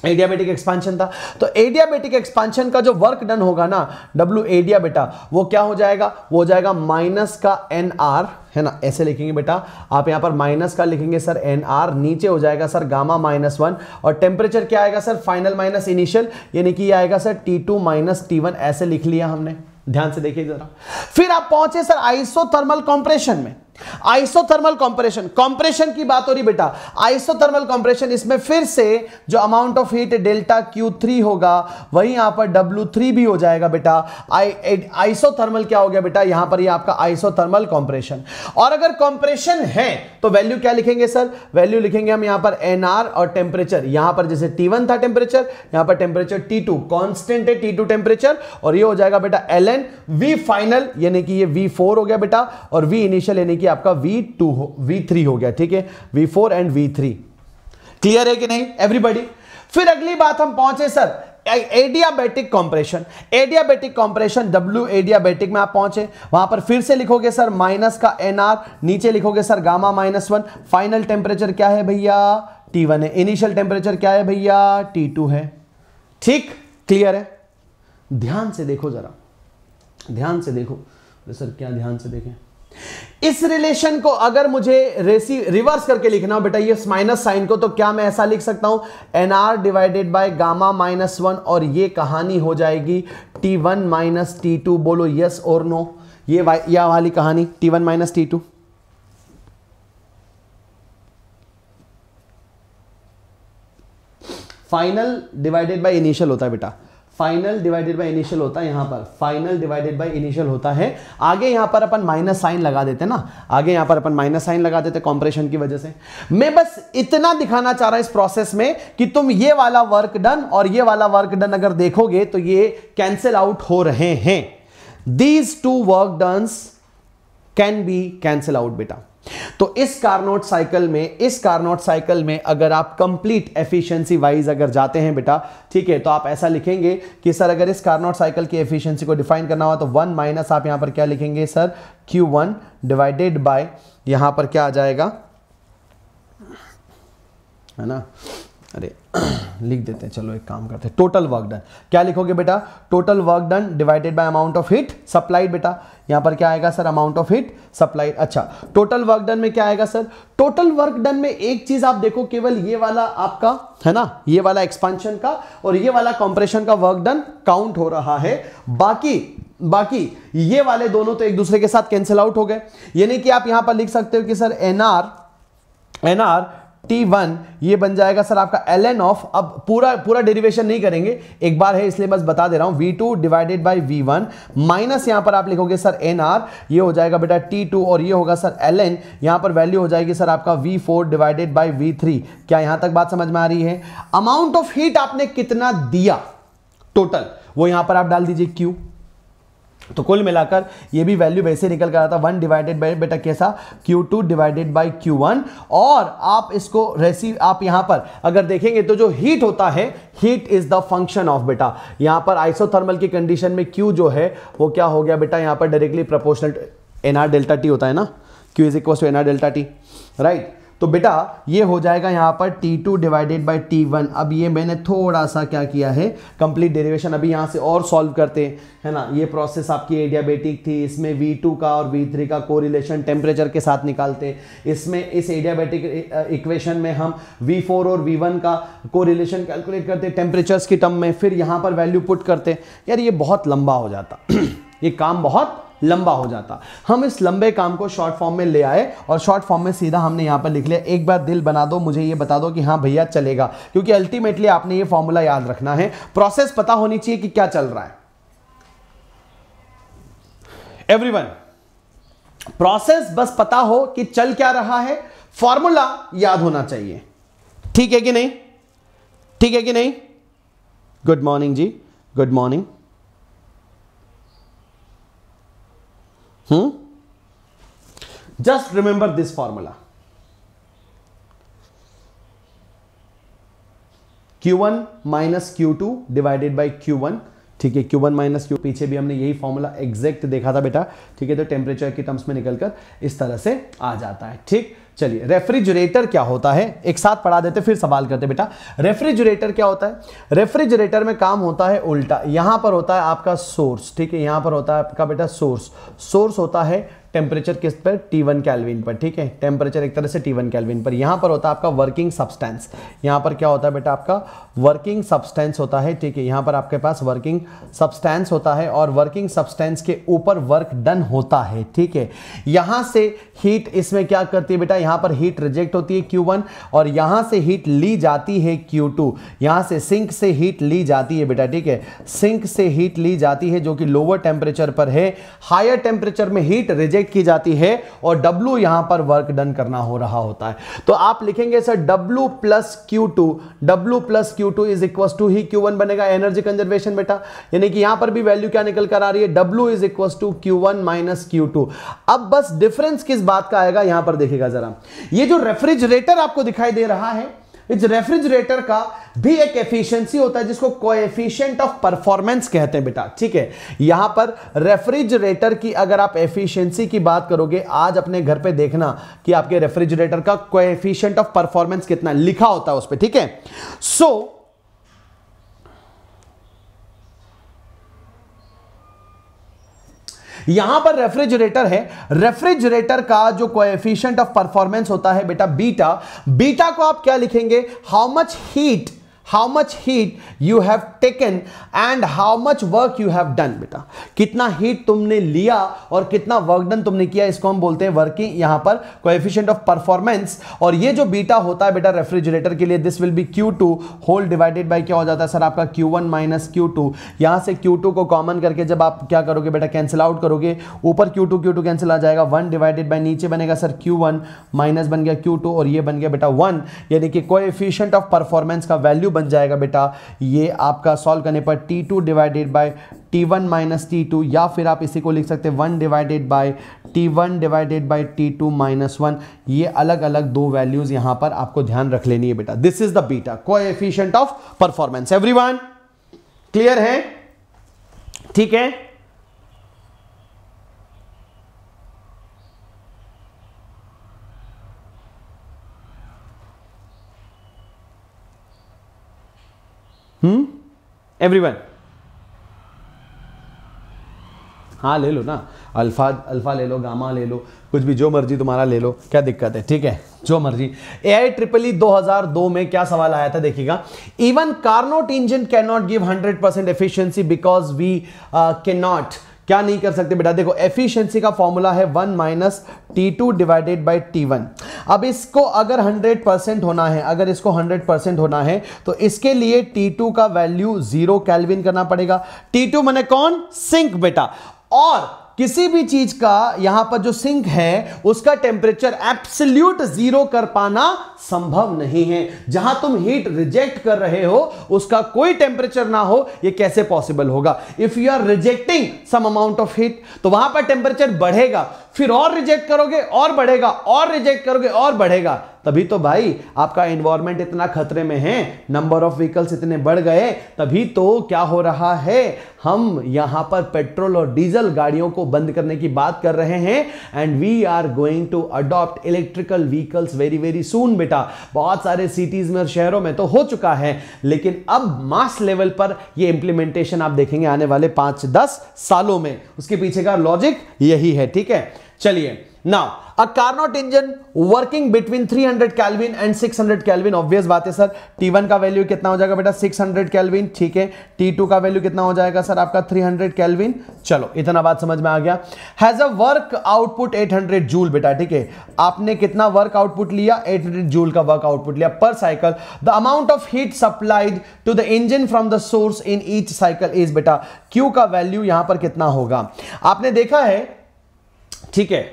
एडियाबेटिक एक्सपांशन था तो एडियाबेटिक एक्सपांशन का जो वर्क डन होगा ना डब्ल्यू एडिया बेटा वो क्या हो जाएगा वो हो जाएगा माइनस का एन आर है ना ऐसे लिखेंगे बेटा आप यहां पर माइनस का लिखेंगे सर एन आर नीचे हो जाएगा सर गामा माइनस वन और टेम्परेचर क्या आएगा सर फाइनल माइनस इनिशियल यानी कि यह आएगा sir T two minus T one ऐसे लिख लिया हमने ध्यान से देखिए जरा फिर आप पहुंचे सर आइसोथर्मल कॉम्प्रेशन में आइसोथर्मल कंप्रेशन कंप्रेशन की बात हो रही बेटा आइसोथर्मल कंप्रेशन इसमें फिर से जो amount of heat delta Q3 होगा वही यहां पर W3 भी हो जाएगा बेटा आइसोथर्मल क्या हो गया बेटा यहां पर ये यह आपका आइसोथर्मल कंप्रेशन और अगर कंप्रेशन है तो वैल्यू क्या लिखेंगे सर वैल्यू लिखेंगे हम यहां पर एनआर और टेम्परेचर यहां पर जैसे T1 था टेम्परेचर यहां पर टेम्परेचर T2 कांस्टेंट है T2 टेम्परेचर और ये हो जाएगा बेटा एल एन फाइनल यानी कि ये वी हो गया बेटा और वी इनिशियल यानी कि आपका वी टू हो वी थ्री हो गया ठीक है V four and V three clear है कि नहीं एवरीबॉडी फिर अगली बात हम पहुंचे sir adiabatic compression adiabatic compression W adiabatic में आप पहुंचे वहां पर फिर से लिखोगे सर माइनस का एनआर नीचे लिखोगे sir gamma minus one final temperature क्या है भैया टी वन है इनिशियल टेम्परेचर क्या है भैया टी टू है ठीक क्लियर है ध्यान से देखो जरा ध्यान से देखो सर तो क्या ध्यान से देखें इस रिलेशन को अगर मुझे रेसी रिवर्स करके लिखना हो बेटा ये माइनस साइन को तो क्या मैं ऐसा लिख सकता हूं NR divided by gamma minus one और ये कहानी हो जाएगी T one minus T two बोलो यस और नो ये या वाली कहानी T one minus T two final divided by initial होता है बेटा फाइनल डिवाइडेड बाय इनिशियल होता है यहां पर फाइनल डिवाइडेड बाय इनिशियल होता है आगे यहां पर अपन माइनस साइन लगा देते ना आगे यहां पर अपन माइनस साइन लगा देते कॉम्प्रेशन की वजह से मैं बस इतना दिखाना चाह रहा हूं इस प्रोसेस में कि तुम ये वाला वर्क डन और ये वाला वर्क डन अगर देखोगे तो ये कैंसिल आउट हो रहे हैं these two work done can be cancel out बेटा तो इस कार्नोट साइकिल में इस कार्नोट साइकिल में अगर आप कंप्लीट एफिशिएंसी वाइज अगर जाते हैं बेटा ठीक है तो आप ऐसा लिखेंगे कि सर अगर इस कार्नोट साइकिल की एफिशिएंसी को डिफाइन करना हो तो वन माइनस आप यहां पर क्या लिखेंगे sir Q one divided by यहां पर क्या आ जाएगा है ना अरे लिख देते हैं चलो एक काम करते हैं टोटल वर्क डन क्या लिखोगे बेटा total work done divided by amount of heat supplied बेटा यहां पर क्या आएगा sir amount of heat supplied अच्छा टोटल वर्क डन में क्या आएगा सर टोटल वर्क डन में एक चीज आप देखो केवल ये वाला आपका है ना ये वाला एक्सपांशन का और ये वाला कॉम्प्रेशन का वर्क डन काउंट हो रहा है बाकी बाकी ये वाले दोनों तो एक दूसरे के साथ कैंसिल आउट हो गए यानी कि आप यहां पर लिख सकते हो कि sir NR NR T one ये बन जाएगा सर आपका एल एन ऑफ अब पूरा पूरा डेरिवेशन नहीं करेंगे एक बार है इसलिए बस बता दे रहा हूं V two divided by V one minus यहां पर आप लिखोगे सर एन आर ये हो जाएगा बेटा टी टू और ये होगा सर एल एन यहां पर वैल्यू हो जाएगी सर आपका V four divided by V three क्या यहां तक बात समझ में आ रही है अमाउंट ऑफ हीट आपने कितना दिया टोटल वो यहां पर आप डाल दीजिए क्यू तो कुल मिलाकर ये भी वैल्यू वैसे निकल कर आता वन डिवाइडेड बाई बेटा कैसा Q two divided by Q one और आप इसको रेसी आप यहां पर अगर देखेंगे तो जो हीट होता है heat is the function of बेटा यहां पर आइसोथर्मल की कंडीशन में क्यू जो है वो क्या हो गया बेटा यहाँ पर directly proportional NR delta T होता है ना Q is equal to NR delta T right तो बेटा ये हो जाएगा यहाँ पर T two divided by T one अब ये मैंने थोड़ा सा क्या किया है कंप्लीट डेरिवेशन अभी यहाँ से और सॉल्व करते हैं है ना ये प्रोसेस आपकी एडियाबेटिक थी इसमें वी टू का और वी थ्री का कोरिलेशन टेम्परेचर के साथ निकालते इसमें इस एडियाबेटिक इक्वेशन में हम वी फोर और वी वन का कोरिलेशन कैलकुलेट करते टेम्परेचर्स की टर्म में फिर यहाँ पर वैल्यू पुट करते यार ये बहुत लंबा हो जाता ये काम बहुत लंबा हो जाता हम इस लंबे काम को शॉर्ट फॉर्म में ले आए और शॉर्ट फॉर्म में सीधा हमने यहाँ पर लिख लिया एक बार दिल बना दो मुझे ये बता दो कि हाँ भैया चलेगा क्योंकि अल्टीमेटली आपने ये फॉर्मूला याद रखना है प्रोसेस पता होनी चाहिए कि क्या चल रहा है एवरी प्रोसेस बस पता हो कि चल क्या रहा है फॉर्मूला याद होना चाहिए ठीक है कि नहीं ठीक है कि नहीं गुड मॉर्निंग जी good morning hmm just remember this formula Q1 one minus Q two divided by Q one ठीक है Q1 वन माइनस क्यू पीछे भी हमने यही फॉर्मूला एग्जैक्ट देखा था बेटा ठीक है तो टेम्परेचर के टर्म्स में निकलकर इस तरह से आ जाता है ठीक चलिए रेफ्रिजरेटर क्या होता है एक साथ पढ़ा देते फिर सवाल करते बेटा रेफ्रिजरेटर क्या होता है रेफ्रिजरेटर में काम होता है उल्टा यहां पर होता है आपका सोर्स ठीक है यहां पर होता है आपका बेटा सोर्स सोर्स होता है टेम्परेचर किस पर T1 वन कैलविन पर ठीक है टेम्परेचर एक तरह से T1 वन कैलविन पर यहाँ पर होता है आपका वर्किंग सब्सटेंस यहाँ पर क्या होता है बेटा आपका वर्किंग सब्सटेंस होता है ठीक है यहां पर आपके पास वर्किंग सब्सटेंस होता है और वर्किंग सब्सटेंस के ऊपर वर्क डन होता है ठीक है यहां से हीट इसमें क्या करती है बेटा यहां पर हीट रिजेक्ट होती है वन और यहां से हीट ली जाती है क्यू टू यहां से सिंक से हीट ली जाती है बेटा ठीक है सिंक से हीट ली जाती है जो कि लोअर टेम्परेचर पर है हायर टेम्परेचर में हीट रिजेक्ट की जाती है और डब्ल्यू यहां पर वर्क डन करना हो रहा होता है तो आप लिखेंगे sir W plus Q two W plus Q two is equals to ही क्यू वन बनेगा एनर्जी कंजर्वेशन बेटा यानी कि यहां पर भी वैल्यू क्या निकल कर आ रही है W is equals to Q one minus Q two अब बस डिफरेंस किस बात का आएगा यहां पर देखिएगा जरा ये जो रेफ्रिजरेटर आपको दिखाई दे रहा है इस रेफ्रिजरेटर का भी एक एफिशिएंसी होता है जिसको कोएफिशिएंट ऑफ परफॉर्मेंस कहते हैं बेटा ठीक है यहां पर रेफ्रिजरेटर की अगर आप एफिशिएंसी की बात करोगे आज अपने घर पे देखना कि आपके रेफ्रिजरेटर का कोएफिशिएंट ऑफ परफॉर्मेंस कितना लिखा होता है उस पर ठीक है सो so, यहां पर रेफ्रिजरेटर है रेफ्रिजरेटर का जो कोएफिशिएंट ऑफ परफॉर्मेंस होता है बेटा बीटा बीटा को आप क्या लिखेंगे how much heat how much heat you have taken and how much work you have done बेटा कितना हीट तुमने लिया और कितना वर्क डन तुमने किया इसको हम बोलते हैं वर्किंग यहां पर कोएफिशिएंट ऑफ परफॉर्मेंस और ये जो बीटा होता है बेटा रेफ्रिजरेटर के लिए this will be Q two whole divided by क्या हो जाता है सर आपका Q one minus Q two यहां से क्यू टू को कॉमन करके जब आप क्या करोगे बेटा कैंसिल आउट करोगे ऊपर Q two Q two cancel आ जाएगा वन डिवाइडेड बाई नीचे बनेगा सर क्यू वन माइनस बन गया क्यू टू और ये बन गया बेटा वन यानी कि कोएफिशिएंट ऑफ परफॉर्मेंस का वैल्यू बन जाएगा बेटा ये आपका सॉल्व करने पर T two divided by T one minus T two या फिर आप इसी को लिख सकते हैं one divided by T one divided by T two minus one ये अलग अलग दो वैल्यूज यहां पर आपको ध्यान रख लेनी है बेटा this is the beta co of performance every clear है ठीक है हम्म hmm? एवरीवन हाँ ले लो ना अल्फा अल्फा ले लो गामा ले लो कुछ भी जो मर्जी तुम्हारा ले लो क्या दिक्कत है ठीक है जो मर्जी ए आई ट्रिपल ई दो में क्या सवाल आया था देखिएगा even Carnot engine can not give hundred percent efficiency because we can not क्या नहीं कर सकते बेटा देखो एफिशिएंसी का फॉर्मूला है one minus T two divided by T one अब इसको अगर हंड्रेड परसेंट होना है अगर इसको हंड्रेड परसेंट होना है तो इसके लिए टी टू का वैल्यू जीरो कैलविन करना पड़ेगा टी टू मैंने कौन सिंक बेटा और किसी भी चीज का यहां पर जो सिंक है उसका टेम्परेचर एप्सल्यूट जीरो कर पाना संभव नहीं है जहां तुम हीट रिजेक्ट कर रहे हो उसका कोई टेम्परेचर ना हो यह कैसे पॉसिबल होगा if you are rejecting some amount of heat तो वहां पर टेम्परेचर बढ़ेगा फिर और रिजेक्ट करोगे और बढ़ेगा और रिजेक्ट करोगे और बढ़ेगा तभी तो भाई आपका इन्वायरमेंट इतना खतरे में है नंबर ऑफ व्हीकल्स इतने बढ़ गए तभी तो क्या हो रहा है हम यहां पर पेट्रोल और डीजल गाड़ियों को बंद करने की बात कर रहे हैं and we are going to adopt electrical vehicles very very soon बेटा बहुत सारे सिटीज में और शहरों में तो हो चुका है लेकिन अब मास लेवल पर यह इंप्लीमेंटेशन आप देखेंगे आने वाले पांच दस सालों में उसके पीछे का लॉजिक यही है ठीक है चलिए now a Carnot engine working between 300 kelvin and 600 kelvin obvious बात है सर T1 का वैल्यू कितना हो जाएगा बेटा 600 कैलविन ठीक है T2 का वैल्यू कितना हो जाएगा सर आपका 300 कैलविन चलो इतना बात समझ में आ गया has a work output 800 joule बेटा ठीक है आपने कितना वर्क आउटपुट लिया 800 जूल का वर्क आउटपुट लिया पर cycle the amount of heat supplied to the engine from the source in each cycle is बेटा Q का वैल्यू यहां पर कितना होगा आपने देखा है ठीक है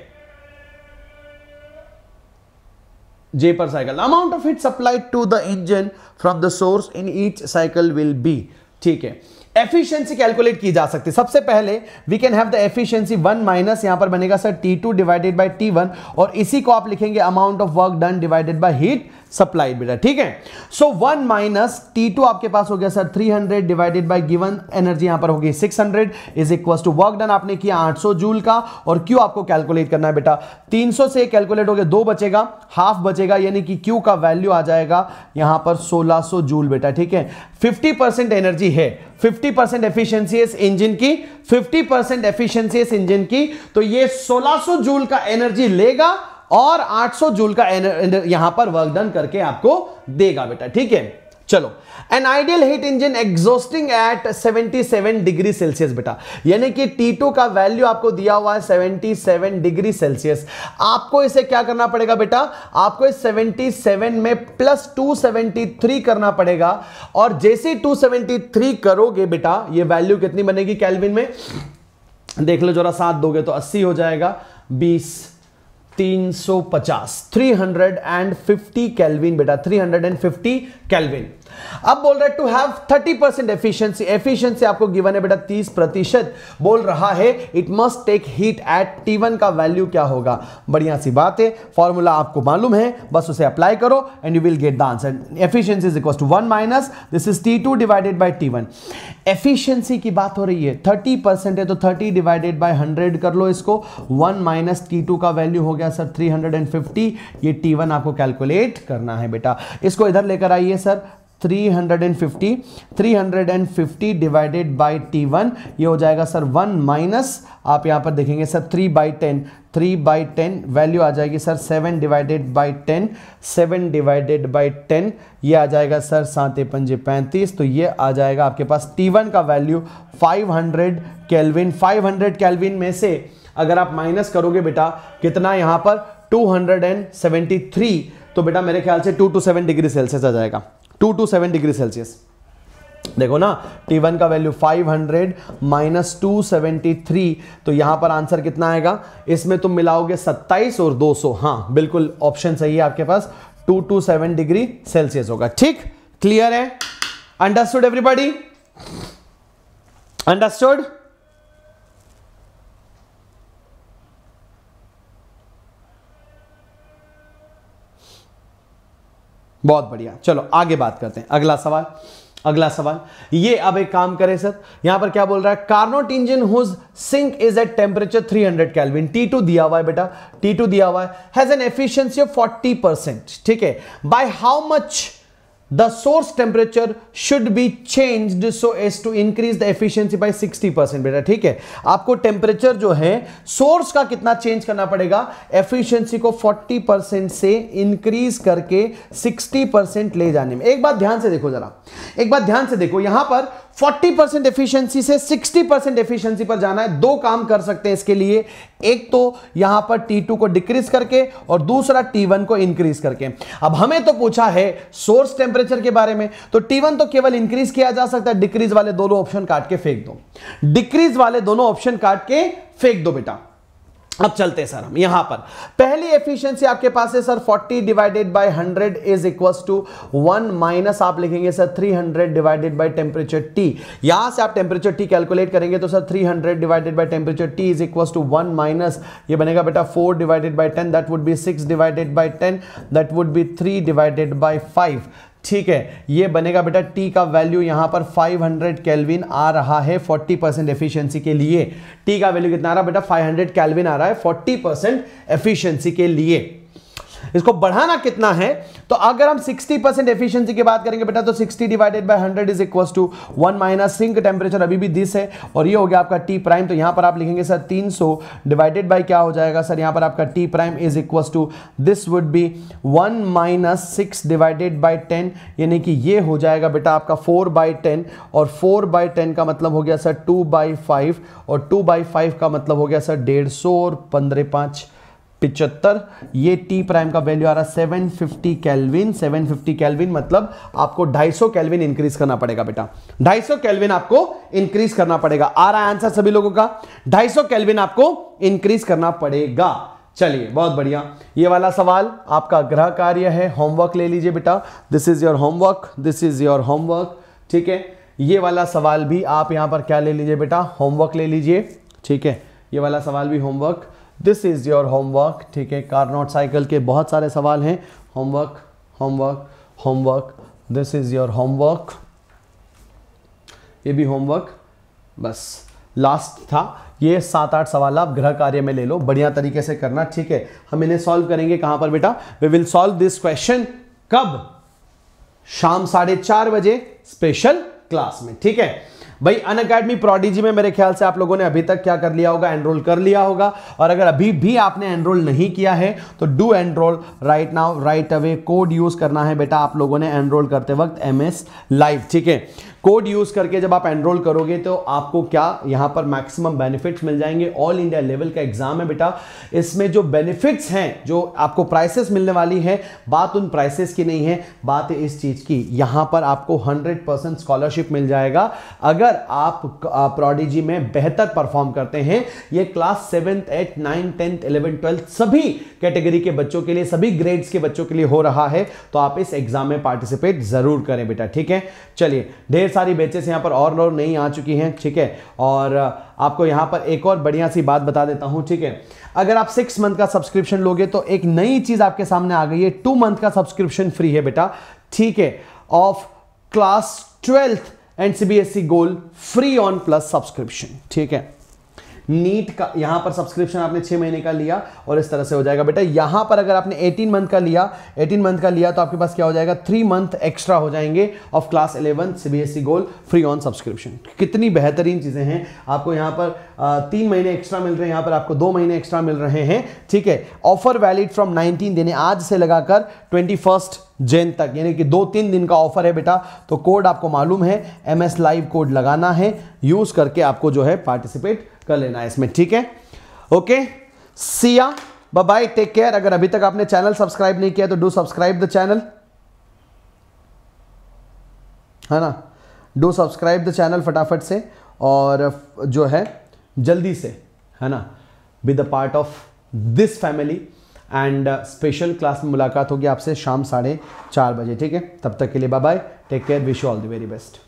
जेपर cycle amount of heat of to the engine from the source in each cycle will be ठीक है एफिशिएंसी कैलकुलेट की जा सकती है सबसे पहले we can have the efficiency one minus यहां पर बनेगा sir T two divided by T one और इसी को आप लिखेंगे amount of work done divided by heat supplied बेटा ठीक है so one minus T two आपके पास हो गया sir 300 divided by given energy यहां पर होगी 600 hundred is equal to work done आपने किया 800 जूल का और क्यू आपको कैलकुलेट करना है बेटा 300 से कैलकुलेट हो गया दो बचेगा हाफ बचेगा यानी कि क्यू का वैल्यू आ जाएगा यहां पर 1600 जूल बेटा ठीक है 50% एनर्जी है 50% परसेंट एफिशियंसी इस इंजन की 50% परसेंट एफिशियंसी इस इंजन की तो ये 1600 जूल का एनर्जी लेगा और 800 जूल का यहां पर वर्क डन करके आपको देगा बेटा ठीक है चलो an ideal heat engine exhausting at 77 degree Celsius बेटा यानी कि T2 का वैल्यू आपको दिया हुआ है 77 डिग्री सेल्सियस आपको इसे क्या करना पड़ेगा बेटा आपको इस 77 में प्लस 273 करना पड़ेगा और जैसे 273 करोगे बेटा ये वैल्यू कितनी बनेगी कैलविन में देख लो जरा सात दोगे तो अस्सी हो जाएगा बीस 350 350 केल्विन बेटा 350 केल्विन अब बोल रहा है to have 30 percent efficiency efficiency आपको गिवन है बेटा 30 प्रतिशत बोल रहा है it must take heat at T1 का वैल्यू क्या होगा बढ़िया सी बात है फॉर्मूला आपको मालूम है बस उसे अप्लाई करो and you will get the answer efficiency is equal to one minus this is T two divided by T one efficiency की बात हो रही है थर्टी परसेंट है तो थर्टी डिवाइडेड बाई हंड्रेड कर लो इसको वन माइनस टी टू का वैल्यू हो गया sir three hundred and fifty ये टी वन आपको कैलकुलेट करना है बेटा इसको इधर लेकर आइए सर 350 350 डिवाइडेड बाय T1 ये हो जाएगा सर वन माइनस आप यहाँ पर देखेंगे sir three by ten three by ten value आ जाएगी sir seven divided by ten seven divided by ten ये आ जाएगा सर सात पंजे पैंतीस तो ये आ जाएगा आपके पास T1 का value 500 hundred kelvin five hundred kelvin में से अगर आप माइनस करोगे बेटा कितना यहाँ पर 273 तो बेटा मेरे ख्याल से two two seven degree Celsius आ जाएगा two two seven degree Celsius देखो ना T1 का वैल्यू 500 हंड्रेड माइनस टू तो यहां पर आंसर कितना आएगा इसमें तुम मिलाओगे 27 और 200 हाँ बिल्कुल ऑप्शन सही है आपके पास 227 डिग्री सेल्सियस होगा ठीक क्लियर है अंडरस्टूड एवरीबॉडी अंडरस्टूड बहुत बढ़िया चलो आगे बात करते हैं अगला सवाल अगला सवाल ये अब एक काम करें सर यहां पर क्या बोल रहा है Carnot engine whose sink is at temperature 300 T two दिया हुआ है बेटा टू दिया हुआ है has an efficiency of 40 percent ठीक है by how much the source temperature should be changed so as to increase the efficiency by 60 percent बेटा ठीक है आपको टेम्परेचर जो है सोर्स का कितना चेंज करना पड़ेगा एफिशियंसी को 40 परसेंट से इंक्रीज करके 60 परसेंट ले जाने में एक बात ध्यान से देखो जरा एक बात ध्यान से देखो यहां पर 40 परसेंट एफिशियंसी से 60 परसेंट एफिशियंसी पर जाना है दो काम कर सकते हैं इसके लिए एक तो यहां पर T2 को डिक्रीज करके और दूसरा T1 को इंक्रीज करके अब हमें तो पूछा है सोर्स टेम्परेचर के बारे में तो T1 तो केवल इंक्रीज किया जा सकता है डिक्रीज वाले दोनों ऑप्शन काट के फेंक दो डिक्रीज वाले दोनों ऑप्शन काट के फेंक दो बेटा अब चलते हैं सर हम यहां पर पहली एफिशिएंसी आपके पास है sir 40 divided by 100 is equal to 1 minus आप लिखेंगे sir 300 divided by temperature T यहां से आप टेम्परेचर टी कैलकुलेट करेंगे तो sir 300 divided by temperature T is equal to 1 minus ये बनेगा बेटा 4 divided by 10 that would be 6 divided by ten that would be three divided by five ठीक है ये बनेगा बेटा टी का वैल्यू यहाँ पर 500 हंड्रेड कैलविन आ रहा है 40 परसेंट एफिशियंसी के लिए टी का वैल्यू कितना आ रहा है बेटा 500 कैलविन आ रहा है 40 परसेंट एफिशियंसी के लिए इसको बढ़ाना कितना है तो अगर हम 60 परसेंट एफिशियंसी की बात करेंगे बेटा तो 60 divided by 100 is equal to one minus sink temperature अभी भी दिस है और ये हो गया आपका टी प्राइम तो यहां पर आप लिखेंगे सर 300 डिवाइडेड बाई क्या हो जाएगा सर यहां पर आपका T prime is equal to this would be one minus six divided by ten यानी कि ये हो जाएगा बेटा आपका फोर बाई टेन और फोर बाई टेन का मतलब हो गया सर टू बाई फाइव और टू बाई फाइव का मतलब हो गया सर डेढ़ सौ और पंद्रह पाँच पिचहत्तर ये टी प्राइम का वैल्यू आ रहा है seven fifty kelvin seven fifty kelvin मतलब आपको ढाई सौ कैलविन इंक्रीज करना पड़ेगा बेटा ढाई सौ कैलविन आपको इंक्रीज करना पड़ेगा आ रहा है आंसर सभी लोगों का ढाई सौ कैलविन आपको इंक्रीज करना पड़ेगा चलिए बहुत बढ़िया ये वाला सवाल आपका ग्रह कार्य है होमवर्क ले लीजिए बेटा this is your homework this is your homework ठीक है ये वाला सवाल भी आप यहां पर क्या ले लीजिए बेटा होमवर्क ले लीजिए ठीक है ये वाला सवाल भी homework this is your homework ठीक है कार नॉट साइकिल के बहुत सारे सवाल हैं homework homework homework this is your homework ये भी होमवर्क बस लास्ट था ये सात आठ सवाल आप गृह कार्य में ले लो बढ़िया तरीके से करना ठीक है हम इन्हें सॉल्व करेंगे कहां पर बेटा we will solve this question कब शाम साढ़े चार बजे स्पेशल क्लास में ठीक है भाई अन अकेडमी प्रोडीजी में मेरे ख्याल से आप लोगों ने अभी तक क्या कर लिया होगा एनरोल कर लिया होगा और अगर अभी भी आपने एनरोल नहीं किया है तो do enroll right now right away code use करना है बेटा आप लोगों ने एनरोल करते वक्त एम एस लाइव ठीक है कोड यूज करके जब आप एनरोल करोगे तो आपको क्या यहां पर मैक्सिमम बेनिफिट्स मिल जाएंगे ऑल इंडिया लेवल का एग्जाम है बेटा इसमें जो बेनिफिट्स हैं जो आपको प्राइसेस मिलने वाली हैं बात उन प्राइसेस की नहीं है बात इस चीज़ की यहां पर आपको हंड्रेड परसेंट स्कॉलरशिप मिल जाएगा अगर आप प्रोडिजी में बेहतर परफॉर्म करते हैं यह class seventh eight ninth tenth eleven twelfth सभी कैटेगरी के बच्चों के लिए सभी ग्रेड्स के बच्चों के लिए हो रहा है तो आप इस एग्जाम में पार्टिसिपेट जरूर करें बेटा ठीक है चलिए ढेर ढेर सारी बेचेस यहाँ पर और लोग नहीं आ चुकी हैं ठीक है और आपको यहाँ पर एक और बढ़िया सी बात बता देता हूँ ठीक है अगर आप सिक्स मंथ का सब्सक्रिप्शन लोगे तो एक नई चीज़ आपके सामने आ गई है टू मंथ का सब्सक्रिप्शन फ्री है बेटा ठीक है of class twelfth and C B S C goal free on plus subscription ठीक है नीट का यहाँ पर सब्सक्रिप्शन आपने छः महीने का लिया और इस तरह से हो जाएगा बेटा यहाँ पर अगर आपने एटीन मंथ का लिया एटीन मंथ का लिया तो आपके पास क्या हो जाएगा थ्री मंथ एक्स्ट्रा हो जाएंगे of class eleven C goal free on subscription कितनी बेहतरीन चीज़ें हैं आपको यहाँ पर तीन महीने एक्स्ट्रा मिल रहे हैं यहाँ पर आपको दो महीने एक्स्ट्रा मिल रहे हैं ठीक है ऑफर वैलिड फ्रॉम नाइनटीन देने आज से लगाकर ट्वेंटी फर्स्ट जैन तक यानी कि दो तीन दिन का ऑफर है बेटा तो कोड आपको मालूम है एम एस लाइव कोड लगाना है यूज़ करके आपको जो है पार्टिसिपेट कर लेना है इसमें ठीक है okay see ya bye take care अगर अभी तक आपने चैनल सब्सक्राइब नहीं किया तो डू सब्सक्राइब द चैनल है ना डू सब्सक्राइब द चैनल फटाफट से और जो है जल्दी से है ना be the part of this family and special class में मुलाकात होगी आपसे शाम साढ़े चार बजे ठीक है तब तक के लिए bye bye take care wish you all the very best